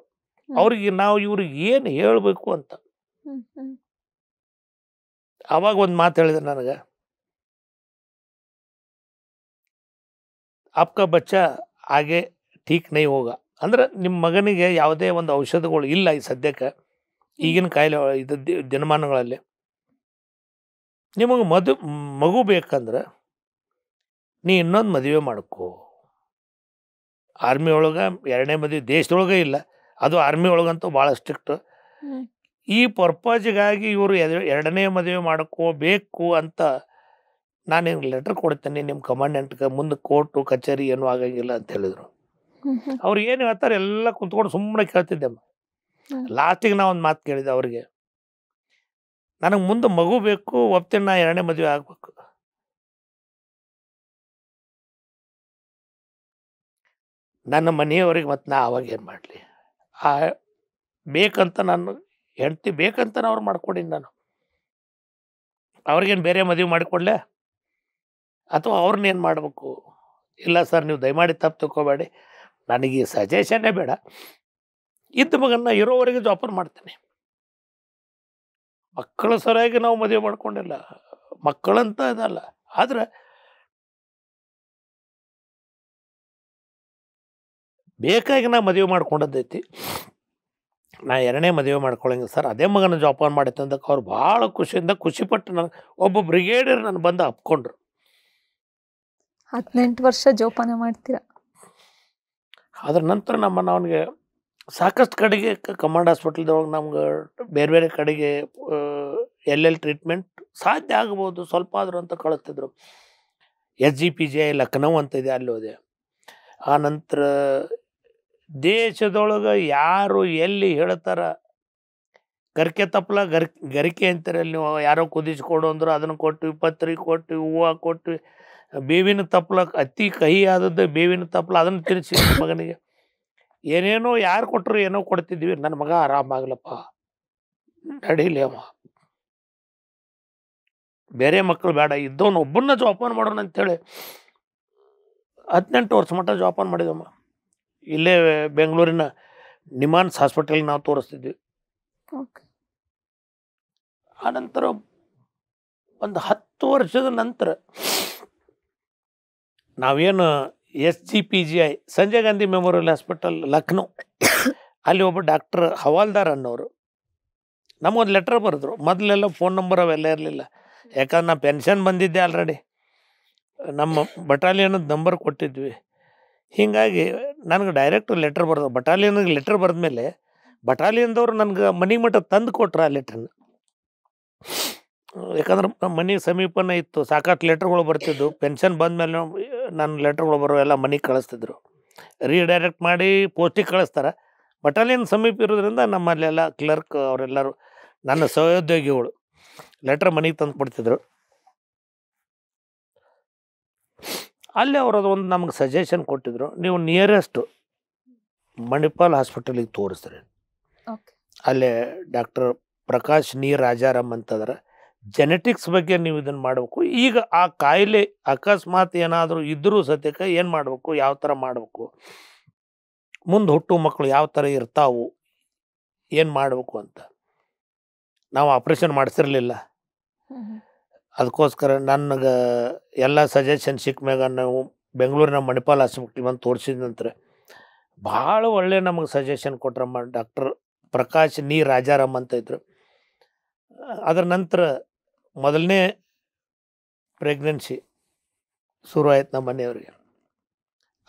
ಅವ್ರಿಗೆ ನಾವು ಇವ್ರಿಗೆ ಏನು ಹೇಳಬೇಕು ಅಂತ ಆವಾಗ ಒಂದು ಮಾತು ಹೇಳಿದೆ ನನಗೆ ಅಪ್ಕ ಬಚ್ಚ ಹಾಗೆ ಠೀಕ್ ನೈ ಹೋಗ ಅಂದ್ರೆ ನಿಮ್ಮ ಮಗನಿಗೆ ಯಾವುದೇ ಒಂದು ಔಷಧಗಳು ಇಲ್ಲ ಈ ಸದ್ಯಕ್ಕೆ ಈಗಿನ ಕಾಯಿಲೆ ಇದು ದಿನಮಾನಗಳಲ್ಲಿ ನಿಮಗೆ ಮದು ಮಗು ಬೇಕಂದ್ರೆ ನೀ ಇನ್ನೊಂದು ಮದುವೆ ಮಾಡ್ಕೋ ಆರ್ಮಿ ಒಳಗೆ ಎರಡನೇ ಮದುವೆ ದೇಶದೊಳಗೆ ಇಲ್ಲ ಅದು ಆರ್ಮಿ ಒಳಗಂತೂ ಭಾಳ ಸ್ಟ್ರಿಕ್ಟು ಈ ಪರ್ಪಸ್ಗಾಗಿ ಇವರು ಎರಡನೇ ಮದುವೆ ಮಾಡ್ಕೋಬೇಕು ಅಂತ ನಾನು ನಿಮ್ಗೆ ಲೆಟರ್ ಕೊಡ್ತೇನೆ ನಿಮ್ಮ ಕಮಾಂಡೆಂಟ್ಗೆ ಮುಂದೆ ಕೋರ್ಟು ಕಚೇರಿ ಏನೂ ಆಗಂಗಿಲ್ಲ ಅಂತ ಹೇಳಿದರು ಅವ್ರು ಏನು ಹೇಳ್ತಾರೆ ಎಲ್ಲ ಕುಂತ್ಕೊಂಡು ಸುಮ್ಮನೆ ಕೇಳ್ತಿದ್ದೆಮ್ಮ ಲಾಸ್ಟಿಗೆ ನಾ ಒಂದು ಮಾತು ಕೇಳಿದೆ ಅವ್ರಿಗೆ ನನಗೆ ಮುಂದೆ ಮಗು ಬೇಕು ಒಪ್ತೀನಿ ನಾ ಎರಡನೇ ಮದುವೆ ಆಗಬೇಕು ನನ್ನ ಮನೆಯವರಿಗೆ ಮತ್ತು ನಾ ಆವಾಗ ಏನು ಮಾಡಲಿ ಆ ಬೇಕಂತ ನಾನು ಹೆಂಡ್ತಿ ಬೇಕಂತ ಅವ್ರು ಮಾಡ್ಕೊಡೀನಿ ನಾನು ಅವ್ರಿಗೇನು ಬೇರೆ ಮದುವೆ ಮಾಡಿಕೊಡ್ಲೆ ಅಥವಾ ಏನು ಮಾಡಬೇಕು ಇಲ್ಲ ಸರ್ ನೀವು ದಯಮಾಡಿ ತಪ್ಪು ತಕ್ಕೋಬೇಡಿ ನನಗೆ ಸಜೆಷನ್ನೇ ಬೇಡ ಇದ್ದ ಮಗನ್ನ ಇರೋವರೆಗೆ ಜಾಪರ್ ಮಾಡ್ತೇನೆ ಮಕ್ಕಳ ಸರಿಯಾಗಿ ನಾವು ಮದುವೆ ಮಾಡ್ಕೊಂಡಿಲ್ಲ ಮಕ್ಕಳಂತ ಇದಲ್ಲ ಆದರೆ ಬೇಕಾಗಿ ನಾ ಮದುವೆ ಮಾಡ್ಕೊಂಡದ್ದೈತಿ ನಾ ಎರಡನೇ ಮದುವೆ ಮಾಡ್ಕೊಳ್ಳಂಗಿಲ್ಲ ಸರ್ ಅದೇ ಮಗನ ಜೋಪಾನ ಮಾಡಿತ್ತು ಅಂದಕ್ಕೆ ಅವ್ರು ಭಾಳ ಖುಷಿಯಿಂದ ಖುಷಿಪಟ್ಟು ನನಗೆ ಒಬ್ಬ ಬ್ರಿಗೇಡಿಯರ್ ನಾನು ಬಂದು ಅಪ್ಕೊಂಡ್ರು ಹದಿನೆಂಟು ವರ್ಷ ಜೋಪಾನ ಮಾಡ್ತೀರ ಅದ್ರ ನಂತರ ನಮ್ಮನ್ನು ಅವನಿಗೆ ಸಾಕಷ್ಟು ಕಡೆಗೆ ಕಮಾಂಡ್ ಹಾಸ್ಪಿಟ್ಲ್ದೊಳಗೆ ನಮ್ಗೆ ಬೇರೆ ಬೇರೆ ಕಡೆಗೆ ಎಲ್ಲೆಲ್ಲಿ ಟ್ರೀಟ್ಮೆಂಟ್ ಸಾಧ್ಯ ಆಗ್ಬೋದು ಸ್ವಲ್ಪ ಆದರೂ ಅಂತ ಕಳಿಸ್ತಿದ್ರು S G P G I Lucknow ಅಂತ ಇದೆ ಅಲ್ಲಿ ಹೋದೆ ಆ ನಂತರ ದೇಶದೊಳಗೆ ಯಾರು ಎಲ್ಲಿ ಹೇಳ್ತಾರ ಗರಿಕೆ ತಪ್ಪಲ ಗರ್ ಗರಿಕೆ ಅಲ್ಲಿ ನೀವು ಯಾರೋ ಕುದಿಸ್ಕೊಡು ಅಂದ್ರೆ ಅದನ್ನು ಕೊಟ್ಟು ಪತ್ರಿ ಕೊಟ್ಟು ಹೂವು ಕೊಟ್ಟು ಬೇವಿನ ತಪ್ಪಲ ಅತಿ ಕಹಿ ಆದದ್ದು ಬೇವಿನ ತಪ್ಪಲ ಅದನ್ನು ತಿನ್ನಿಸಿ ಮಗನಿಗೆ ಏನೇನೋ ಯಾರು ಕೊಟ್ಟರು ಏನೋ ಕೊಡ್ತಿದ್ವಿ ನನ್ನ ಮಗ ಆರಾಮಾಗ್ಲಪ್ಪ ನಡೀಲಿ ಅವ ಬೇರೆ ಮಕ್ಕಳು ಬೇಡ ಇದ್ದವನು ಒಬ್ಬನ್ನ ಜೋಪಾನ ಮಾಡೋಣ ಅಂತೇಳಿ ಹದಿನೆಂಟು ವರ್ಷ ಮಟ್ಟ ಜೋಪಾನ ಮಾಡಿದಮ್ಮ ಇಲ್ಲೇ ಬೆಂಗಳೂರಿನ ನಿಮಾನ್ಸ್ ಹಾಸ್ಪಿಟಲ್ ನಾವು ತೋರಿಸ್ತಿದ್ವಿ ಆನಂತರ ಒಂದು ಹತ್ತು ವರ್ಷದ ನಂತರ ನಾವೇನು S G P G I Sanjay Gandhi memorial hospital Lucknow ಅಲ್ಲಿ ಒಬ್ಬ ಡಾಕ್ಟರ್ ಹವಾಲ್ದಾರ್ ಅನ್ನೋರು ನಮಗೊಂದು ಲೆಟ್ರ್ ಬರೆದ್ರು ಮೊದಲೆಲ್ಲ ಫೋನ್ ನಂಬರ್ ಅವೆಲ್ಲ ಇರಲಿಲ್ಲ ಯಾಕಂದ್ರೆ ನಾ ಪೆನ್ಷನ್ ಬಂದಿದ್ದೆ ಆಲ್ರೆಡಿ ನಮ್ಮ ಬಟಾಲಿಯನ್ನ ನಂಬರ್ ಕೊಟ್ಟಿದ್ವಿ ಹೀಗಾಗಿ ನನಗೆ ಡೈರೆಕ್ಟ್ ಲೆಟ್ರ್ ಬರೆದ್ರು ಬಟಾಲಿಯನ್ಗೆ ಲೆಟ್ರ್ ಬರೆದ ಮೇಲೆ ಬಟಾಲಿಯನ್ದವ್ರು ನನಗೆ ಮನೆ ಮಟ್ಟ ತಂದು ಕೊಟ್ರು ಆ ಲೆಟ್ರನ್ನ ಯಾಕಂದ್ರೆ ಮನೆಗೆ ಸಮೀಪನೇ ಇತ್ತು ಸಾಕಷ್ಟು ಲೆಟ್ರ್ಗಳು ಬರ್ತಿದ್ದು ಪೆನ್ಷನ್ ಬಂದಮೇಲೆ ನನ್ನ ಲೆಟ್ರ್ಗಳು ಬರೋ ಎಲ್ಲ ಮನೆಗೆ ಕಳಿಸ್ತಿದ್ರು ರೀಡೈರೆಕ್ಟ್ ಮಾಡಿ ಪೋಸ್ಟಿಗೆ ಕಳಿಸ್ತಾರೆ ಬಟಾಲಿಯನ್ ಸಮೀಪ ಇರೋದ್ರಿಂದ ನಮ್ಮಲ್ಲೆಲ್ಲ ಕ್ಲರ್ಕ್ ಅವರೆಲ್ಲರೂ ನನ್ನ ಸಹೋದ್ಯೋಗಿಗಳು ಲೆಟ್ರ್ ಮನೆಗೆ ತಂದು ಕೊಡ್ತಿದ್ರು ಅಲ್ಲಿ ಅವರದು ಒಂದು ನಮಗೆ ಸಜೆಷನ್ ಕೊಟ್ಟಿದ್ರು ನೀವು ನಿಯರೆಸ್ಟು ಮಣಿಪಾಲ್ ಹಾಸ್ಪಿಟಲಿಗೆ ತೋರಿಸ್ತಾರೆ ಅಲ್ಲೇ ಡಾಕ್ಟರ್ ಪ್ರಕಾಶ್ ನೀರ್ ರಾಜಾರಾಮ್ ಅಂತಂದ್ರೆ ಜೆನೆಟಿಕ್ಸ್ ಬಗ್ಗೆ ನೀವು ಇದನ್ನು ಮಾಡಬೇಕು ಈಗ ಆ ಕಾಯಿಲೆ ಅಕಸ್ಮಾತ್ ಏನಾದರೂ ಇದ್ದರೂ ಸತ್ಯಕ್ಕೆ ಏನು ಮಾಡಬೇಕು ಯಾವ ಥರ ಮಾಡಬೇಕು ಮುಂದೆ ಹುಟ್ಟು ಮಕ್ಕಳು ಯಾವ ಥರ ಇರ್ತಾವು ಏನು ಮಾಡಬೇಕು ಅಂತ ನಾವು ಆಪ್ರೇಷನ್ ಮಾಡಿಸಿರ್ಲಿಲ್ಲ ಅದಕ್ಕೋಸ್ಕರ ನನಗೆ ಎಲ್ಲ ಸಜೆಷನ್ ಸಿಕ್ಕ ಮ್ಯಾಗ ನಾವು ಬೆಂಗಳೂರಿನ ಮಣಿಪಾಲ್ ಹಾಸ್ಪಿಟ್ಲ್ ಬಂದು ತೋರಿಸಿದ ನಂತರ ಭಾಳ ಒಳ್ಳೆ ನಮಗೆ ಸಜೆಷನ್ ಕೊಟ್ರಮ್ಮ ಡಾಕ್ಟರ್ ಪ್ರಕಾಶ್ ನೀ ರಾಜಾರಾಮ್ ಅಂತ ಇದ್ರು ಅದರ ನಂತರ ಮೊದಲನೇ ಪ್ರೆಗ್ನೆನ್ಸಿ ಆಯ್ತು ನಮ್ಮ ಮನೆಯವ್ರಿಗೆ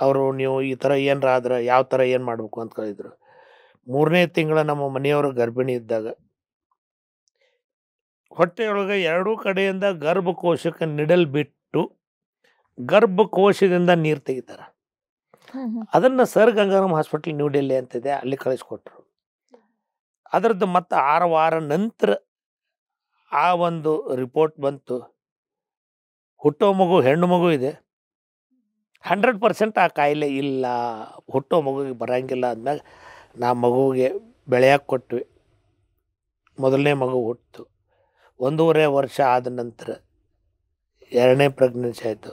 ಅವರು ನೀವು ಈ ಥರ ಏನರ ಆದ್ರೆ ಯಾವ ಥರ ಏನು ಮಾಡಬೇಕು ಅಂತ ಕೇಳಿದ್ರು ಮೂರನೇ ತಿಂಗಳ ನಮ್ಮ ಮನೆಯವರು ಗರ್ಭಿಣಿ ಇದ್ದಾಗ ಹೊಟ್ಟೆಯೊಳಗೆ ಎರಡೂ ಕಡೆಯಿಂದ ಗರ್ಭಕೋಶಕ್ಕೆ ನಿಡಲ್ ಬಿಟ್ಟು ಗರ್ಭಕೋಶದಿಂದ ನೀರು ತೆಗಿತಾರೆ ಅದನ್ನು sir Gangaram hospital new Delhi ಅಂತಿದೆ ಅಲ್ಲಿ ಕಳಿಸ್ಕೊಟ್ರು ಅದರದ್ದು ಮತ್ತು ಆರು ವಾರ ನಂತರ ಆ ಒಂದು ರಿಪೋರ್ಟ್ ಬಂತು ಹುಟ್ಟೋ ಮಗು ಹೆಣ್ಣು ಮಗು ಇದೆ ಹಂಡ್ರೆಡ್ ಪರ್ಸೆಂಟ್ ಆ ಕಾಯಿಲೆ ಇಲ್ಲ ಹುಟ್ಟೋ ಮಗುವಿಗೆ ಬರೋಂಗಿಲ್ಲ ಅಂದಾಗ ನಾ ಮಗುವಿಗೆ ಬೆಳೆಯಕ್ಕೆ ಕೊಟ್ವಿ ಮೊದಲನೇ ಮಗು ಹುಟ್ಟಿತು ಒಂದೂವರೆ ವರ್ಷ ಆದ ನಂತರ ಎರಡನೇ ಪ್ರೆಗ್ನೆನ್ಸಿ ಆಯಿತು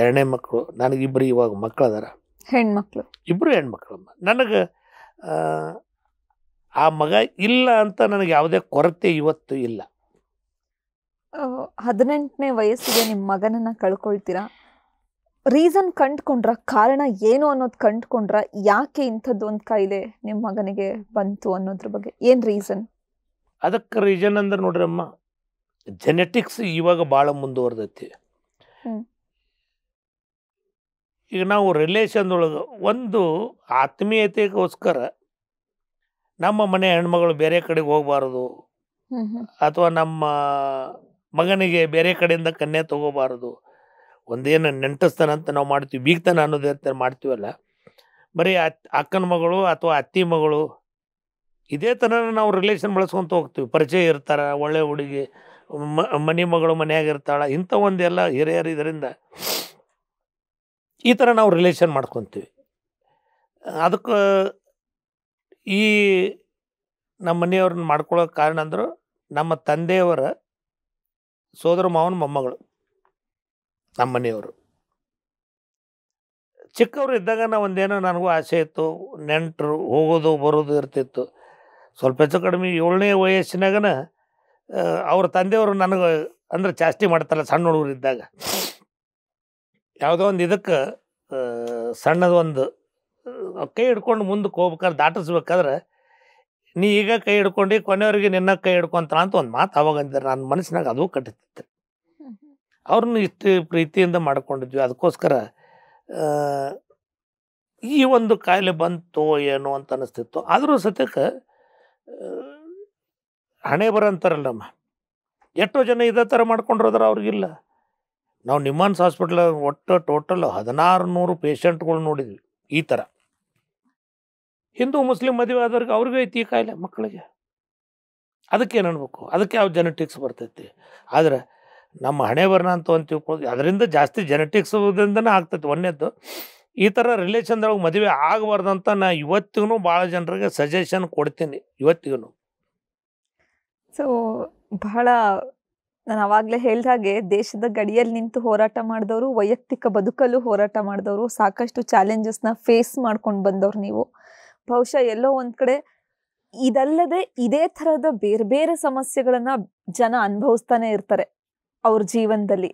ಎರಡನೇ ಮಕ್ಕಳು ನನಗಿಬ್ಬರು ಇವಾಗ ಮಕ್ಕಳು ಅದಾರ ಹೆಣ್ಮಕ್ಳು ಇಬ್ಬರು ಹೆಣ್ಮಕ್ಳು ನನಗೆ ಆ ಮಗ ಇಲ್ಲ ಅಂತ ನನಗೆ ಯಾವುದೇ ಕೊರತೆ ಇವತ್ತು ಇಲ್ಲ ಹದಿನೆಂಟನೇ ವಯಸ್ಸಿಗೆ ನಿಮ್ಮ ಮಗನನ್ನು ಕಳ್ಕೊಳ್ತೀರಾ ರೀಸನ್ ಕಂಡುಕೊಂಡ್ರ ಕಾರಣ ಏನು ಅನ್ನೋದು ಕಂಡುಕೊಂಡ್ರ ಯಾಕೆ ಇಂಥದ್ದು ಒಂದು ಕಾಯಿಲೆ ನಿಮ್ಮ ಮಗನಿಗೆ ಬಂತು ಅನ್ನೋದ್ರ ಬಗ್ಗೆ ಏನು ರೀಸನ್ ಅದಕ್ಕೆ ರೀಸನ್ ಅಂದ್ರೆ ನೋಡ್ರಮ್ಮ ಜೆನೆಟಿಕ್ಸ್ ಇವಾಗ ಭಾಳ ಮುಂದುವರೆದೈತಿ ಈಗ ನಾವು ರಿಲೇಷನ್ ಒಳಗೆ ಒಂದು ಆತ್ಮೀಯತೆಗೋಸ್ಕರ ನಮ್ಮ ಮನೆ ಹೆಣ್ಮಗಳು ಬೇರೆ ಕಡೆಗೆ ಹೋಗಬಾರ್ದು ಅಥವಾ ನಮ್ಮ ಮಗನಿಗೆ ಬೇರೆ ಕಡೆಯಿಂದ ಕನ್ಯೆ ತಗೋಬಾರದು ಒಂದೇನು ನೆಂಟಸ್ತನ ಅಂತ ನಾವು ಮಾಡ್ತೀವಿ ಬೀಗ್ತಾನ ಅನ್ನೋದೇ ಮಾಡ್ತೀವಲ್ಲ ಬರೀ ಅಕ್ಕನ ಮಗಳು ಅಥವಾ ಅತ್ತಿ ಮಗಳು ಇದೇ ಥರ ನಾವು ರಿಲೇಷನ್ ಬಳಸ್ಕೊತ ಹೋಗ್ತೀವಿ ಪರಿಚಯ ಇರ್ತಾರೆ ಒಳ್ಳೆ ಹುಡುಗಿ ಮನೆ ಮಗಳು ಮನೆಯಾಗ ಇರ್ತಾಳೆ ಇಂಥ ಒಂದೆಲ್ಲ ಹಿರಿಯರು ಇದರಿಂದ ಈ ಥರ ನಾವು ರಿಲೇಷನ್ ಮಾಡ್ಕೊತೀವಿ ಅದಕ್ಕೆ ಈ ನಮ್ಮ ಮನೆಯವ್ರನ್ನ ಮಾಡ್ಕೊಳ್ಳೋಕೆ ಕಾರಣ ಅಂದರು ನಮ್ಮ ತಂದೆಯವರ ಸೋದರ ಮಾವನ ಮೊಮ್ಮಗಳು ನಮ್ಮ ಮನೆಯವರು ಚಿಕ್ಕವರು ಇದ್ದಾಗ ನಾವು ಒಂದೇನೋ ನನಗೂ ಆಸೆ ಇತ್ತು ನೆಂಟರು ಹೋಗೋದು ಬರೋದು ಇರ್ತಿತ್ತು ಸ್ವಲ್ಪ ಹೆಚ್ಚು ಕಡಿಮೆ ಏಳನೇ ವಯಸ್ಸಿನಾಗನ ಅವ್ರ ತಂದೆಯವರು ನನಗೆ ಅಂದ್ರೆ ಜಾಸ್ತಿ ಮಾಡ್ತಾರಲ್ಲ ಸಣ್ಣ ಹುಡುಗರು ಇದ್ದಾಗ ಯಾವುದೋ ಒಂದು ಇದಕ್ಕೆ ಸಣ್ಣದೊಂದು ಕೈ ಹಿಡ್ಕೊಂಡು ಮುಂದಕ್ಕೆ ಹೋಗ್ಬೇಕಾದ್ರೆ ದಾಟಿಸ್ಬೇಕಾದ್ರೆ ನೀ ಈಗ ಕೈ ಹಿಡ್ಕೊಂಡು ಕೊನೆಯವರಿಗೆ ನಿನ್ನ ಕೈ ಹಿಡ್ಕೊಂತಾನ ಅಂತ ಒಂದು ಮಾತು ಅವಾಗ ಅಂದ್ರೆ ನನ್ನ ಮನಸ್ಸಿನಾಗ ಅದು ಕಟ್ಟುತ್ತಿತ್ತು ಅವ್ರನ್ನ ಇಷ್ಟು ಪ್ರೀತಿಯಿಂದ ಮಾಡ್ಕೊಂಡಿದ್ವಿ ಅದಕ್ಕೋಸ್ಕರ ಈ ಒಂದು ಕಾಯಿಲೆ ಬಂತೋ ಏನೋ ಅಂತ ಅನಿಸ್ತಿತ್ತು ಆದರೂ ಸತ್ಯಕ್ಕೆ ಹಣೆ ಬರ ಅಂತಾರಲ್ಲ ಎಷ್ಟೋ ಜನ ಇದೇ ಥರ ಮಾಡ್ಕೊಂಡಿರೋದ್ರ ಅವ್ರಿಗಿಲ್ಲ ನಾವು ನಿಮ್ಮನ್ಸ್ ಹಾಸ್ಪಿಟ್ಲಾಗ ಒಟ್ಟು ಟೋಟಲ್ ಹದಿನಾರು ನೂರು ಪೇಷಂಟ್ಗಳು ನೋಡಿದ್ವಿ ಈ ಥರ ಹಿಂದೂ ಮುಸ್ಲಿಂ ಮದುವೆ ಆದವ್ರಿಗೆ ಅವ್ರಿಗೂ ಐತಿ ಈ ಕಾಯಿಲೆ ಮಕ್ಕಳಿಗೆ ಏನು ಅನ್ಬೇಕು ಅದಕ್ಕೆ ಯಾವ ಜೆನೆಟಿಕ್ಸ್ ಬರ್ತೈತಿ ಆದರೆ ನಮ್ಮ ಹಣೆ ಬರ್ಣ ಅಂತ ಅಂತೀವಿ ಅದರಿಂದ ಜಾಸ್ತಿ ಜೆನೆಟಿಕ್ಸ್ದಿಂದನೇ ಆಗ್ತೈತಿ ಒಂದೇದ್ದು ಈ ಥರ ರಿಲೇಷನ್ದೊಳಗೆ ಮದುವೆ ಆಗಬಾರ್ದು ಅಂತ ನಾ ಇವತ್ತಿಗೂ ಭಾಳ ಜನರಿಗೆ ಸಜೆಷನ್ ಕೊಡ್ತೀನಿ ಇವತ್ತಿಗೂ ಸೊ ಬಹಳ ನಾನು ಅವಾಗಲೇ ಹೇಳಿದ ಹಾಗೆ ದೇಶದ ಗಡಿಯಲ್ಲಿ ನಿಂತು ಹೋರಾಟ ಮಾಡಿದವರು ವೈಯಕ್ತಿಕ ಬದುಕಲ್ಲೂ ಹೋರಾಟ ಮಾಡಿದವರು ಸಾಕಷ್ಟು ಚಾಲೆಂಜಸ್ನ ಫೇಸ್ ಮಾಡ್ಕೊಂಡು ಬಂದವರು ನೀವು ಬಹುಶಃ ಎಲ್ಲೋ ಒಂದ್ ಕಡೆ ಇದಲ್ಲದೆ ಇದೇ ತರಹದ ಬೇರೆ ಬೇರೆ ಸಮಸ್ಯೆಗಳನ್ನ ಜನ ಅನುಭವಿಸ್ತಾನೆ ಇರ್ತಾರೆ ಅವ್ರ ಜೀವನದಲ್ಲಿ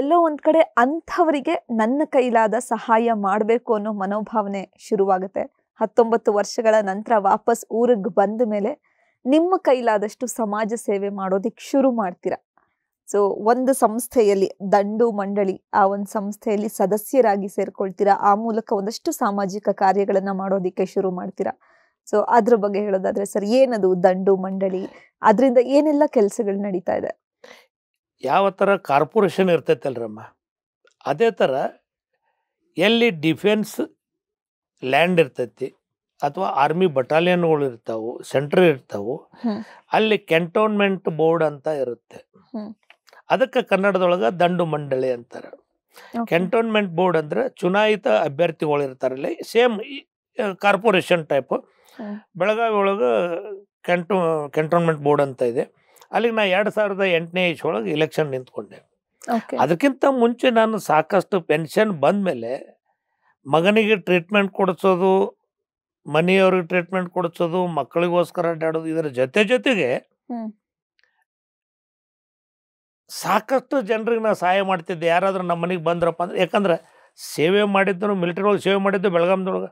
ಎಲ್ಲೋ ಒಂದ್ ಕಡೆ ಅಂಥವರಿಗೆ ನನ್ನ ಕೈಲಾದ ಸಹಾಯ ಮಾಡಬೇಕು ಅನ್ನೋ ಮನೋಭಾವನೆ ಶುರುವಾಗುತ್ತೆ ಹತ್ತೊಂಬತ್ತು ವರ್ಷಗಳ ನಂತರ ವಾಪಸ್ ಊರಿಗೆ ಬಂದ ಮೇಲೆ ನಿಮ್ಮ ಕೈಲಾದಷ್ಟು ಸಮಾಜ ಸೇವೆ ಮಾಡೋದಿಕ್ ಶುರು ಮಾಡ್ತೀರಾ ಸೊ ಒಂದು ಸಂಸ್ಥೆಯಲ್ಲಿ ದಂಡು ಮಂಡಳಿ ಆ ಒಂದು ಸಂಸ್ಥೆಯಲ್ಲಿ ಸದಸ್ಯರಾಗಿ ಸೇರ್ಕೊಳ್ತೀರಾ ಆ ಮೂಲಕ ಒಂದಷ್ಟು ಸಾಮಾಜಿಕ ಕಾರ್ಯಗಳನ್ನ ಮಾಡೋದಿಕ್ಕೆ ಶುರು ಮಾಡ್ತೀರಾ ಸೊ ಅದ್ರ ಬಗ್ಗೆ ಹೇಳೋದಾದ್ರೆ ಸರ್ ಏನದು ದಂಡು ಮಂಡಳಿ ಅದರಿಂದ ಏನೆಲ್ಲ ಕೆಲಸಗಳು ನಡೀತಾ ಇದೆ ಯಾವ ಥರ ಕಾರ್ಪೊರೇಷನ್ ಇರ್ತೈತಲ್ರಮ್ಮ ಅದೇ ಥರ ಎಲ್ಲಿ ಡಿಫೆನ್ಸ್ ಲ್ಯಾಂಡ್ ಇರ್ತೈತಿ ಅಥವಾ ಆರ್ಮಿ ಬಟಾಲಿಯನ್ಗಳು ಇರ್ತಾವೆ ಸೆಂಟರ್ ಇರ್ತಾವೆ ಅಲ್ಲಿ ಕ್ಯಾಂಟೋನ್ಮೆಂಟ್ ಬೋರ್ಡ್ ಅಂತ ಇರುತ್ತೆ ಅದಕ್ಕೆ ಕನ್ನಡದೊಳಗೆ ದಂಡು ಮಂಡಳಿ ಅಂತಾರೆ ಕ್ಯಾಂಟೋನ್ಮೆಂಟ್ ಬೋರ್ಡ್ ಅಂದರೆ ಚುನಾಯಿತ ಅಭ್ಯರ್ಥಿಗಳು ಇರ್ತಾರಲ್ಲಿ ಸೇಮ್ ಕಾರ್ಪೊರೇಷನ್ ಟೈಪ್ ಬೆಳಗಾವಿ ಒಳಗೆ ಕ್ಯಾಂಟೋ ಕ್ಯಾಂಟೋನ್ಮೆಂಟ್ ಬೋರ್ಡ್ ಅಂತ ಇದೆ ಅಲ್ಲಿಗೆ ನಾ ಎರಡು ಸಾವಿರದ ಎಂಟನೇ ಇಸ್ ಒಳಗೆ ಇಲೆಕ್ಷನ್ ನಿಂತ್ಕೊಂಡೆ ಅದಕ್ಕಿಂತ ಮುಂಚೆ ನಾನು ಸಾಕಷ್ಟು ಪೆನ್ಷನ್ ಬಂದಮೇಲೆ ಮಗನಿಗೆ ಟ್ರೀಟ್ಮೆಂಟ್ ಕೊಡಿಸೋದು ಮನೆಯವ್ರಿಗೆ ಟ್ರೀಟ್ಮೆಂಟ್ ಕೊಡಿಸೋದು ಮಕ್ಕಳಿಗೋಸ್ಕರ ಅಡ್ಡಾಡೋದು ಇದರ ಜೊತೆ ಜೊತೆಗೆ ಸಾಕಷ್ಟು ಜನರಿಗೆ ನಾವು ಸಹಾಯ ಮಾಡ್ತಿದ್ದೆ ಯಾರಾದರೂ ನಮ್ಮ ಮನೆಗೆ ಬಂದ್ರಪ್ಪ ಅಂದ್ರೆ ಯಾಕಂದ್ರೆ ಸೇವೆ ಮಾಡಿದ್ದು ಮಿಲಿಟರಿ ಒಳಗೆ ಸೇವೆ ಮಾಡಿದ್ದು ಬೆಳಗಾಂದೊಳಗೆ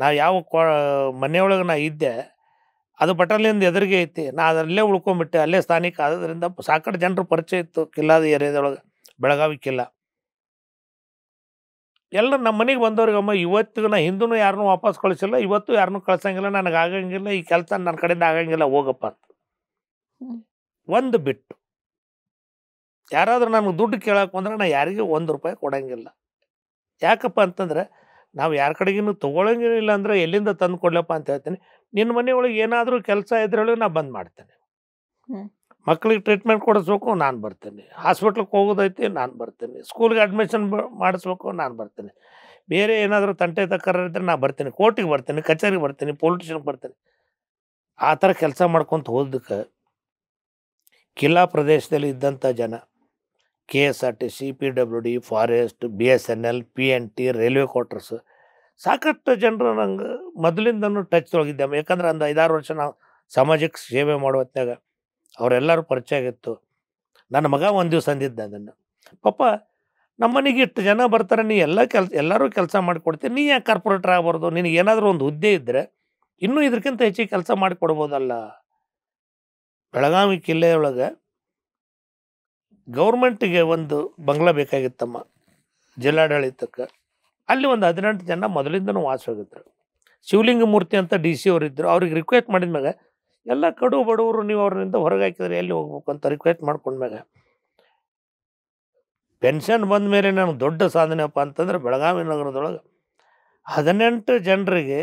ನಾವು ಯಾವ ಕೊ ಮನೆಯೊಳಗೆ ನಾ ಇದ್ದೆ ಅದು ಬಟಾಲಿಯನ್ ಎದುರಿಗೆ ಐತಿ ನಾ ಅದರಲ್ಲೇ ಉಳ್ಕೊಂಬಿಟ್ಟೆ ಅಲ್ಲೇ ಸ್ಥಾನಿಕ ಆದ್ದರಿಂದ ಸಾಕಷ್ಟು ಜನರು ಪರಿಚಯ ಇತ್ತು ಕಿಲ್ಲಾದ ಏರಿಯಾದೊಳಗೆ ಬೆಳಗಾವಿ ಕಿಲ್ಲ ಎಲ್ಲ ನಮ್ಮ ಮನೆಗೆ ಅಮ್ಮ ಇವತ್ತಿಗೂ ನಾ ಹಿಂದೂ ಯಾರನ್ನೂ ವಾಪಸ್ ಕಳಿಸಿಲ್ಲ ಇವತ್ತು ಯಾರನ್ನೂ ಕಳ್ಸಂಗಿಲ್ಲ ನನಗೆ ಆಗಂಗಿಲ್ಲ ಈ ಕೆಲಸ ನನ್ನ ಕಡೆಯಿಂದ ಆಗಂಗಿಲ್ಲ ಹೋಗಪ್ಪ ಅಂತ ಒಂದು ಬಿಟ್ಟು ಯಾರಾದರೂ ನನಗೆ ದುಡ್ಡು ಕೇಳೋಕೆ ಬಂದ್ರೆ ನಾನು ಯಾರಿಗೂ ಒಂದು ರೂಪಾಯಿ ಕೊಡೋಂಗಿಲ್ಲ ಯಾಕಪ್ಪ ಅಂತಂದರೆ ನಾವು ಯಾರ ಕಡೆಗಿನೂ ತೊಗೊಳಂಗಿಲ್ಲ ಅಂದರೆ ಎಲ್ಲಿಂದ ತಂದು ಕೊಡ್ಲಪ್ಪ ಅಂತ ಹೇಳ್ತೀನಿ ನಿನ್ನ ಮನೆಯೊಳಗೆ ಏನಾದರೂ ಕೆಲಸ ಇದ್ರೊಳಗೆ ನಾನು ಬಂದ್ ಮಾಡ್ತೇನೆ ಮಕ್ಳಿಗೆ ಟ್ರೀಟ್ಮೆಂಟ್ ಕೊಡಿಸ್ಬೇಕು ನಾನು ಬರ್ತೀನಿ ಹಾಸ್ಪಿಟ್ಲಿಗೆ ಹೋಗೋದೈತಿ ನಾನು ಬರ್ತೀನಿ ಸ್ಕೂಲ್ಗೆ ಅಡ್ಮಿಷನ್ ಮಾಡಿಸ್ಬೇಕು ನಾನು ಬರ್ತೀನಿ ಬೇರೆ ಏನಾದರೂ ತಂಟೆ ಇದ್ರೆ ನಾನು ಬರ್ತೀನಿ ಕೋರ್ಟಿಗೆ ಬರ್ತೀನಿ ಕಚೇರಿಗೆ ಬರ್ತೀನಿ ಪೊಲಿಟಿಷನ್ಗೆ ಬರ್ತೀನಿ ಆ ಥರ ಕೆಲಸ ಮಾಡ್ಕೊತ ಹೋದಕ್ಕೆ ಕಿಲ್ಲಾ ಪ್ರದೇಶದಲ್ಲಿ ಇದ್ದಂಥ ಜನ K S R T C P W D forest B S N L P N T railway quarters ಸಾಕಷ್ಟು ಜನರು ನಂಗೆ ಮೊದಲಿಂದನೂ ಟಚ್ ತೊಳಗಿದ್ದೆ ಯಾಕಂದ್ರೆ ಒಂದು ಐದಾರು ವರ್ಷ ನಾವು ಸಮಾಜಕ್ಕೆ ಸೇವೆ ಮಾಡೋ ಅವರೆಲ್ಲರೂ ಪರಿಚಯ ಆಗಿತ್ತು ನನ್ನ ಮಗ ಒಂದು ದಿವಸ ಅಂದಿದ್ದ ಅದನ್ನು ಪಾಪ ಮನೆಗೆ ಇಷ್ಟು ಜನ ಬರ್ತಾರೆ ನೀ ಎಲ್ಲ ಕೆಲ್ಸ ಎಲ್ಲರೂ ಕೆಲಸ ಮಾಡಿಕೊಡ್ತೀನಿ ನೀ ಯಾಕೆ ಕಾರ್ಪೊರೇಟರ್ ಆಗ್ಬಾರ್ದು ನಿನಗೆ ಏನಾದರೂ ಒಂದು ಹುದ್ದೆ ಇದ್ದರೆ ಇನ್ನೂ ಇದಕ್ಕಿಂತ ಹೆಚ್ಚಿಗೆ ಕೆಲಸ ಮಾಡಿಕೊಡ್ಬೋದಲ್ಲ ಬೆಳಗಾವಿ ಕಿಲ್ಲೆಯೊಳಗೆ ಗೌರ್ಮೆಂಟಿಗೆ ಒಂದು ಬಂಗ್ಲಾ ಬೇಕಾಗಿತ್ತಮ್ಮ ಜಿಲ್ಲಾಡಳಿತಕ್ಕೆ ಅಲ್ಲಿ ಒಂದು ಹದಿನೆಂಟು ಜನ ಮೊದಲಿಂದನೂ ಶಿವಲಿಂಗ ಮೂರ್ತಿ ಅಂತ ಡಿ ಸಿ ಅವರಿದ್ದರು ಅವ್ರಿಗೆ ರಿಕ್ವೆಸ್ಟ್ ಮಾಡಿದ್ಮ್ಯಾಗ ಎಲ್ಲ ಕಡು ಬಡವರು ನೀವು ಅವ್ರಿಂದ ಹೊರಗೆ ಹಾಕಿದ್ರೆ ಎಲ್ಲಿ ಹೋಗ್ಬೇಕು ಅಂತ ರಿಕ್ವೆಸ್ಟ್ ಮಾಡ್ಕೊಂಡ್ಮ್ಯಾಗ ಪೆನ್ಷನ್ ಬಂದ ಮೇಲೆ ನನಗೆ ದೊಡ್ಡ ಅಪ್ಪ ಅಂತಂದ್ರೆ ಬೆಳಗಾವಿ ನಗರದೊಳಗೆ ಹದಿನೆಂಟು ಜನರಿಗೆ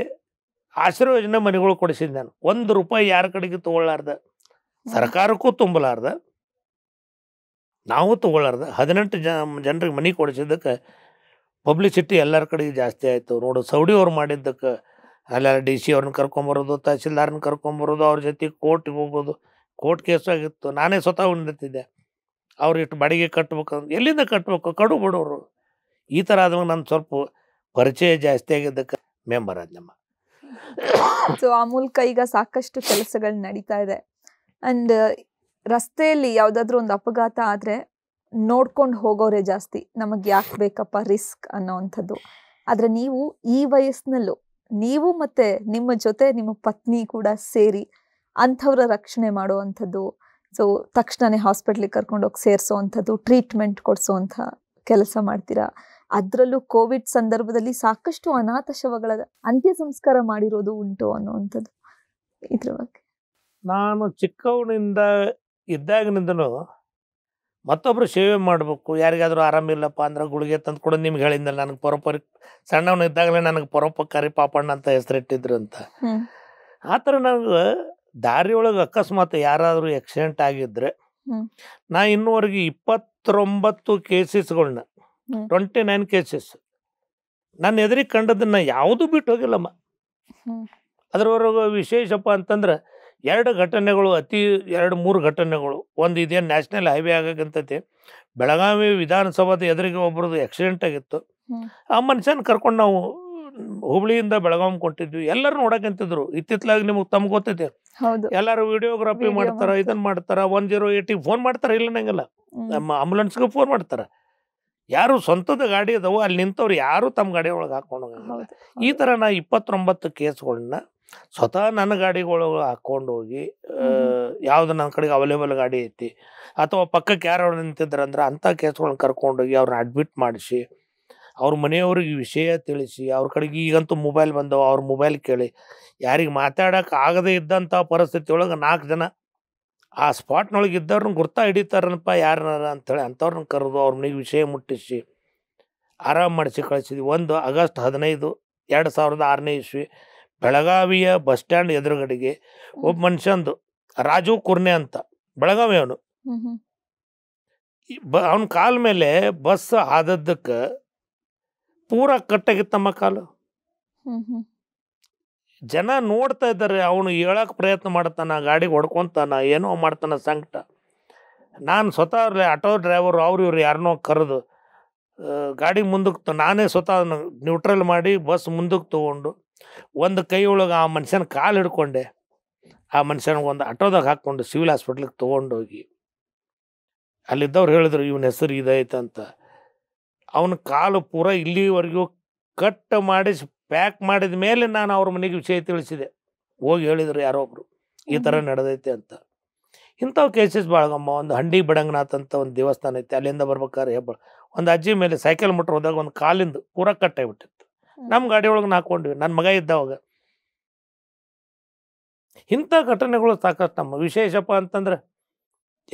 ಆಶ್ರಯ ಯೋಜನೆ ಮನೆಗಳು ಕೊಡಿಸಿದ್ದೆ ನಾನು ಒಂದು ರೂಪಾಯಿ ಯಾರ ಕಡೆಗೆ ತೊಗೊಳ್ಳಾರ್ದ ಸರ್ಕಾರಕ್ಕೂ ತುಂಬಲಾರ್ದ ನಾವು ತೊಗೊಳಾರ್ದು ಹದಿನೆಂಟು ಜನ ಜನರಿಗೆ ಮನೆ ಕೊಡಿಸಿದ್ದಕ್ಕೆ ಪಬ್ಲಿಸಿಟಿ ಎಲ್ಲರ ಕಡೆ ಜಾಸ್ತಿ ಆಯಿತು ನೋಡು ಅವ್ರು ಮಾಡಿದ್ದಕ್ಕೆ ಅಲ್ಲೆಲ್ಲ ಡಿ ಸಿ ಅವ್ರನ್ನ ಕರ್ಕೊಂಬರೋದು ತಹಸೀಲ್ದಾರ್ನ ಕರ್ಕೊಂಬರೋದು ಅವ್ರ ಜೊತೆ ಕೋರ್ಟ್ಗೆ ಹೋಗೋದು ಕೋರ್ಟ್ ಕೇಸಾಗಿತ್ತು ನಾನೇ ಸ್ವತಃ ಉಂಡಿತ್ತಿದ್ದೆ ಅವ್ರು ಇಷ್ಟು ಬಾಡಿಗೆ ಕಟ್ಬೇಕು ಎಲ್ಲಿಂದ ಕಟ್ಟಬೇಕು ಕಡು ಬಡವರು ಈ ಥರ ಆದ್ಮೇಲೆ ನಾನು ಸ್ವಲ್ಪ ಪರಿಚಯ ಜಾಸ್ತಿ ಆಗಿದ್ದಕ್ಕೆ ಮೆಂಬರ್ ಆದ ನಮ್ಮ ಸೊ ಆ ಮೂಲಕ ಈಗ ಸಾಕಷ್ಟು ಕೆಲಸಗಳು ನಡೀತಾ ಇದೆ ಅಂಡ್ ರಸ್ತೆಯಲ್ಲಿ ಯಾವುದಾದ್ರೂ ಒಂದು ಅಪಘಾತ ಆದರೆ ನೋಡ್ಕೊಂಡು ಹೋಗೋರೆ ಜಾಸ್ತಿ ನಮಗೆ ಯಾಕೆ ಬೇಕಪ್ಪ ರಿಸ್ಕ್ ಅನ್ನೋವಂಥದ್ದು ಆದರೆ ನೀವು ಈ ವಯಸ್ಸಿನಲ್ಲೂ ನೀವು ಮತ್ತೆ ನಿಮ್ಮ ಜೊತೆ ನಿಮ್ಮ ಪತ್ನಿ ಕೂಡ ಸೇರಿ ಅಂಥವ್ರ ರಕ್ಷಣೆ ಮಾಡುವಂಥದ್ದು ಸೊ ತಕ್ಷಣನೇ ಹಾಸ್ಪಿಟ್ಲಿಗೆ ಕರ್ಕೊಂಡೋಗಿ ಸೇರಿಸೋ ಅಂಥದ್ದು ಟ್ರೀಟ್ಮೆಂಟ್ ಕೊಡಿಸೋ ಅಂಥ ಕೆಲಸ ಮಾಡ್ತೀರಾ ಅದರಲ್ಲೂ ಕೋವಿಡ್ ಸಂದರ್ಭದಲ್ಲಿ ಸಾಕಷ್ಟು ಅನಾಥ ಶವಗಳ ಅಂತ್ಯ ಸಂಸ್ಕಾರ ಮಾಡಿರೋದು ಉಂಟು ಅನ್ನುವಂಥದ್ದು ಇದ್ರ ಬಗ್ಗೆ ನಾನು ಚಿಕ್ಕವನಿಂದ ಇದ್ದಾಗಿನಿಂದಲೂ ಮತ್ತೊಬ್ಬರು ಸೇವೆ ಮಾಡಬೇಕು ಯಾರಿಗಾದರೂ ಆರಾಮಿಲ್ಲಪ್ಪ ಅಂದ್ರೆ ಗುಳಿಗೆ ತಂದು ಕೂಡ ನಿಮ್ಗೆ ಹೇಳಿದ್ನಲ್ಲ ನನಗೆ ಪರೋಪರಿ ಸಣ್ಣವನು ಇದ್ದಾಗಲೇ ನನಗೆ ಕರಿ ಪಾಪಣ್ಣ ಅಂತ ಹೆಸರಿಟ್ಟಿದ್ರು ಅಂತ ಆ ಥರ ನನಗೆ ದಾರಿಯೊಳಗೆ ಅಕಸ್ಮಾತ್ ಯಾರಾದರೂ ಆಕ್ಸಿಡೆಂಟ್ ಆಗಿದ್ರೆ ನಾ ಇನ್ನೂವರೆಗೆ ಇಪ್ಪತ್ತೊಂಬತ್ತು ಕೇಸಸ್ಗಳನ್ನ ಟ್ವೆಂಟಿ ನೈನ್ ಕೇಸಸ್ ನನ್ನ ಎದುರಿಗೆ ಕಂಡದನ್ನ ಯಾವುದು ಬಿಟ್ಟು ಹೋಗಿಲ್ಲಮ್ಮ ಅದರವರೆಗೂ ವಿಶೇಷಪ್ಪ ಅಂತಂದ್ರೆ ಎರಡು ಘಟನೆಗಳು ಅತಿ ಎರಡು ಮೂರು ಘಟನೆಗಳು ಒಂದು ಇದೇನು ನ್ಯಾಷನಲ್ ಹೈವೇ ಆಗಕ್ಕಂತತಿ ಬೆಳಗಾವಿ ವಿಧಾನಸಭಾದ ಎದುರಿಗೆ ಒಬ್ಬರದ್ದು ಆಕ್ಸಿಡೆಂಟ್ ಆಗಿತ್ತು ಆ ಮನುಷ್ಯನ ಕರ್ಕೊಂಡು ನಾವು ಹುಬ್ಳಿಯಿಂದ ಬೆಳಗಾವಿ ಕೊಟ್ಟಿದ್ವಿ ಎಲ್ಲರೂ ನೋಡಕ್ಕಂತಿದ್ರು ಇತ್ತಿತ್ಲಾಗಿ ನಿಮಗೆ ತಮ್ಗೆ ಗೊತ್ತೈತೆ ಎಲ್ಲರೂ ವಿಡಿಯೋಗ್ರಫಿ ಮಾಡ್ತಾರ ಇದನ್ನ ಮಾಡ್ತಾರ ಒನ್ ಜೀರೋ ಏಟಿಗೆ ಫೋನ್ ಮಾಡ್ತಾರ ಇಲ್ಲ ನಂಗೆಲ್ಲ ನಮ್ಮ ಆಂಬುಲೆನ್ಸ್ಗೆ ಫೋನ್ ಮಾಡ್ತಾರ ಯಾರು ಸ್ವಂತದ ಗಾಡಿ ಅದಾವೋ ಅಲ್ಲಿ ನಿಂತವ್ರು ಯಾರು ತಮ್ಮ ಗಾಡಿ ಒಳಗೆ ಹಾಕೊಂಡು ಈ ಥರ ನಾ ಇಪ್ಪತ್ತೊಂಬತ್ತು ಕೇಸ್ಗಳನ್ನ ಸ್ವತಃ ನನ್ನ ಗಾಡಿಗಳೊಳಗೆ ಹಾಕೊಂಡು ಹೋಗಿ ಯಾವ್ದು ನನ್ನ ಕಡೆಗೆ ಅವೈಲೇಬಲ್ ಗಾಡಿ ಐತಿ ಅಥವಾ ಪಕ್ಕಕ್ಕೆ ಯಾರು ಅಂದ್ರೆ ಅಂಥ ಕೇಸ್ಗಳನ್ನ ಕರ್ಕೊಂಡೋಗಿ ಅವ್ರನ್ನ ಅಡ್ಮಿಟ್ ಮಾಡಿಸಿ ಅವ್ರ ಮನೆಯವ್ರಿಗೆ ವಿಷಯ ತಿಳಿಸಿ ಅವ್ರ ಕಡೆಗೆ ಈಗಂತೂ ಮೊಬೈಲ್ ಬಂದವು ಅವ್ರ ಮೊಬೈಲ್ ಕೇಳಿ ಯಾರಿಗೆ ಮಾತಾಡೋಕೆ ಆಗದೇ ಇದ್ದಂಥ ಪರಿಸ್ಥಿತಿ ಒಳಗೆ ನಾಲ್ಕು ಜನ ಆ ಸ್ಪಾಟ್ನೊಳಗೆ ಇದ್ದವ್ರನ್ನ ಗುರ್ತಾ ಹಿಡಿತಾರನಪ್ಪ ಯಾರನ್ನಾರ ಅಂಥೇಳಿ ಅಂಥವ್ರನ್ನ ಕರೆದು ಅವ್ರ ಮನೆಗೆ ವಿಷಯ ಮುಟ್ಟಿಸಿ ಆರಾಮ ಮಾಡಿಸಿ ಕಳಿಸಿದ್ವಿ ಒಂದು ಆಗಸ್ಟ್ ಹದಿನೈದು ಎರಡು ಸಾವಿರದ ಆರನೇ ಇಸ್ವಿ ಬೆಳಗಾವಿಯ ಬಸ್ ಸ್ಟ್ಯಾಂಡ್ ಎದುರುಗಡೆಗೆ ಒಬ್ಬ ಮನುಷ್ಯಂದು ರಾಜು ಕುರ್ನೆ ಅಂತ ಬೆಳಗಾವಿ ಅವನು ಅವನ ಕಾಲ ಮೇಲೆ ಬಸ್ ಆದದ್ದಕ್ಕೆ ಪೂರ ಕಟ್ಟಾಗಿತ್ತಮ್ಮ ಕಾಲು ಜನ ನೋಡ್ತಾ ಇದ್ದಾರೆ ಅವನು ಹೇಳಕ್ ಪ್ರಯತ್ನ ಮಾಡ್ತಾನ ಗಾಡಿಗೆ ಹೊಡ್ಕೊತಾನ ಏನೋ ಮಾಡ್ತಾನ ಸಂಕಟ ನಾನು ಸ್ವತಃ ಆಟೋ ಡ್ರೈವರು ಅವ್ರು ಇವ್ರು ಯಾರನ್ನೋ ಕರೆದು ಗಾಡಿ ಮುಂದಕ್ಕೆ ನಾನೇ ಸ್ವತಃ ನ್ಯೂಟ್ರಲ್ ಮಾಡಿ ಬಸ್ ಮುಂದಕ್ಕೆ ತಗೊಂಡು ಒಂದು ಕೈ ಒಳಗೆ ಆ ಮನುಷ್ಯನ ಕಾಲು ಹಿಡ್ಕೊಂಡೆ ಆ ಮನುಷ್ಯನಿಗೆ ಒಂದು ಆಟೋದಾಗ ಹಾಕ್ಕೊಂಡು ಸಿವಿಲ್ ಹಾಸ್ಪಿಟ್ಲಿಗೆ ತೊಗೊಂಡೋಗಿ ಅಲ್ಲಿದ್ದವ್ರು ಹೇಳಿದ್ರು ಇವನ ಹೆಸರು ಇದೈತೆ ಅಂತ ಅವನ ಕಾಲು ಪೂರ ಇಲ್ಲಿವರೆಗೂ ಕಟ್ ಮಾಡಿಸಿ ಪ್ಯಾಕ್ ಮಾಡಿದ ಮೇಲೆ ನಾನು ಅವ್ರ ಮನೆಗೆ ವಿಷಯ ತಿಳಿಸಿದೆ ಹೋಗಿ ಹೇಳಿದ್ರು ಯಾರೋ ಒಬ್ರು ಈ ಥರ ನಡೆದೈತೆ ಅಂತ ಇಂಥವು ಕೇಸಸ್ ಬಾಳಗಮ್ಮ ಒಂದು ಹಂಡಿ ಬಡಂಗನಾಥ್ ಅಂತ ಒಂದು ದೇವಸ್ಥಾನ ಐತೆ ಅಲ್ಲಿಂದ ಬರ್ಬೇಕಾದ್ರೆ ಹೆಬ್ಬ ಒಂದು ಅಜ್ಜಿ ಮೇಲೆ ಸೈಕಲ್ ಮೋಟ್ರ್ ಹೋದಾಗ ಒಂದು ಕಾಲಿಂದ ಪೂರ ಕಟ್ಟಾಗಿಬಿಟ್ಟಿತ್ತು ನಮ್ಮ ಗಾಡಿ ಒಳಗೆ ಹಾಕೊಂಡ್ವಿ ನನ್ನ ಮಗ ಇದ್ದವಾಗ ಇಂಥ ಘಟನೆಗಳು ಸಾಕಷ್ಟು ನಮ್ಮ ವಿಶೇಷಪ್ಪ ಅಂತಂದ್ರೆ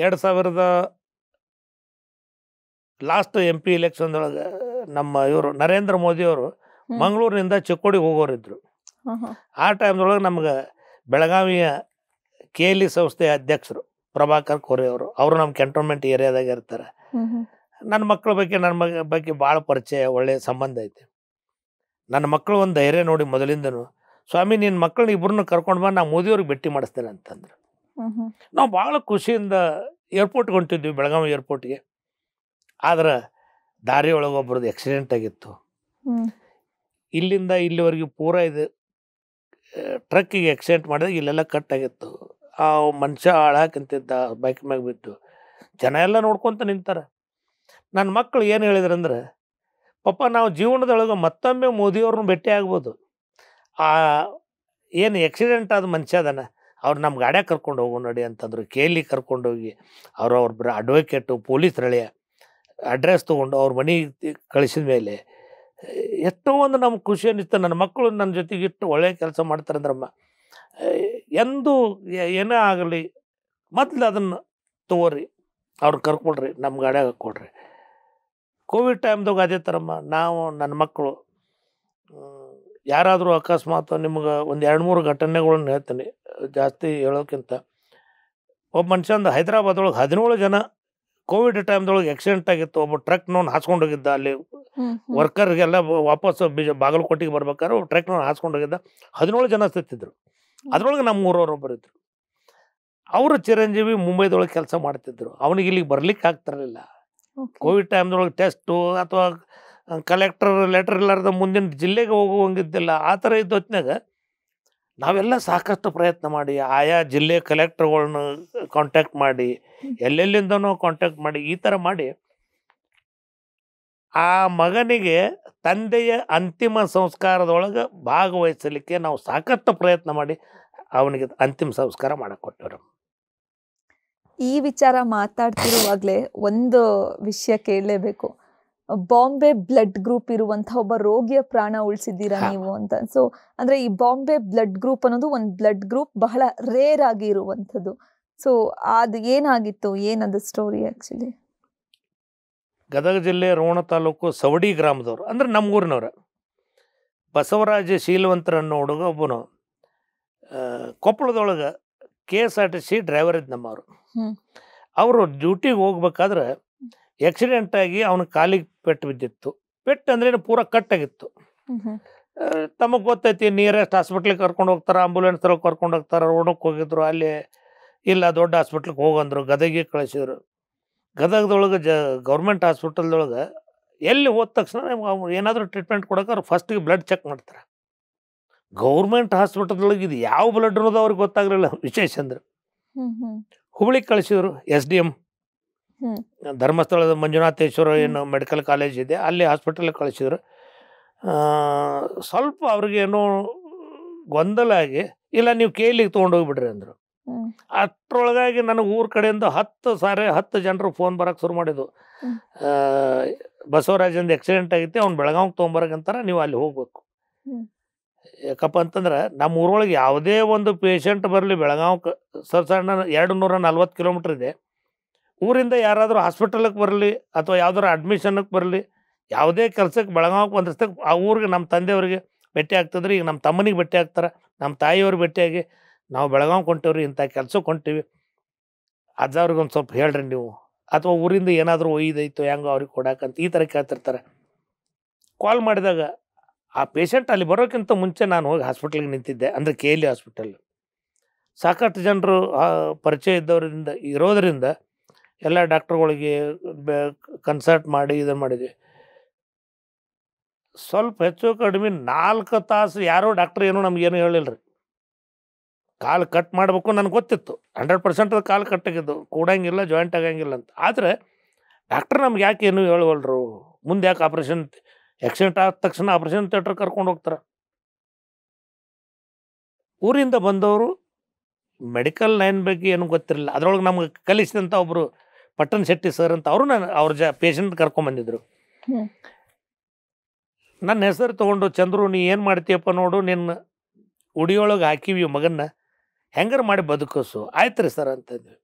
ಎರಡು ಸಾವಿರದ ಲಾಸ್ಟ್ ಎಂ ಪಿ ಇಲೆಕ್ಷನ್ದೊಳಗೆ ನಮ್ಮ ಇವರು ನರೇಂದ್ರ ಮೋದಿಯವರು ಮಂಗಳೂರಿನಿಂದ ಚಿಕ್ಕೋಡಿಗೆ ಹೋಗೋರಿದ್ರು ಆ ಟೈಮ್ದೊಳಗೆ ನಮ್ಗೆ ಬೆಳಗಾವಿಯ ಕೆ ಎಲ್ ಇ ಸಂಸ್ಥೆಯ ಅಧ್ಯಕ್ಷರು ಪ್ರಭಾಕರ್ ಕೋರೆ ಅವರು ಅವರು ನಮ್ಮ ಕ್ಯಾಂಟೋನ್ಮೆಂಟ್ ಏರಿಯಾದಾಗ ಇರ್ತಾರೆ ನನ್ನ ಮಕ್ಕಳ ಬಗ್ಗೆ ನನ್ನ ಮಗ ಬಗ್ಗೆ ಭಾಳ ಪರಿಚಯ ಒಳ್ಳೆಯ ಸಂಬಂಧ ಐತೆ ನನ್ನ ಮಕ್ಕಳು ಒಂದು ಧೈರ್ಯ ನೋಡಿ ಮೊದಲಿಂದನು ಸ್ವಾಮಿ ನಿನ್ನ ಮಕ್ಕಳನ್ನ ಇಬ್ಬರನ್ನ ಕರ್ಕೊಂಡು ಬಂದು ನಾವು ಮೋದಿಯವ್ರಿಗೆ ಭೇಟಿ ಮಾಡಿಸ್ತೇನೆ ಅಂತಂದ್ರು ನಾವು ಭಾಳ ಖುಷಿಯಿಂದ ಏರ್ಪೋರ್ಟ್ಗೆ ಹೊಂಟಿದ್ವಿ ಬೆಳಗಾವಿ ಏರ್ಪೋರ್ಟ್ಗೆ ಆದ್ರೆ ದಾರಿ ಒಳಗೆ ಒಬ್ಬರದ್ದು ಆಕ್ಸಿಡೆಂಟ್ ಆಗಿತ್ತು ಇಲ್ಲಿಂದ ಇಲ್ಲಿವರೆಗೆ ಪೂರ ಇದು ಟ್ರಕ್ಕಿಗೆ ಆಕ್ಸಿಡೆಂಟ್ ಮಾಡಿದಾಗ ಇಲ್ಲೆಲ್ಲ ಕಟ್ ಆಗಿತ್ತು ಆ ಮನುಷ್ಯ ಹಾಳಾಕಂತಿದ್ದ ಬೈಕ್ ಮ್ಯಾಗ ಬಿಟ್ಟು ಜನ ಎಲ್ಲ ನೋಡ್ಕೊತ ನಿಂತಾರೆ ನನ್ನ ಮಕ್ಕಳು ಏನು ಹೇಳಿದ್ರಂದ್ರೆ ಪಾಪ ನಾವು ಜೀವನದೊಳಗೆ ಮತ್ತೊಮ್ಮೆ ಮೋದಿಯವ್ರನ್ನ ಭೇಟಿ ಆಗ್ಬೋದು ಆ ಏನು ಆಕ್ಸಿಡೆಂಟ್ ಆದ ಮನುಷ್ಯ ಅದನ ಅವ್ರು ನಮ್ಮ ಗಾಡ್ಯಾಗ ಕರ್ಕೊಂಡು ಹೋಗು ನೋಡಿ ಅಂತಂದ್ರು ಕೇಲಿ ಕರ್ಕೊಂಡೋಗಿ ಅವರು ಬ್ರ ಅಡ್ವೊಕೇಟು ಪೊಲೀಸ್ ರಳೆಯ ಅಡ್ರೆಸ್ ತೊಗೊಂಡು ಅವ್ರ ಮನೆಗೆ ಕಳಿಸಿದ ಮೇಲೆ ಎಷ್ಟೋ ಒಂದು ನಮ್ಮ ಖುಷಿ ಅನ್ನಿಸ್ತು ನನ್ನ ಮಕ್ಕಳು ನನ್ನ ಜೊತೆಗೆ ಇಟ್ಟು ಒಳ್ಳೆಯ ಕೆಲಸ ಮಾಡ್ತಾರೆ ಅಂದ್ರಮ್ಮ ಎಂದು ಏನೇ ಆಗಲಿ ಮೊದಲು ಅದನ್ನು ತಗೋರಿ ಅವ್ರು ಕರ್ಕೊಡ್ರಿ ನಮ್ಮ ಗಾಡ್ಯಾಗ ಕೊಡ್ರಿ ಕೋವಿಡ್ ಟೈಮ್ದಾಗ ಅದೇ ಥರಮ್ಮ ನಾವು ನನ್ನ ಮಕ್ಕಳು ಯಾರಾದರೂ ಅಕಸ್ಮಾತ್ ನಿಮ್ಗೆ ಒಂದು ಎರಡು ಮೂರು ಘಟನೆಗಳನ್ನು ಹೇಳ್ತೀನಿ ಜಾಸ್ತಿ ಹೇಳೋಕ್ಕಿಂತ ಒಬ್ಬ ಹೈದರಾಬಾದ್ ಒಳಗೆ ಹದಿನೇಳು ಜನ ಕೋವಿಡ್ ಟೈಮ್ದೊಳಗೆ ಆಕ್ಸಿಡೆಂಟ್ ಆಗಿತ್ತು ಒಬ್ಬ ಟ್ರಕ್ನವ್ನು ಹಾಸ್ಕೊಂಡು ಹೋಗಿದ್ದ ಅಲ್ಲಿ ವರ್ಕರ್ಗೆಲ್ಲ ವಾಪಸ್ ಬೀಜ ಬಾಗಲಕೋಟೆಗೆ ಬರ್ಬೇಕಾದ್ರೆ ಒಬ್ಬ ಟ್ರಕ್ನವ್ನು ಹಾಸ್ಕೊಂಡು ಹೋಗಿದ್ದ ಹದಿನೇಳು ಜನ ಸತ್ತಿದ್ರು ಅದ್ರೊಳಗೆ ನಮ್ಮ ಊರವರು ಬರಿದ್ರು ಅವರು ಚಿರಂಜೀವಿ ಮುಂಬೈದೊಳಗೆ ಕೆಲಸ ಮಾಡ್ತಿದ್ರು ಅವನಿಗೆ ಇಲ್ಲಿಗೆ ಬರ್ಲಿಕ್ಕೆ ಆಗ್ತಿರಲಿಲ್ಲ ಕೋವಿಡ್ ಟೈಮ್ದೊಳಗೆ ಟೆಸ್ಟು ಅಥವಾ ಕಲೆಕ್ಟರ್ ಲೆಟರ್ ಇಲ್ಲಾರ್ದ ಮುಂದಿನ ಜಿಲ್ಲೆಗೆ ಹೋಗುವಂಗಿದ್ದಿಲ್ಲ ಆ ಥರ ಇದ್ದ ಹೊತ್ತಿನಾಗ ನಾವೆಲ್ಲ ಸಾಕಷ್ಟು ಪ್ರಯತ್ನ ಮಾಡಿ ಆಯಾ ಜಿಲ್ಲೆ ಕಲೆಕ್ಟರ್ಗಳನ್ನ ಕಾಂಟ್ಯಾಕ್ಟ್ ಮಾಡಿ ಎಲ್ಲೆಲ್ಲಿಂದನೂ ಕಾಂಟ್ಯಾಕ್ಟ್ ಮಾಡಿ ಈ ಥರ ಮಾಡಿ ಆ ಮಗನಿಗೆ ತಂದೆಯ ಅಂತಿಮ ಸಂಸ್ಕಾರದೊಳಗೆ ಭಾಗವಹಿಸಲಿಕ್ಕೆ ನಾವು ಸಾಕಷ್ಟು ಪ್ರಯತ್ನ ಮಾಡಿ ಅವನಿಗೆ ಅಂತಿಮ ಸಂಸ್ಕಾರ ಮಾಡಿಕೊಟ್ಟವ್ರು ಈ ವಿಚಾರ ಮಾತಾಡ್ತಿರುವಾಗಲೇ ಒಂದು ವಿಷಯ ಕೇಳಲೇಬೇಕು ಬಾಂಬೆ ಬ್ಲಡ್ ಗ್ರೂಪ್ ಇರುವಂತಹ ಒಬ್ಬ ರೋಗಿಯ ಪ್ರಾಣ ಉಳಿಸಿದ್ದೀರಾ ನೀವು ಅಂತ ಸೊ ಅಂದ್ರೆ ಈ ಬಾಂಬೆ ಬ್ಲಡ್ ಗ್ರೂಪ್ ಅನ್ನೋದು ಒಂದು ಬ್ಲಡ್ ಗ್ರೂಪ್ ಬಹಳ ರೇರ್ ಆಗಿ ಇರುವಂಥದ್ದು ಸೊ ಅದು ಏನಾಗಿತ್ತು ಏನದು ಸ್ಟೋರಿ ಆಕ್ಚುಲಿ ಗದಗ ಜಿಲ್ಲೆ ರೋಣ ತಾಲೂಕು ಸವಡಿ ಗ್ರಾಮದವರು ನಮ್ಮ ನಮ್ಮೂರಿನವ್ರು ಬಸವರಾಜ ಶೀಲವಂತರ ಅನ್ನೋ ಹುಡುಗ ಒಬ್ಬನು ಕೊಪ್ಪಳದೊಳಗೆ K S R T C driver ಇದ್ದ ನಮ್ಮವರು ಅವರು ಡ್ಯೂಟಿಗೆ ಹೋಗ್ಬೇಕಾದ್ರೆ ಆಕ್ಸಿಡೆಂಟ್ ಆಗಿ ಅವನ ಕಾಲಿಗೆ ಪೆಟ್ಟು ಬಿದ್ದಿತ್ತು ಪೆಟ್ಟು ಅಂದ್ರೆ ಪೂರ ಆಗಿತ್ತು ತಮಗೆ ಗೊತ್ತೈತಿ ನಿಯರೆಸ್ಟ್ ಹಾಸ್ಪಿಟ್ಲಿಗೆ ಕರ್ಕೊಂಡು ಹೋಗ್ತಾರೆ ಆಂಬುಲೆನ್ಸ್ ಕರ್ಕೊಂಡು ಹೋಗ್ತಾರೆ ರೋಡಕ್ಕೆ ಹೋಗಿದ್ರು ಅಲ್ಲಿ ಇಲ್ಲ ದೊಡ್ಡ ಹಾಸ್ಪಿಟ್ಲಿಗೆ ಹೋಗಂದ್ರು ಗದಗಿಗೆ ಕಳಿಸಿದ್ರು ಗದಗದೊಳಗೆ ಜ ಗೌರ್ಮೆಂಟ್ ಹಾಸ್ಪಿಟಲ್ದೊಳಗೆ ಎಲ್ಲಿ ಹೋದ ತಕ್ಷಣ ಏನಾದರೂ ಟ್ರೀಟ್ಮೆಂಟ್ ಕೊಡೋಕೆ ಅವ್ರು ಫಸ್ಟಿಗೆ ಬ್ಲಡ್ ಚೆಕ್ ಮಾಡ್ತಾರೆ ಗೌರ್ಮೆಂಟ್ ಹಾಸ್ಪಿಟಲ್ದೊಳಗೆ ಇದು ಯಾವ ಬ್ಲಡ್ ಅನ್ನೋದು ಅವ್ರಿಗೆ ಗೊತ್ತಾಗಲಿಲ್ಲ ವಿಶೇಷ ಅಂದ್ರೆ ಹುಬ್ಬಳ್ಳಿ ಕಳಿಸಿದ್ರು ಎಸ್ ಡಿ ಎಂ ಧರ್ಮಸ್ಥಳದ ಮಂಜುನಾಥೇಶ್ವರ ಏನು ಮೆಡಿಕಲ್ ಕಾಲೇಜ್ ಇದೆ ಅಲ್ಲಿ ಹಾಸ್ಪಿಟಲ್ಗೆ ಕಳಿಸಿದ್ರು ಸ್ವಲ್ಪ ಅವ್ರಿಗೇನೋ ಗೊಂದಲ ಆಗಿ ಇಲ್ಲ ನೀವು ಕೇಳಿಗೆ ತೊಗೊಂಡೋಗ್ಬಿಡ್ರಿ ಅಂದರು ಅಷ್ಟರೊಳಗಾಗಿ ನನಗೆ ಊರ ಕಡೆಯಿಂದ ಹತ್ತು ಸಾರಿ ಹತ್ತು ಜನರು ಫೋನ್ ಬರೋಕ್ಕೆ ಶುರು ಮಾಡಿದ್ದು ಬಸವರಾಜಂದು ಆಕ್ಸಿಡೆಂಟ್ ಆಗಿತ್ತು ಅವ್ನು ಬೆಳಗಾವಿಗೆ ತೊಗೊಂಬರಕ್ಕಂತಾರೆ ನೀವು ಅಲ್ಲಿ ಹೋಗ್ಬೇಕು ಯಾಕಪ್ಪ ಅಂತಂದ್ರೆ ನಮ್ಮ ಊರೊಳಗೆ ಯಾವುದೇ ಒಂದು ಪೇಷಂಟ್ ಬರಲಿ ಬೆಳಗಾವ್ಗೆ ಸರ್ ಸಣ್ಣ ಎರಡು ನೂರ ನಲ್ವತ್ತು ಕಿಲೋಮೀಟ್ರ್ ಇದೆ ಊರಿಂದ ಯಾರಾದರೂ ಹಾಸ್ಪಿಟಲಕ್ಕೆ ಬರಲಿ ಅಥವಾ ಯಾವ್ದಾರು ಅಡ್ಮಿಷನ್ಗೆ ಬರಲಿ ಯಾವುದೇ ಕೆಲಸಕ್ಕೆ ಬೆಳಗಾವ್ಗೆ ಬಂದಸ್ತಕ್ಕೆ ಆ ಊರಿಗೆ ನಮ್ಮ ತಂದೆಯವ್ರಿಗೆ ಭೇಟಿ ಆಗ್ತದ್ರಿ ಈಗ ನಮ್ಮ ತಮ್ಮನಿಗೆ ಭೇಟಿ ಆಗ್ತಾರೆ ನಮ್ಮ ತಾಯಿಯವ್ರಿಗೆ ಭೇಟಿಯಾಗಿ ನಾವು ಬೆಳಗಾವ್ ಹೊಂಟೇವ್ರಿ ಇಂಥ ಕೆಲಸಕ್ಕೆ ಹೊಂಟೀವಿ ಅವ್ರಿಗೆ ಒಂದು ಸ್ವಲ್ಪ ಹೇಳ್ರಿ ನೀವು ಅಥವಾ ಊರಿಂದ ಏನಾದರೂ ಒಯ್ದೈತೋ ಹೆಂಗೋ ಅವ್ರಿಗೆ ಕೊಡಾಕಂತ ಈ ಥರ ಕೇಳ್ತಿರ್ತಾರೆ ಕಾಲ್ ಮಾಡಿದಾಗ ಆ ಪೇಷಂಟ್ ಅಲ್ಲಿ ಬರೋಕ್ಕಿಂತ ಮುಂಚೆ ನಾನು ಹೋಗಿ ಹಾಸ್ಪಿಟ್ಲಿಗೆ ನಿಂತಿದ್ದೆ ಅಂದರೆ ಕೆ ಎಲ್ ಹಾಸ್ಪಿಟಲ್ ಸಾಕಷ್ಟು ಜನರು ಪರಿಚಯ ಇದ್ದವರಿಂದ ಇರೋದರಿಂದ ಎಲ್ಲ ಡಾಕ್ಟ್ರುಗಳಿಗೆ ಕನ್ಸಲ್ಟ್ ಮಾಡಿ ಇದನ್ನು ಮಾಡಿದ್ವಿ ಸ್ವಲ್ಪ ಹೆಚ್ಚು ಕಡಿಮೆ ನಾಲ್ಕು ತಾಸು ಯಾರೋ ಡಾಕ್ಟರ್ ಏನೋ ನಮಗೇನು ಹೇಳಿಲ್ಲ ರೀ ಕಾಲು ಕಟ್ ಮಾಡಬೇಕು ನನಗೆ ಗೊತ್ತಿತ್ತು ಹಂಡ್ರೆಡ್ ಪರ್ಸೆಂಟ್ ಅದು ಕಾಲು ಕಟ್ಟಾಗಿದ್ದು ಕೂಡಂಗಿಲ್ಲ ಜಾಯಿಂಟ್ ಆಗಂಗಿಲ್ಲ ಅಂತ ಆದರೆ ಡಾಕ್ಟ್ರ್ ನಮ್ಗೆ ಯಾಕೆ ಏನು ಹೇಳುವಲ್ರು ಮುಂದೆ ಯಾಕೆ ಆಪ್ರೇಷನ್ ಆಕ್ಸಿಡೆಂಟ್ ಆದ ತಕ್ಷಣ ಆಪರೇಷನ್ ಥಿಯೇಟರ್ ಕರ್ಕೊಂಡು ಹೋಗ್ತಾರೆ ಊರಿಂದ ಬಂದವರು ಮೆಡಿಕಲ್ ಲೈನ್ ಬಗ್ಗೆ ಏನು ಗೊತ್ತಿರಲಿಲ್ಲ ಅದರೊಳಗೆ ನಮ್ಗೆ ಕಲಿಸಿದಂಥ ಒಬ್ಬರು ಪಟ್ಟನ್ ಶೆಟ್ಟಿ ಸರ್ ಅಂತ ಅವರು ನಾನು ಅವ್ರ ಜ ಪೇಷಂಟ್ ಕರ್ಕೊಂಡ್ಬಂದಿದ್ರು ನನ್ನ ಹೆಸರು ತೊಗೊಂಡು ಚಂದ್ರು ನೀ ಏನು ಮಾಡ್ತೀಯಪ್ಪ ನೋಡು ನಿನ್ನ ಉಡಿಯೊಳಗೆ ಹಾಕಿವಿ ಮಗನ್ನ ಹೆಂಗಾರ ಮಾಡಿ ಬದುಕಸು ಆಯ್ತು ರೀ ಸರ್ ಅಂತಂದ್ವಿ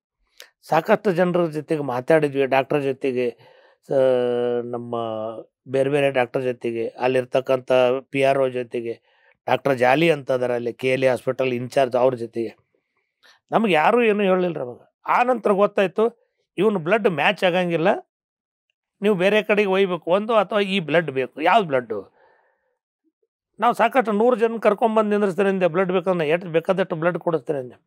ಸಾಕಷ್ಟು ಜನರ ಜೊತೆಗೆ ಮಾತಾಡಿದ್ವಿ ಡಾಕ್ಟರ್ ಜೊತೆಗೆ ನಮ್ಮ ಬೇರೆ ಬೇರೆ ಡಾಕ್ಟರ್ ಜೊತೆಗೆ ಅಲ್ಲಿರ್ತಕ್ಕಂಥ ಪಿ ಆರ್ ಒ ಜೊತೆಗೆ ಡಾಕ್ಟರ್ ಜಾಲಿ ಅಂತ ಅದರ ಅಲ್ಲಿ K L E hospital incharge ಅವ್ರ ಜೊತೆಗೆ ನಮ್ಗೆ ಯಾರೂ ಏನೂ ಹೇಳಿಲ್ಲ ಅವಾಗ ಆ ನಂತರ ಗೊತ್ತಾಯಿತು ಇವನು ಬ್ಲಡ್ ಮ್ಯಾಚ್ ಆಗಂಗಿಲ್ಲ ನೀವು ಬೇರೆ ಕಡೆಗೆ ಒಯ್ಬೇಕು ಒಂದು ಅಥವಾ ಈ ಬ್ಲಡ್ ಬೇಕು ಯಾವ್ದು ಬ್ಲಡ್ಡು ನಾವು ಸಾಕಷ್ಟು ನೂರು ಜನ ಕರ್ಕೊಂಬಂದು ನಿಂದ್ರಿಸ್ತೇನೆ ಬ್ಲಡ್ ಬೇಕಂದ್ರೆ ಎಷ್ಟು ಬೇಕಾದಷ್ಟು ಬ್ಲಡ್ ಕೊಡಿಸ್ತೇನೆ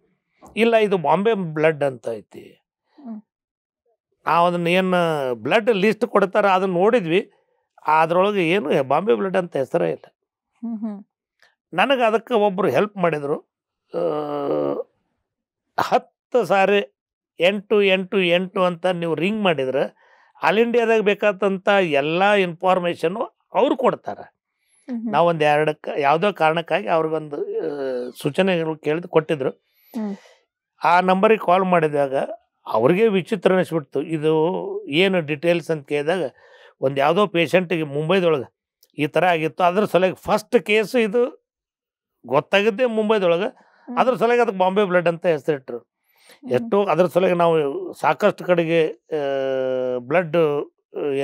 ಇಲ್ಲ ಇದು ಬಾಂಬೆ ಬ್ಲಡ್ ಅಂತ ಐತಿ ನಾವು ಅದನ್ನು ಏನು ಬ್ಲಡ್ ಲಿಸ್ಟ್ ಕೊಡ್ತಾರೆ ಅದನ್ನು ನೋಡಿದ್ವಿ ಅದರೊಳಗೆ ಏನು ಬಾಂಬೆ ಬ್ಲಡ್ ಅಂತ ಹೆಸರೇ ಇಲ್ಲ ನನಗೆ ಅದಕ್ಕೆ ಒಬ್ಬರು ಹೆಲ್ಪ್ ಮಾಡಿದರು ಹತ್ತು ಸಾರಿ ಎಂಟು ಎಂಟು ಎಂಟು ಅಂತ ನೀವು ರಿಂಗ್ ಮಾಡಿದ್ರೆ ಆಲ್ ಇಂಡಿಯಾದಾಗ ಬೇಕಾದಂಥ ಎಲ್ಲ ಇನ್ಫಾರ್ಮೇಷನ್ನು ಅವ್ರು ಕೊಡ್ತಾರೆ ನಾವೊಂದು ಎರಡಕ್ಕೆ ಯಾವುದೋ ಕಾರಣಕ್ಕಾಗಿ ಅವ್ರಿಗೊಂದು ಸೂಚನೆಗಳು ಕೇಳಿದು ಕೊಟ್ಟಿದ್ರು ಆ ನಂಬರಿಗೆ ಕಾಲ್ ಮಾಡಿದಾಗ ಅವ್ರಿಗೆ ವಿಚಿತ್ರ ಅನಿಸ್ಬಿಡ್ತು ಇದು ಏನು ಡಿಟೇಲ್ಸ್ ಅಂತ ಕೇಳಿದಾಗ ಒಂದು ಯಾವುದೋ ಪೇಷಂಟಿಗೆ ಮುಂಬೈದೊಳಗೆ ಈ ಥರ ಆಗಿತ್ತು ಅದ್ರ ಸಲುವಾಗಿ ಫಸ್ಟ್ ಕೇಸು ಇದು ಗೊತ್ತಾಗಿದ್ದೇ ಮುಂಬೈದೊಳಗೆ ಅದ್ರ ಸಲುವಾಗಿ ಅದಕ್ಕೆ ಬಾಂಬೆ ಬ್ಲಡ್ ಅಂತ ಹೆಸರಿಟ್ರು ಎಷ್ಟು ಅದ್ರ ಸಲುವಾಗಿ ನಾವು ಸಾಕಷ್ಟು ಕಡೆಗೆ ಬ್ಲಡ್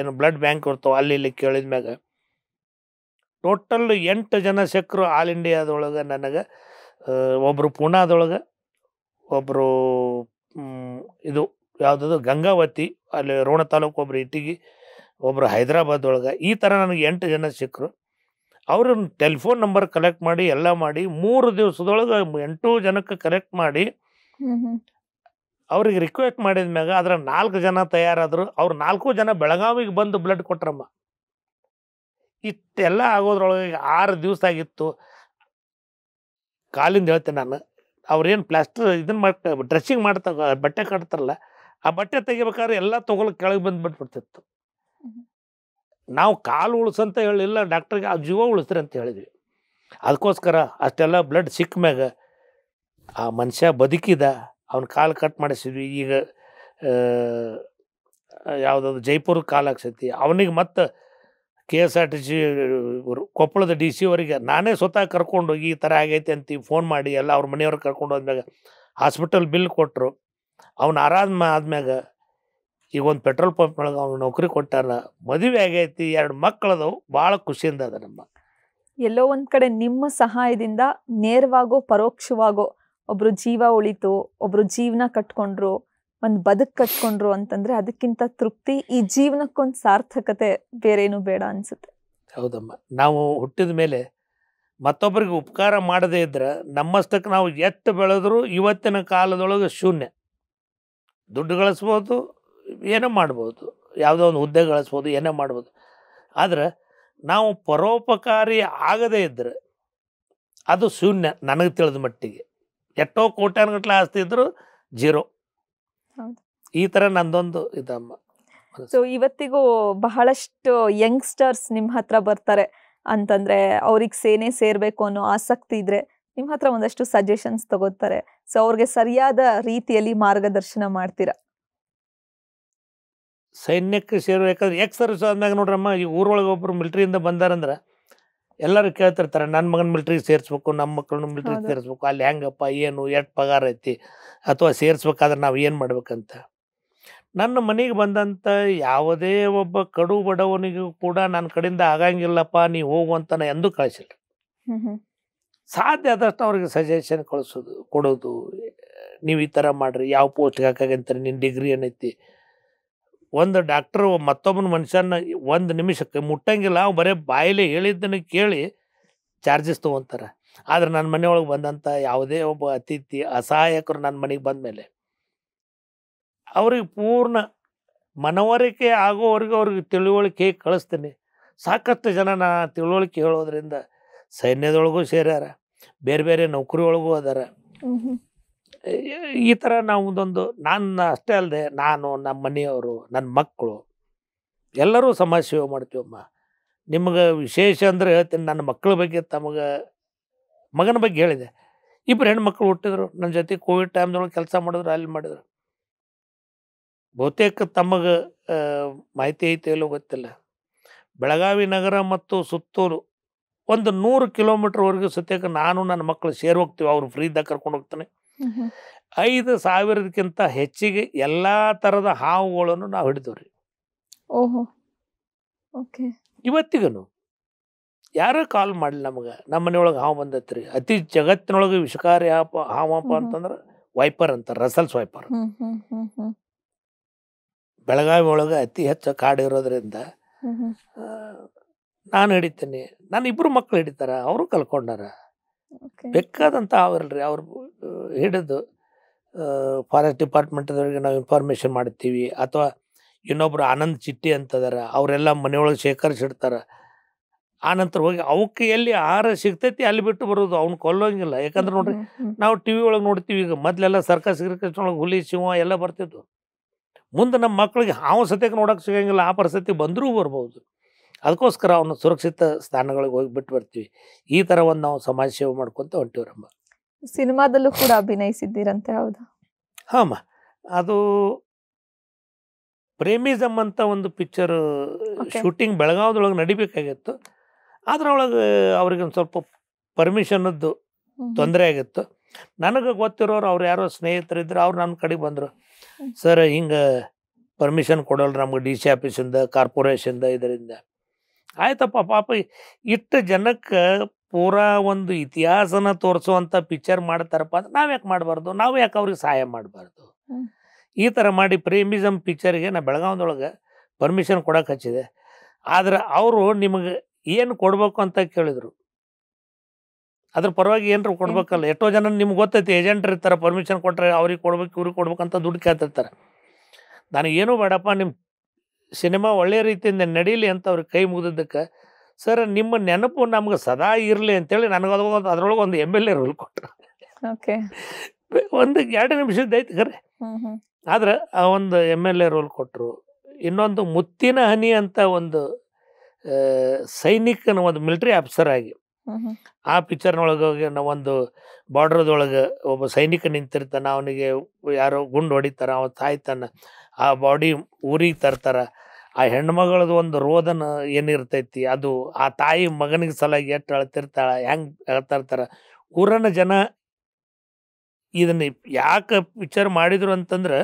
ಏನು ಬ್ಲಡ್ ಬ್ಯಾಂಕ್ ಇರ್ತಾವೆ ಅಲ್ಲಿ ಇಲ್ಲಿ ಕೇಳಿದ ಮ್ಯಾಗ ಟೋಟಲ್ ಎಂಟು ಜನ ಶಕ್ರು ಆಲ್ ಇಂಡಿಯಾದೊಳಗೆ ನನಗೆ ಒಬ್ಬರು ಪೂನಾದೊಳಗೆ ಒಬ್ಬರು ಇದು ಯಾವುದದು ಗಂಗಾವತಿ ಅಲ್ಲಿ ರೋಣ ತಾಲೂಕು ಒಬ್ರು ಇಟ್ಟಿಗೆ ಒಬ್ಬರು ಹೈದರಾಬಾದ್ ಒಳಗೆ ಈ ಥರ ನನಗೆ ಎಂಟು ಜನ ಸಿಕ್ಕರು ಅವ್ರನ್ನ ಟೆಲಿಫೋನ್ ನಂಬರ್ ಕಲೆಕ್ಟ್ ಮಾಡಿ ಎಲ್ಲ ಮಾಡಿ ಮೂರು ದಿವಸದೊಳಗೆ ಎಂಟು ಜನಕ್ಕೆ ಕಲೆಕ್ಟ್ ಮಾಡಿ ಅವ್ರಿಗೆ ರಿಕ್ವೆಸ್ಟ್ ಮಾಡಿದ ಮ್ಯಾಗ ಅದ್ರ ನಾಲ್ಕು ಜನ ತಯಾರಾದರು ಅವ್ರು ನಾಲ್ಕು ಜನ ಬೆಳಗಾವಿಗೆ ಬಂದು ಬ್ಲಡ್ ಕೊಟ್ರಮ್ಮ ಇಷ್ಟೆಲ್ಲ ಆಗೋದ್ರೊಳಗೆ ಆರು ದಿವಸ ಆಗಿತ್ತು ಕಾಲಿಂದ ಹೇಳ್ತೇನೆ ನಾನು ಅವ್ರೇನು ಪ್ಲಾಸ್ಟರ್ ಇದನ್ನು ಮಾಡ್ತಾ ಡ್ರೆಸ್ಸಿಂಗ್ ಮಾಡ್ತಾ ಬಟ್ಟೆ ಕಟ್ತಾರಲ್ಲ ಆ ಬಟ್ಟೆ ತೆಗಿಬೇಕಾದ್ರೆ ಎಲ್ಲ ತೊಗೊಳಕ್ಕೆ ಕೆಳಗೆ ಬಂದು ಬಿಡ್ತಿತ್ತು ನಾವು ಕಾಲು ಉಳಿಸಂತ ಹೇಳಿಲ್ಲ ಡಾಕ್ಟ್ರಿಗೆ ಆ ಜೀವ ಉಳಿಸ್ರಿ ಅಂತ ಹೇಳಿದ್ವಿ ಅದಕ್ಕೋಸ್ಕರ ಅಷ್ಟೆಲ್ಲ ಬ್ಲಡ್ ಸಿಕ್ಕ ಮ್ಯಾಗ ಆ ಮನುಷ್ಯ ಬದುಕಿದ ಅವ್ನ ಕಾಲು ಕಟ್ ಮಾಡಿಸಿದ್ವಿ ಈಗ ಯಾವುದಾದ್ರು ಜೈಪುರ ಕಾಲು ಹಾಕ್ಸೈತಿ ಅವನಿಗೆ ಮತ್ತೆ K S R T C ಕೊಪ್ಪಳದ ಡಿ ಸಿ ಅವರಿಗೆ ನಾನೇ ಸ್ವತಃ ಹೋಗಿ ಈ ಥರ ಆಗೈತೆ ಅಂತ ಫೋನ್ ಮಾಡಿ ಎಲ್ಲ ಅವ್ರ ಮನೆಯವ್ರಿಗೆ ಕರ್ಕೊಂಡು ಹೋದ್ಮ್ಯಾಗ ಹಾಸ್ಪಿಟಲ್ ಬಿಲ್ ಕೊಟ್ಟರು ಅವ್ನು ಆರಾಮ ಆದ್ಮ್ಯಾಗ ಈಗ ಒಂದು ಪೆಟ್ರೋಲ್ ಪಂಪ್ ಒಳಗೆ ಅವ್ನು ನೌಕರಿ ಕೊಟ್ಟಾರ ಮದುವೆ ಆಗೈತಿ ಎರಡು ಮಕ್ಕಳದವು ಭಾಳ ಖುಷಿಯಿಂದ ಅದ ನಮ್ಮ ಎಲ್ಲೋ ಒಂದು ಕಡೆ ನಿಮ್ಮ ಸಹಾಯದಿಂದ ನೇರವಾಗೋ ಪರೋಕ್ಷವಾಗೋ ಒಬ್ಬರು ಜೀವ ಉಳಿತು ಒಬ್ಬರು ಜೀವನ ಕಟ್ಕೊಂಡ್ರು ಒಂದು ಬದುಕು ಕಟ್ಕೊಂಡ್ರು ಅಂತಂದ್ರೆ ಅದಕ್ಕಿಂತ ತೃಪ್ತಿ ಈ ಜೀವನಕ್ಕೊಂದು ಸಾರ್ಥಕತೆ ಬೇರೇನು ಬೇಡ ಅನ್ಸುತ್ತೆ ಹೌದಮ್ಮ ನಾವು ಹುಟ್ಟಿದ ಮೇಲೆ ಮತ್ತೊಬ್ಬರಿಗೆ ಉಪಕಾರ ಮಾಡದೇ ಇದ್ರೆ ನಮ್ಮಷ್ಟಕ್ಕೆ ನಾವು ಎಷ್ಟು ಬೆಳೆದ್ರು ಇವತ್ತಿನ ಕಾಲದೊಳಗೆ ಶೂನ್ಯ ದುಡ್ಡು ಗಳಿಸ್ಬೋದು ಏನೋ ಮಾಡ್ಬೋದು ಯಾವುದೋ ಒಂದು ಹುದ್ದೆ ಗಳಿಸ್ಬೋದು ಏನೋ ಮಾಡ್ಬೋದು ಆದರೆ ನಾವು ಪರೋಪಕಾರಿ ಆಗದೇ ಇದ್ದರೆ ಅದು ಶೂನ್ಯ ನನಗೆ ತಿಳಿದ ಮಟ್ಟಿಗೆ ಎಷ್ಟೋ ಕೋಟ್ಯಾನುಗಟ್ಲೆ ಆಸ್ತಿ ಇದ್ದರೂ ಜೀರೋ ಈ ತರ ನಂದೊಂದು ಇದಮ್ಮ ಸೊ ಇವತ್ತಿಗೂ ಬಹಳಷ್ಟು ಯಂಗ್ಸ್ಟರ್ಸ್ ನಿಮ್ ಹತ್ರ ಬರ್ತಾರೆ ಅಂತಂದ್ರೆ ಅವ್ರಿಗೆ ಸೇನೆ ಸೇರ್ಬೇಕು ಅನ್ನೋ ಆಸಕ್ತಿ ಇದ್ರೆ ನಿಮ್ ಹತ್ರ ಒಂದಷ್ಟು ಸಜೆಷನ್ಸ್ ತಗೋತಾರೆ ಸೊ ಅವ್ರಿಗೆ ಸರಿಯಾದ ರೀತಿಯಲ್ಲಿ ಮಾರ್ಗದರ್ಶನ ಮಾಡ್ತೀರಾ ಸೈನ್ಯಕ್ಕೆ ಸೇರ್ಬೇಕಾದ್ರೆ ಯಾಕೆ ಸರ್ವಿಸ್ ಆದ್ಮ್ಯಾಗ ನೋಡ್ರಮ್ಮ ಈ ಊರೊಳಗೆ ಒಬ್ರು ಮಿಲ್ಟ್ರಿಯಿಂದ ಬಂದಾರಂದ್ರೆ ಎಲ್ಲರೂ ಕೇಳ್ತಿರ್ತಾರೆ ನನ್ನ ಮಗನ ಮಿಲ್ಟ್ರಿಗೆ ಸೇರಿಸ್ಬೇಕು ನಮ್ಮ ಮಕ್ಕಳನ್ನು ಮಿಲ್ಟ್ರಿಗೆ ಸೇರಿಸ್ಬೇಕು ಅಲ್ಲಿ ಹೆಂಗಪ್ಪ ಏನು ಎಷ್ಟು ಪಗಾರ ಐತಿ ಅಥವಾ ಸೇರಿಸ್ಬೇಕಾದ್ರೆ ನಾವು ಏನು ಮಾಡ್ಬೇಕಂತ ನನ್ನ ಮನೆಗೆ ಬಂದಂಥ ಯಾವುದೇ ಒಬ್ಬ ಕಡು ಬಡವನಿಗೂ ಕೂಡ ನನ್ನ ಕಡೆಯಿಂದ ಆಗಂಗಿಲ್ಲಪ್ಪ ನೀವು ಹೋಗುವಂತ ನಾ ಎಂದೂ ಕಳಿಸಿಲ್ಲ ಸಾಧ್ಯ ಆದಷ್ಟು ಅವ್ರಿಗೆ ಸಜೆಷನ್ ಕಳಿಸೋದು ಕೊಡೋದು ನೀವು ಈ ಥರ ಮಾಡಿರಿ ಯಾವ ಪೋಸ್ಟ್ಗೆ ಹಾಕಾಗಂತೀರಿ ನಿನ್ನ ಡಿಗ್ರಿ ಏನೈತಿ ಒಂದು ಡಾಕ್ಟರ್ ಮತ್ತೊಬ್ಬನ ಮನುಷ್ಯನ ಒಂದು ನಿಮಿಷಕ್ಕೆ ಮುಟ್ಟಂಗಿಲ್ಲ ಅವ್ನು ಬರೀ ಬಾಯಲ್ಲಿ ಹೇಳಿದ್ದನ್ನು ಕೇಳಿ ಚಾರ್ಜಸ್ ತೊಗೊತಾರೆ ಆದ್ರೆ ನನ್ನ ಮನೆಯೊಳಗೆ ಬಂದಂಥ ಯಾವುದೇ ಒಬ್ಬ ಅತಿಥಿ ಅಸಹಾಯಕರು ನನ್ನ ಮನೆಗೆ ಬಂದ ಮೇಲೆ ಅವ್ರಿಗೆ ಪೂರ್ಣ ಮನವರಿಕೆ ಆಗೋವರೆಗೂ ಅವ್ರಿಗೆ ತಿಳುವಳಿಕೆ ಕಳಿಸ್ತೀನಿ ಸಾಕಷ್ಟು ಜನ ನಾ ತಿಳುವಳಿಕೆ ಹೇಳೋದ್ರಿಂದ ಸೈನ್ಯದೊಳಗೂ ಸೇರ್ಯಾರ ಬೇರೆ ಬೇರೆ ನೌಕರಿ ಒಳಗೂ ಅದಾರ ಈ ಥರ ನಾವುದೊಂದು ನಾನು ಅಷ್ಟೇ ಅಲ್ಲದೆ ನಾನು ನಮ್ಮ ಮನೆಯವರು ನನ್ನ ಮಕ್ಕಳು ಎಲ್ಲರೂ ಸಮಾಜ ಸೇವೆ ಮಾಡ್ತೀವಮ್ಮ ನಿಮಗೆ ವಿಶೇಷ ಅಂದರೆ ಹೇಳ್ತೀನಿ ನನ್ನ ಮಕ್ಕಳ ಬಗ್ಗೆ ತಮಗೆ ಮಗನ ಬಗ್ಗೆ ಹೇಳಿದೆ ಇಬ್ಬರು ಹೆಣ್ಮಕ್ಳು ಹುಟ್ಟಿದ್ರು ನನ್ನ ಜೊತೆ ಕೋವಿಡ್ ಟೈಮ್ದೊಳಗೆ ಕೆಲಸ ಮಾಡಿದ್ರು ಅಲ್ಲಿ ಮಾಡಿದ್ರು ಬಹುತೇಕ ತಮಗೆ ಮಾಹಿತಿ ಐತೆ ಇಲ್ಲೋ ಗೊತ್ತಿಲ್ಲ ಬೆಳಗಾವಿ ನಗರ ಮತ್ತು ಸುತ್ತೂರು ಒಂದು ನೂರು ಕಿಲೋಮೀಟ್ರ್ವರೆಗೂ ಸತ್ಯಕ್ಕೆ ನಾನು ನನ್ನ ಮಕ್ಕಳು ಸೇರಿ ಹೋಗ್ತೀವಿ ಅವರು ಫ್ರೀದಾಗ ಕರ್ಕೊಂಡು ಹೋಗ್ತಾನೆ ಐದು ಸಾವಿರಕ್ಕಿಂತ ಹೆಚ್ಚಿಗೆ ಎಲ್ಲ ಥರದ ಹಾವುಗಳನ್ನು ನಾವು ಹಿಡಿದವ್ರಿ ಓಹೋ ಓಕೆ ಇವತ್ತಿಗೂ ಯಾರೂ ಕಾಲ್ ಮಾಡ್ಲಿ ನಮಗೆ ನಮ್ಮ ಮನೆಯೊಳಗೆ ಹಾವು ಬಂದೈತೆ ರೀ ಅತಿ ಜಗತ್ತಿನೊಳಗೆ ವಿಷಕಾರಿ ಹಾಪ ಹಾವಪ್ಪ ಅಂತಂದ್ರೆ ವೈಪರ್ ಅಂತ ರಸಲ್ಸ್ ವೈಪರ್ ಬೆಳಗಾವಿ ಒಳಗೆ ಅತಿ ಹೆಚ್ಚು ಕಾಡು ಇರೋದ್ರಿಂದ ನಾನು ಹಿಡಿತೀನಿ ನಾನು ಇಬ್ಬರು ಮಕ್ಕಳು ಹಿಡಿತಾರ ಅವರು ಕಲ್ಕೊಂಡಾರ ಬೇಕಾದಂಥ ಅವರಲ್ರಿ ಅವ್ರು ಹಿಡಿದು ಫಾರೆಸ್ಟ್ ಡಿಪಾರ್ಟ್ಮೆಂಟ್ದವ್ರಿಗೆ ನಾವು ಇನ್ಫಾರ್ಮೇಷನ್ ಮಾಡ್ತೀವಿ ಅಥವಾ ಇನ್ನೊಬ್ರು ಆನಂದ್ ಚಿಟ್ಟಿ ಅಂತದಾರ ಅವರೆಲ್ಲ ಮನೆಯೊಳಗೆ ಶೇಖರಿಸಿಡ್ತಾರೆ ಆ ನಂತರ ಹೋಗಿ ಅವಕ್ಕೆ ಎಲ್ಲಿ ಆಹಾರ ಸಿಗ್ತೈತಿ ಅಲ್ಲಿ ಬಿಟ್ಟು ಬರೋದು ಅವ್ನು ಕೊಲ್ಲೋಂಗಿಲ್ಲ ಯಾಕಂದ್ರೆ ನೋಡ್ರಿ ನಾವು ಟಿ ವಿ ಒಳಗೆ ನೋಡ್ತೀವಿ ಈಗ ಮೊದಲೆಲ್ಲ ಸರ್ಕಸ್ ಗಿರ್ಕಸ್ ಹುಲಿ ಸಿಂಹ ಎಲ್ಲ ಬರ್ತಿದ್ವು ಮುಂದೆ ನಮ್ಮ ಮಕ್ಳಿಗೆ ಹಾವು ಸತ್ಯಕ್ಕೆ ನೋಡೋಕೆ ಸಿಗಂಗಿಲ್ಲ ಆ ಪರಿಸ್ಥಿತಿ ಬಂದರೂ ಬರ್ಬೋದು ಅದಕ್ಕೋಸ್ಕರ ಅವನು ಸುರಕ್ಷಿತ ಸ್ಥಾನಗಳಿಗೆ ಹೋಗಿ ಬಿಟ್ಟು ಬರ್ತೀವಿ ಈ ಥರ ಒಂದು ನಾವು ಸಮಾಜ ಸೇವೆ ಮಾಡ್ಕೊತ ಹೊಂಟಿವ್ರಮ್ಮ ಸಿನಿಮಾದಲ್ಲೂ ಕೂಡ ಅಭಿನಯಿಸಿದ್ದೀರಂತೆ ಹೌದಾ ಹಾಂ ಅದು ಪ್ರೇಮಿಸಮ್ ಅಂತ ಒಂದು ಪಿಕ್ಚರ್ ಶೂಟಿಂಗ್ ಬೆಳಗಾವದೊಳಗೆ ನಡಿಬೇಕಾಗಿತ್ತು ಅದರೊಳಗೆ ಅವ್ರಿಗೆ ಒಂದು ಸ್ವಲ್ಪ ಪರ್ಮಿಷನ್ನದ್ದು ತೊಂದರೆ ಆಗಿತ್ತು ನನಗೆ ಗೊತ್ತಿರೋರು ಅವ್ರು ಯಾರೋ ಸ್ನೇಹಿತರು ಸ್ನೇಹಿತರಿದ್ರು ಅವ್ರು ನನ್ನ ಕಡೆಗೆ ಬಂದರು ಸರ್ ಹಿಂಗೆ ಪರ್ಮಿಷನ್ ಕೊಡೋಲ್ಲ ನಮ್ಗೆ ಡಿ ಸಿ ಆಫೀಸಿಂದ ಕಾರ್ಪೊರೇಷನ್ದ ಇದರಿಂದ ಆಯ್ತಪ್ಪ ಪಾಪ ಇಷ್ಟು ಜನಕ್ಕೆ ಪೂರಾ ಒಂದು ಇತಿಹಾಸನ ತೋರಿಸುವಂಥ ಪಿಕ್ಚರ್ ಮಾಡ್ತಾರಪ್ಪ ಅಂದ್ರೆ ನಾವು ಯಾಕೆ ಮಾಡಬಾರ್ದು ನಾವು ಯಾಕೆ ಅವ್ರಿಗೆ ಸಹಾಯ ಮಾಡಬಾರ್ದು ಈ ಥರ ಮಾಡಿ ಪ್ರೇಮಿಸಮ್ ಪಿಕ್ಚರ್ಗೆ ನಾ ಬೆಳಗಾವ್ದೊಳಗೆ ಪರ್ಮಿಷನ್ ಕೊಡೋಕೆ ಹಚ್ಚಿದೆ ಆದ್ರೆ ಅವರು ನಿಮಗೆ ಏನು ಕೊಡಬೇಕು ಅಂತ ಕೇಳಿದರು ಅದ್ರ ಪರವಾಗಿ ಏನರು ಕೊಡ್ಬೇಕಲ್ಲ ಎಷ್ಟೋ ಜನ ನಿಮ್ಗೆ ಗೊತ್ತೈತಿ ಏಜೆಂಟ್ ಇರ್ತಾರೆ ಪರ್ಮಿಷನ್ ಕೊಟ್ಟರೆ ಅವ್ರಿಗೆ ಕೊಡ್ಬೇಕು ಇವ್ರಿಗೆ ಕೊಡ್ಬೇಕು ಅಂತ ದುಡ್ಡು ಕೇಳ್ತಿರ್ತಾರೆ ನನಗೇನು ಬೇಡಪ್ಪ ನಿಮ್ಮ ಸಿನಿಮಾ ಒಳ್ಳೆಯ ರೀತಿಯಿಂದ ನಡೀಲಿ ಅಂತ ಅವ್ರಿಗೆ ಕೈ ಮುಗಿದಿದ್ದಕ್ಕೆ ಸರ್ ನಿಮ್ಮ ನೆನಪು ನಮ್ಗೆ ಸದಾ ಇರಲಿ ಅಂತೇಳಿ ನನಗದು ಅದರೊಳಗೆ ಒಂದು ಎಮ್ ಎಲ್ ಎ ರೋಲ್ ಕೊಟ್ಟರು ಓಕೆ ಒಂದು ಎರಡು ನಿಮಿಷದ ಐತಿ ಖರೆ ಆದ್ರೆ ಆ ಒಂದು ಎಮ್ ಎಲ್ ಎ ರೋಲ್ ಕೊಟ್ಟರು ಇನ್ನೊಂದು ಮುತ್ತಿನ ಹನಿ ಅಂತ ಒಂದು ಸೈನಿಕನ ಒಂದು ಮಿಲಿಟ್ರಿ ಆಫೀಸರ್ ಆಗಿ ಆ ಪಿಕ್ಚರ್ನೊಳಗೆ ಒಂದು ಬಾರ್ಡ್ರದೊಳಗೆ ಒಬ್ಬ ಸೈನಿಕ ನಿಂತಿರ್ತಾನೆ ಅವನಿಗೆ ಯಾರೋ ಗುಂಡು ಹೊಡಿತಾರ ಅವ್ನು ತಾಯ್ತಾನೆ ಆ ಬಾಡಿ ಊರಿಗೆ ತರ್ತಾರೆ ಆ ಹೆಣ್ಮಗಳದ್ದು ಒಂದು ರೋದನ ಏನಿರ್ತೈತಿ ಅದು ಆ ತಾಯಿ ಮಗನಿಗೆ ಸಲಾಗಿ ಎಷ್ಟು ಅಳ್ತಿರ್ತಾಳೆ ಹೆಂಗೆ ಹೇಳ್ತಾ ಊರನ ಜನ ಇದನ್ನ ಯಾಕೆ ವಿಚಾರ ಮಾಡಿದರು ಅಂತಂದ್ರೆ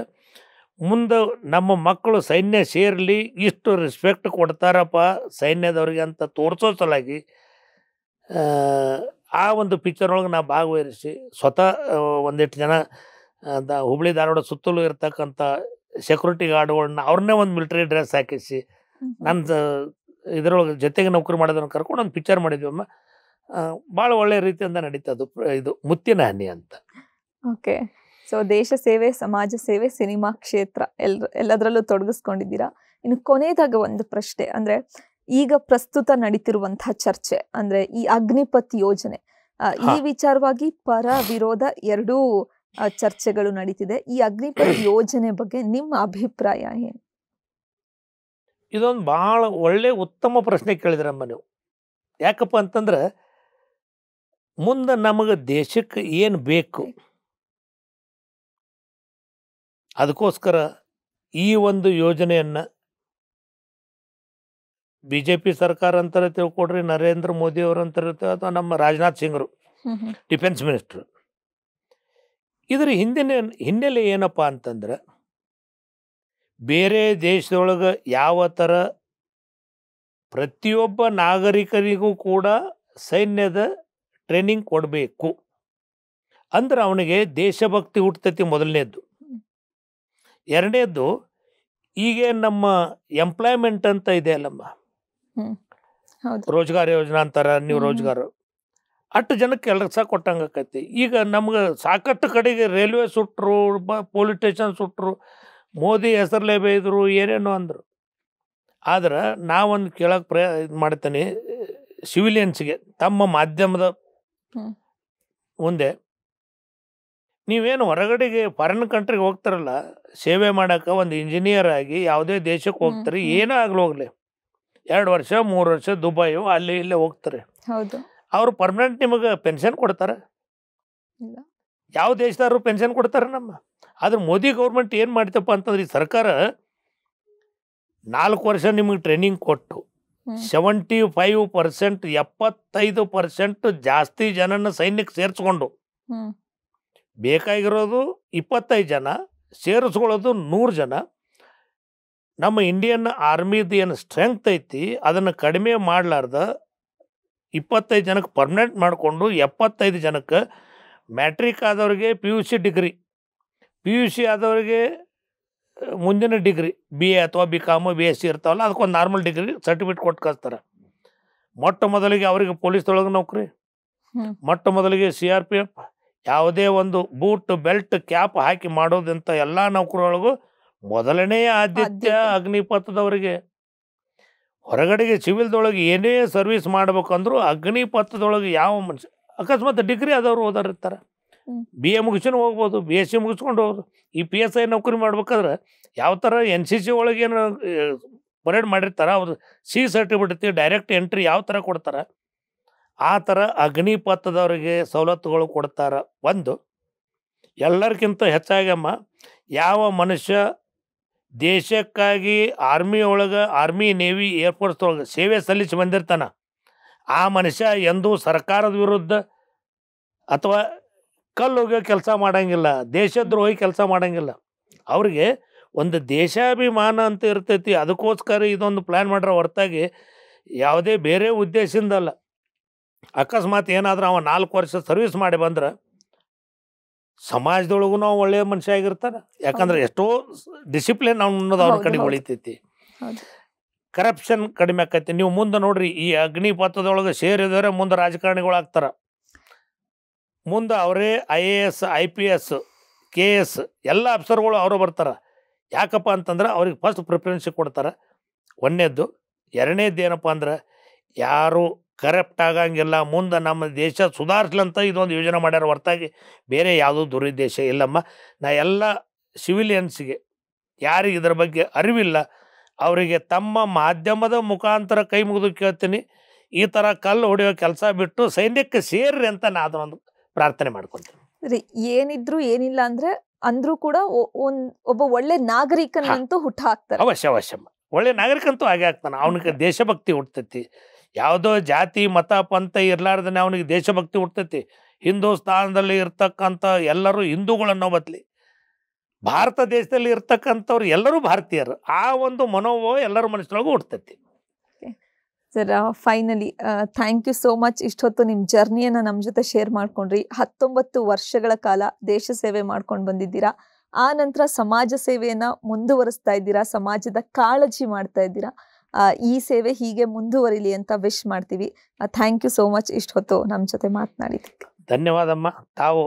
ಮುಂದೆ ನಮ್ಮ ಮಕ್ಕಳು ಸೈನ್ಯ ಸೇರಲಿ ಇಷ್ಟು ರೆಸ್ಪೆಕ್ಟ್ ಕೊಡ್ತಾರಪ್ಪ ಸೈನ್ಯದವ್ರಿಗೆ ಅಂತ ತೋರಿಸೋ ಸಲಾಗಿ ಆ ಒಂದು ಪಿಕ್ಚರ್ ಒಳಗೆ ನಾವು ಭಾಗವಹಿಸಿ ಸ್ವತಃ ಒಂದಿಷ್ಟು ಜನ ಹುಬ್ಳಿ ಧಾರವಾಡ ಸುತ್ತಲೂ ಇರ್ತಕ್ಕಂಥ ಸೆಕ್ಯೂರಿಟಿ ಗಾರ್ಡ್ಗಳನ್ನ ಅವ್ರನ್ನೇ ಒಂದು ಮಿಲಿಟರಿ ಡ್ರೆಸ್ ಹಾಕಿಸಿ ನನ್ನ ಇದರೊಳಗೆ ಜೊತೆಗೆ ನೌಕರಿ ಮಾಡೋದನ್ನು ಕರ್ಕೊಂಡು ಒಂದು ಪಿಕ್ಚರ್ ಮಾಡಿದ್ವಿ ಅಮ್ಮ ಭಾಳ ಒಳ್ಳೆ ರೀತಿಯಿಂದ ಅದು ಇದು ಮುತ್ತಿನ ಹನಿ ಅಂತ ಓಕೆ ಸೊ ದೇಶ ಸೇವೆ ಸಮಾಜ ಸೇವೆ ಸಿನಿಮಾ ಕ್ಷೇತ್ರ ಎಲ್ ಎಲ್ಲದರಲ್ಲೂ ತೊಡಗಿಸ್ಕೊಂಡಿದ್ದೀರಾ ಇನ್ನು ಕೊನೆಯದಾಗ ಒಂದು ಪ್ರಶ್ನೆ ಅಂದರೆ ಈಗ ಪ್ರಸ್ತುತ ನಡೀತಿರುವಂತಹ ಚರ್ಚೆ ಅಂದರೆ ಈ ಅಗ್ನಿಪಥ್ ಯೋಜನೆ ಈ ವಿಚಾರವಾಗಿ ಪರ ವಿರೋಧ ಎರಡೂ ಚರ್ಚೆಗಳು ನಡೀತಿದೆ ಈ ಅಗ್ನಿಪಥ್ ಯೋಜನೆ ಬಗ್ಗೆ ನಿಮ್ಮ ಅಭಿಪ್ರಾಯ ಏನು ಇದೊಂದು ಭಾಳ ಒಳ್ಳೆ ಉತ್ತಮ ಪ್ರಶ್ನೆ ಕೇಳಿದ್ರಮ್ಮ ನೀವು ಯಾಕಪ್ಪ ಅಂತಂದ್ರೆ ಮುಂದೆ ನಮಗೆ ದೇಶಕ್ಕೆ ಏನು ಬೇಕು ಅದಕ್ಕೋಸ್ಕರ ಈ ಒಂದು ಯೋಜನೆಯನ್ನು ಬಿ ಜೆ ಪಿ ಸರ್ಕಾರ ಅಂತಾರೆ ತಿಳ್ಕೊಡ್ರಿ ನರೇಂದ್ರ ಮೋದಿ ಅವರು ಅಂತಾರೆ ಅಥವಾ ನಮ್ಮ ರಾಜನಾಥ್ ಸಿಂಗ್ರು ಡಿಫೆನ್ಸ್ ಮಿನಿಸ್ಟ್ರು ಇದರ ಹಿಂದಿನ ಹಿನ್ನೆಲೆ ಏನಪ್ಪ ಅಂತಂದ್ರೆ ಬೇರೆ ದೇಶದೊಳಗೆ ಯಾವ ಥರ ಪ್ರತಿಯೊಬ್ಬ ನಾಗರಿಕರಿಗೂ ಕೂಡ ಸೈನ್ಯದ ಟ್ರೈನಿಂಗ್ ಕೊಡಬೇಕು ಅಂದ್ರೆ ಅವನಿಗೆ ದೇಶಭಕ್ತಿ ಹುಟ್ಟತೈತಿ ಮೊದಲನೇದ್ದು ಎರಡನೇದ್ದು ಈಗ ನಮ್ಮ ಎಂಪ್ಲಾಯ್ಮೆಂಟ್ ಅಂತ ಇದೆ ಅಲ್ಲಮ್ಮ ರೋಜ್ಗಾರ್ ಯೋಜನಾ ಅಂತಾರ ನೀವು ರೋಜ್ಗಾರ್ ಅಷ್ಟು ಜನಕ್ಕೆ ಕೆಲಸ ಕೊಟ್ಟಂಗೆ ಆಕೈತಿ ಈಗ ನಮ್ಗೆ ಸಾಕಷ್ಟು ಕಡೆಗೆ ರೈಲ್ವೆ ಸುಟ್ಟರು ಬ ಪೊಲೀಸ್ ಸ್ಟೇಷನ್ ಸುಟ್ಟರು ಮೋದಿ ಹೆಸರಲ್ಲೇ ಬೇಯ್ದರು ಏನೇನು ಅಂದರು ಆದ್ರೆ ನಾವೊಂದು ಕೇಳೋಕೆ ಪ್ರಯ ಇದು ಮಾಡ್ತೇನೆ ಸಿವಿಲಿಯನ್ಸ್ಗೆ ತಮ್ಮ ಮಾಧ್ಯಮದ ಮುಂದೆ ನೀವೇನು ಹೊರಗಡೆಗೆ ಫಾರಿನ್ ಕಂಟ್ರಿಗೆ ಹೋಗ್ತಾರಲ್ಲ ಸೇವೆ ಮಾಡೋಕೆ ಒಂದು ಇಂಜಿನಿಯರ್ ಆಗಿ ಯಾವುದೇ ದೇಶಕ್ಕೆ ಹೋಗ್ತಾರೆ ಏನೋ ಹೋಗ್ಲಿ ಎರಡು ವರ್ಷ ಮೂರು ವರ್ಷ ದುಬೈ ಅಲ್ಲಿ ಇಲ್ಲೇ ಹೋಗ್ತಾರೆ ಹೌದು ಅವರು ಪರ್ಮನೆಂಟ್ ನಿಮಗೆ ಪೆನ್ಷನ್ ಕೊಡ್ತಾರೆ ಯಾವ ದೇಶದವರು ಪೆನ್ಷನ್ ಕೊಡ್ತಾರೆ ನಮ್ಮ ಆದ್ರೆ ಮೋದಿ ಗೌರ್ಮೆಂಟ್ ಏನು ಮಾಡ್ತಪ್ಪ ಅಂತಂದ್ರೆ ಈ ಸರ್ಕಾರ ನಾಲ್ಕು ವರ್ಷ ನಿಮಗೆ ಟ್ರೈನಿಂಗ್ ಕೊಟ್ಟು ಸೆವೆಂಟಿ ಫೈವ್ ಪರ್ಸೆಂಟ್ ಎಪ್ಪತ್ತೈದು ಪರ್ಸೆಂಟ್ ಜಾಸ್ತಿ ಜನನ ಸೈನ್ಯಕ್ಕೆ ಸೇರಿಸ್ಕೊಂಡು ಬೇಕಾಗಿರೋದು ಇಪ್ಪತ್ತೈದು ಜನ ಸೇರಿಸ್ಕೊಳ್ಳೋದು ನೂರು ಜನ ನಮ್ಮ ಇಂಡಿಯನ್ ಆರ್ಮಿದು ಏನು ಸ್ಟ್ರೆಂಗ್ತ್ ಐತಿ ಅದನ್ನು ಕಡಿಮೆ ಮಾಡಲಾರ್ದ ಇಪ್ಪತ್ತೈದು ಜನಕ್ಕೆ ಪರ್ಮನೆಂಟ್ ಮಾಡಿಕೊಂಡು ಎಪ್ಪತ್ತೈದು ಜನಕ್ಕೆ ಮ್ಯಾಟ್ರಿಕ್ ಆದವ್ರಿಗೆ P U C degree P U C ಆದವ್ರಿಗೆ ಮುಂದಿನ ಡಿಗ್ರಿ ಬಿ ಎ ಅಥವಾ B com B S C ಇರ್ತಾವಲ್ಲ ಅದಕ್ಕೊಂದು ನಾರ್ಮಲ್ ಡಿಗ್ರಿ ಸರ್ಟಿಫಿಕೇಟ್ ಕೊಟ್ಟು ಕಳಿಸ್ತಾರೆ ಮೊಟ್ಟ ಮೊದಲಿಗೆ ಅವರಿಗೆ ಪೊಲೀಸ್ದೊಳಗೆ ನೌಕರಿ ಮೊಟ್ಟ ಮೊದಲಿಗೆ ಸಿ ಆರ್ ಪಿ ಎಫ್ ಯಾವುದೇ ಒಂದು ಬೂಟ್ ಬೆಲ್ಟ್ ಕ್ಯಾಪ್ ಹಾಕಿ ಮಾಡೋದಂಥ ಎಲ್ಲ ನೌಕರೊಳಗೂ ಮೊದಲನೇ ಆದ್ಯತೆ ಅಗ್ನಿಪಥದವರಿಗೆ ಹೊರಗಡೆಗೆ ಸಿವಿಲ್ದೊಳಗೆ ಏನೇ ಸರ್ವಿಸ್ ಮಾಡ್ಬೇಕಂದ್ರೂ ಅಗ್ನಿಪಥದೊಳಗೆ ಯಾವ ಮನುಷ್ಯ ಅಕಸ್ಮಾತ್ ಡಿಗ್ರಿ ಆದವರು ಓದೋರಿರ್ತಾರೆ ಬಿ ಎ ಮುಗಿಸಿನೂ ಹೋಗ್ಬೋದು ಬಿ ಎಸ್ ಸಿ ಮುಗಿಸ್ಕೊಂಡು ಹೋಗೋದು ಈ ಪಿ ಎಸ್ ಐ ನೌಕರಿ ಮಾಡ್ಬೇಕಾದ್ರೆ ಯಾವ ಥರ ಎನ್ ಸಿ ಸಿ ಒಳಗೆ ಏನು ಪರೇಡ್ ಮಾಡಿರ್ತಾರೆ ಅವ್ರು ಸಿ ಸರ್ಟಿಫಿಕೇಟ್ ಡೈರೆಕ್ಟ್ ಎಂಟ್ರಿ ಯಾವ ಥರ ಕೊಡ್ತಾರೆ ಆ ಥರ ಅಗ್ನಿಪಥದವರಿಗೆ ಸವಲತ್ತುಗಳು ಕೊಡ್ತಾರೆ ಒಂದು ಎಲ್ಲರಿಗಿಂತ ಹೆಚ್ಚಾಗಮ್ಮ ಯಾವ ಮನುಷ್ಯ ದೇಶಕ್ಕಾಗಿ ಆರ್ಮಿ ಒಳಗೆ ಆರ್ಮಿ ನೇವಿ ಏರ್ಫೋರ್ಸ್ ಒಳಗೆ ಸೇವೆ ಸಲ್ಲಿಸಿ ಬಂದಿರ್ತಾನೆ ಆ ಮನುಷ್ಯ ಎಂದೂ ಸರ್ಕಾರದ ವಿರುದ್ಧ ಅಥವಾ ಕಲ್ಲು ಹೋಗಿ ಕೆಲಸ ಮಾಡೋಂಗಿಲ್ಲ ದೇಶದ್ರೋಹಿ ಕೆಲಸ ಮಾಡೋಂಗಿಲ್ಲ ಅವ್ರಿಗೆ ಒಂದು ದೇಶಾಭಿಮಾನ ಅಂತ ಇರ್ತೈತಿ ಅದಕ್ಕೋಸ್ಕರ ಇದೊಂದು ಪ್ಲ್ಯಾನ್ ಮಾಡ್ರೆ ಹೊರತಾಗಿ ಯಾವುದೇ ಬೇರೆ ಉದ್ದೇಶದಿಂದಲ್ಲ ಅಕಸ್ಮಾತ್ ಏನಾದರೂ ಅವ ನಾಲ್ಕು ವರ್ಷ ಸರ್ವಿಸ್ ಮಾಡಿ ಬಂದ್ರೆ ಸಮಾಜದೊಳಗೂ ನಾವು ಒಳ್ಳೆಯ ಮನುಷ್ಯ ಆಗಿರ್ತಾರೆ ಯಾಕಂದ್ರೆ ಎಷ್ಟೋ ಡಿಸಿಪ್ಲಿನ್ ಅನ್ನೋದು ಅವ್ರ ಕಡೆ ಉಳಿತೈತಿ ಕರಪ್ಷನ್ ಕಡಿಮೆ ಆಕೈತಿ ನೀವು ಮುಂದೆ ನೋಡ್ರಿ ಈ ಪಾತ್ರದೊಳಗೆ ಸೇರಿದರೆ ಮುಂದೆ ರಾಜಕಾರಣಿಗಳಾಗ್ತಾರ ಮುಂದೆ ಅವರೇ I A S I P S K S ಎಲ್ಲ ಅಫ್ಸರ್ಗಳು ಅವರು ಬರ್ತಾರೆ ಯಾಕಪ್ಪ ಅಂತಂದ್ರೆ ಅವ್ರಿಗೆ ಫಸ್ಟ್ ಪ್ರಿಫರೆನ್ಸ್ ಕೊಡ್ತಾರೆ ಒಂದೇದ್ದು ಎರಡನೇದ್ದು ಏನಪ್ಪ ಅಂದ್ರೆ ಯಾರು ಕರಪ್ಟ್ ಆಗಂಗಿಲ್ಲ ಮುಂದೆ ನಮ್ಮ ದೇಶ ಸುಧಾರಿಸ್ಲಂತ ಇದೊಂದು ಯೋಜನೆ ಮಾಡ್ಯಾರ ಹೊರತಾಗಿ ಬೇರೆ ಯಾವುದೂ ದುರುದ್ದೇಶ ಇಲ್ಲಮ್ಮ ನಾ ಎಲ್ಲ ಸಿವಿಲಿಯನ್ಸ್ಗೆ ಯಾರಿಗೆ ಇದರ ಬಗ್ಗೆ ಅರಿವಿಲ್ಲ ಅವರಿಗೆ ತಮ್ಮ ಮಾಧ್ಯಮದ ಮುಖಾಂತರ ಕೈ ಮುಗಿದು ಕೇಳ್ತೀನಿ ಈ ಥರ ಕಲ್ಲು ಹೊಡೆಯೋ ಕೆಲಸ ಬಿಟ್ಟು ಸೈನ್ಯಕ್ಕೆ ಸೇರ್ರಿ ಅಂತ ನಾ ಅದನ್ನೊಂದು ಪ್ರಾರ್ಥನೆ ಮಾಡ್ಕೊತೀನಿ ರೀ ಏನಿದ್ರು ಏನಿಲ್ಲ ಅಂದ್ರೆ ಅಂದ್ರೂ ಕೂಡ ಒಬ್ಬ ಒಳ್ಳೆ ನಾಗರಿಕನಂತೂ ಹುಟ್ಟ ಹಾಕ್ತಾರೆ ಅವಶ್ಯ ಅವಶ್ಯಮ್ಮ ಒಳ್ಳೆ ನಾಗರಿಕಂತೂ ಹಾಗೆ ಆಗ್ತಾನೆ ಅವನಿಗೆ ದೇಶಭಕ್ತಿ ಹುಟ್ಟತೈತಿ ಯಾವುದೋ ಜಾತಿ ಮತ ಪಂಥ ಇರಲಾರ್ದನೆ ಅವನಿಗೆ ದೇಶಭಕ್ತಿ ಹುಟ್ಟತಿ ಹಿಂದೂಸ್ತಾನದಲ್ಲಿ ಇರ್ತಕ್ಕಂಥ ಎಲ್ಲರೂ ಹಿಂದೂಗಳನ್ನೋ ಬದಲಿ ಭಾರತ ದೇಶದಲ್ಲಿ ಇರ್ತಕ್ಕಂಥವ್ರು ಎಲ್ಲರೂ ಭಾರತೀಯರು ಆ ಒಂದು ಮನೋಭಾವ ಎಲ್ಲರ ಮನಸ್ಸಿನೊಳಗೂ ಹುಡ್ತೈತಿ sir finally thank you so much ಇಷ್ಟೊತ್ತು ನಿಮ್ಮ ಜರ್ನಿಯನ್ನು ನಮ್ಮ ಜೊತೆ ಶೇರ್ ಮಾಡ್ಕೊಂಡ್ರಿ ಹತ್ತೊಂಬತ್ತು ವರ್ಷಗಳ ಕಾಲ ದೇಶ ಸೇವೆ ಮಾಡ್ಕೊಂಡು ಬಂದಿದ್ದೀರಾ ಆ ನಂತರ ಸಮಾಜ ಸೇವೆಯನ್ನು ಮುಂದುವರಿಸ್ತಾ ಇದ್ದೀರಾ ಸಮಾಜದ ಕಾಳಜಿ ಮಾಡ್ತಾ ಇದ್ದೀರಾ ಈ ಸೇವೆ ಹೀಗೆ ಮುಂದುವರಿಲಿ ಅಂತ ವಿಶ್ ಮಾಡ್ತೀವಿ ಥ್ಯಾಂಕ್ ಯು ಸೋ ಮಚ್ ಇಷ್ಟು ಹೊತ್ತು ನಮ್ಮ ಜೊತೆ ಮಾತನಾಡಿದ್ದಕ್ಕೆ ಧನ್ಯವಾದಮ್ಮ ತಾವು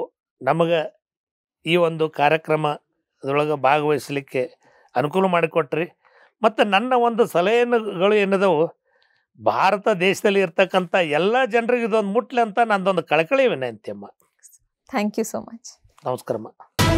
ನಮಗೆ ಈ ಒಂದು ಕಾರ್ಯಕ್ರಮದೊಳಗೆ ಭಾಗವಹಿಸಲಿಕ್ಕೆ ಅನುಕೂಲ ಮಾಡಿಕೊಟ್ರಿ ಮತ್ತು ನನ್ನ ಒಂದು ಸಲಹೆಗಳು ಏನಿದವು ಭಾರತ ದೇಶದಲ್ಲಿ ಇರ್ತಕ್ಕಂಥ ಎಲ್ಲ ಜನರಿಗೆ ಇದೊಂದು ಮುಟ್ಲೆ ಅಂತ ನಂದೊಂದು ಕಳಕಳಿ ವಿನಂತಿ ಥ್ಯಾಂಕ್ ಯು ಸೋ ಮಚ್ ನಮಸ್ಕಾರಮ್ಮ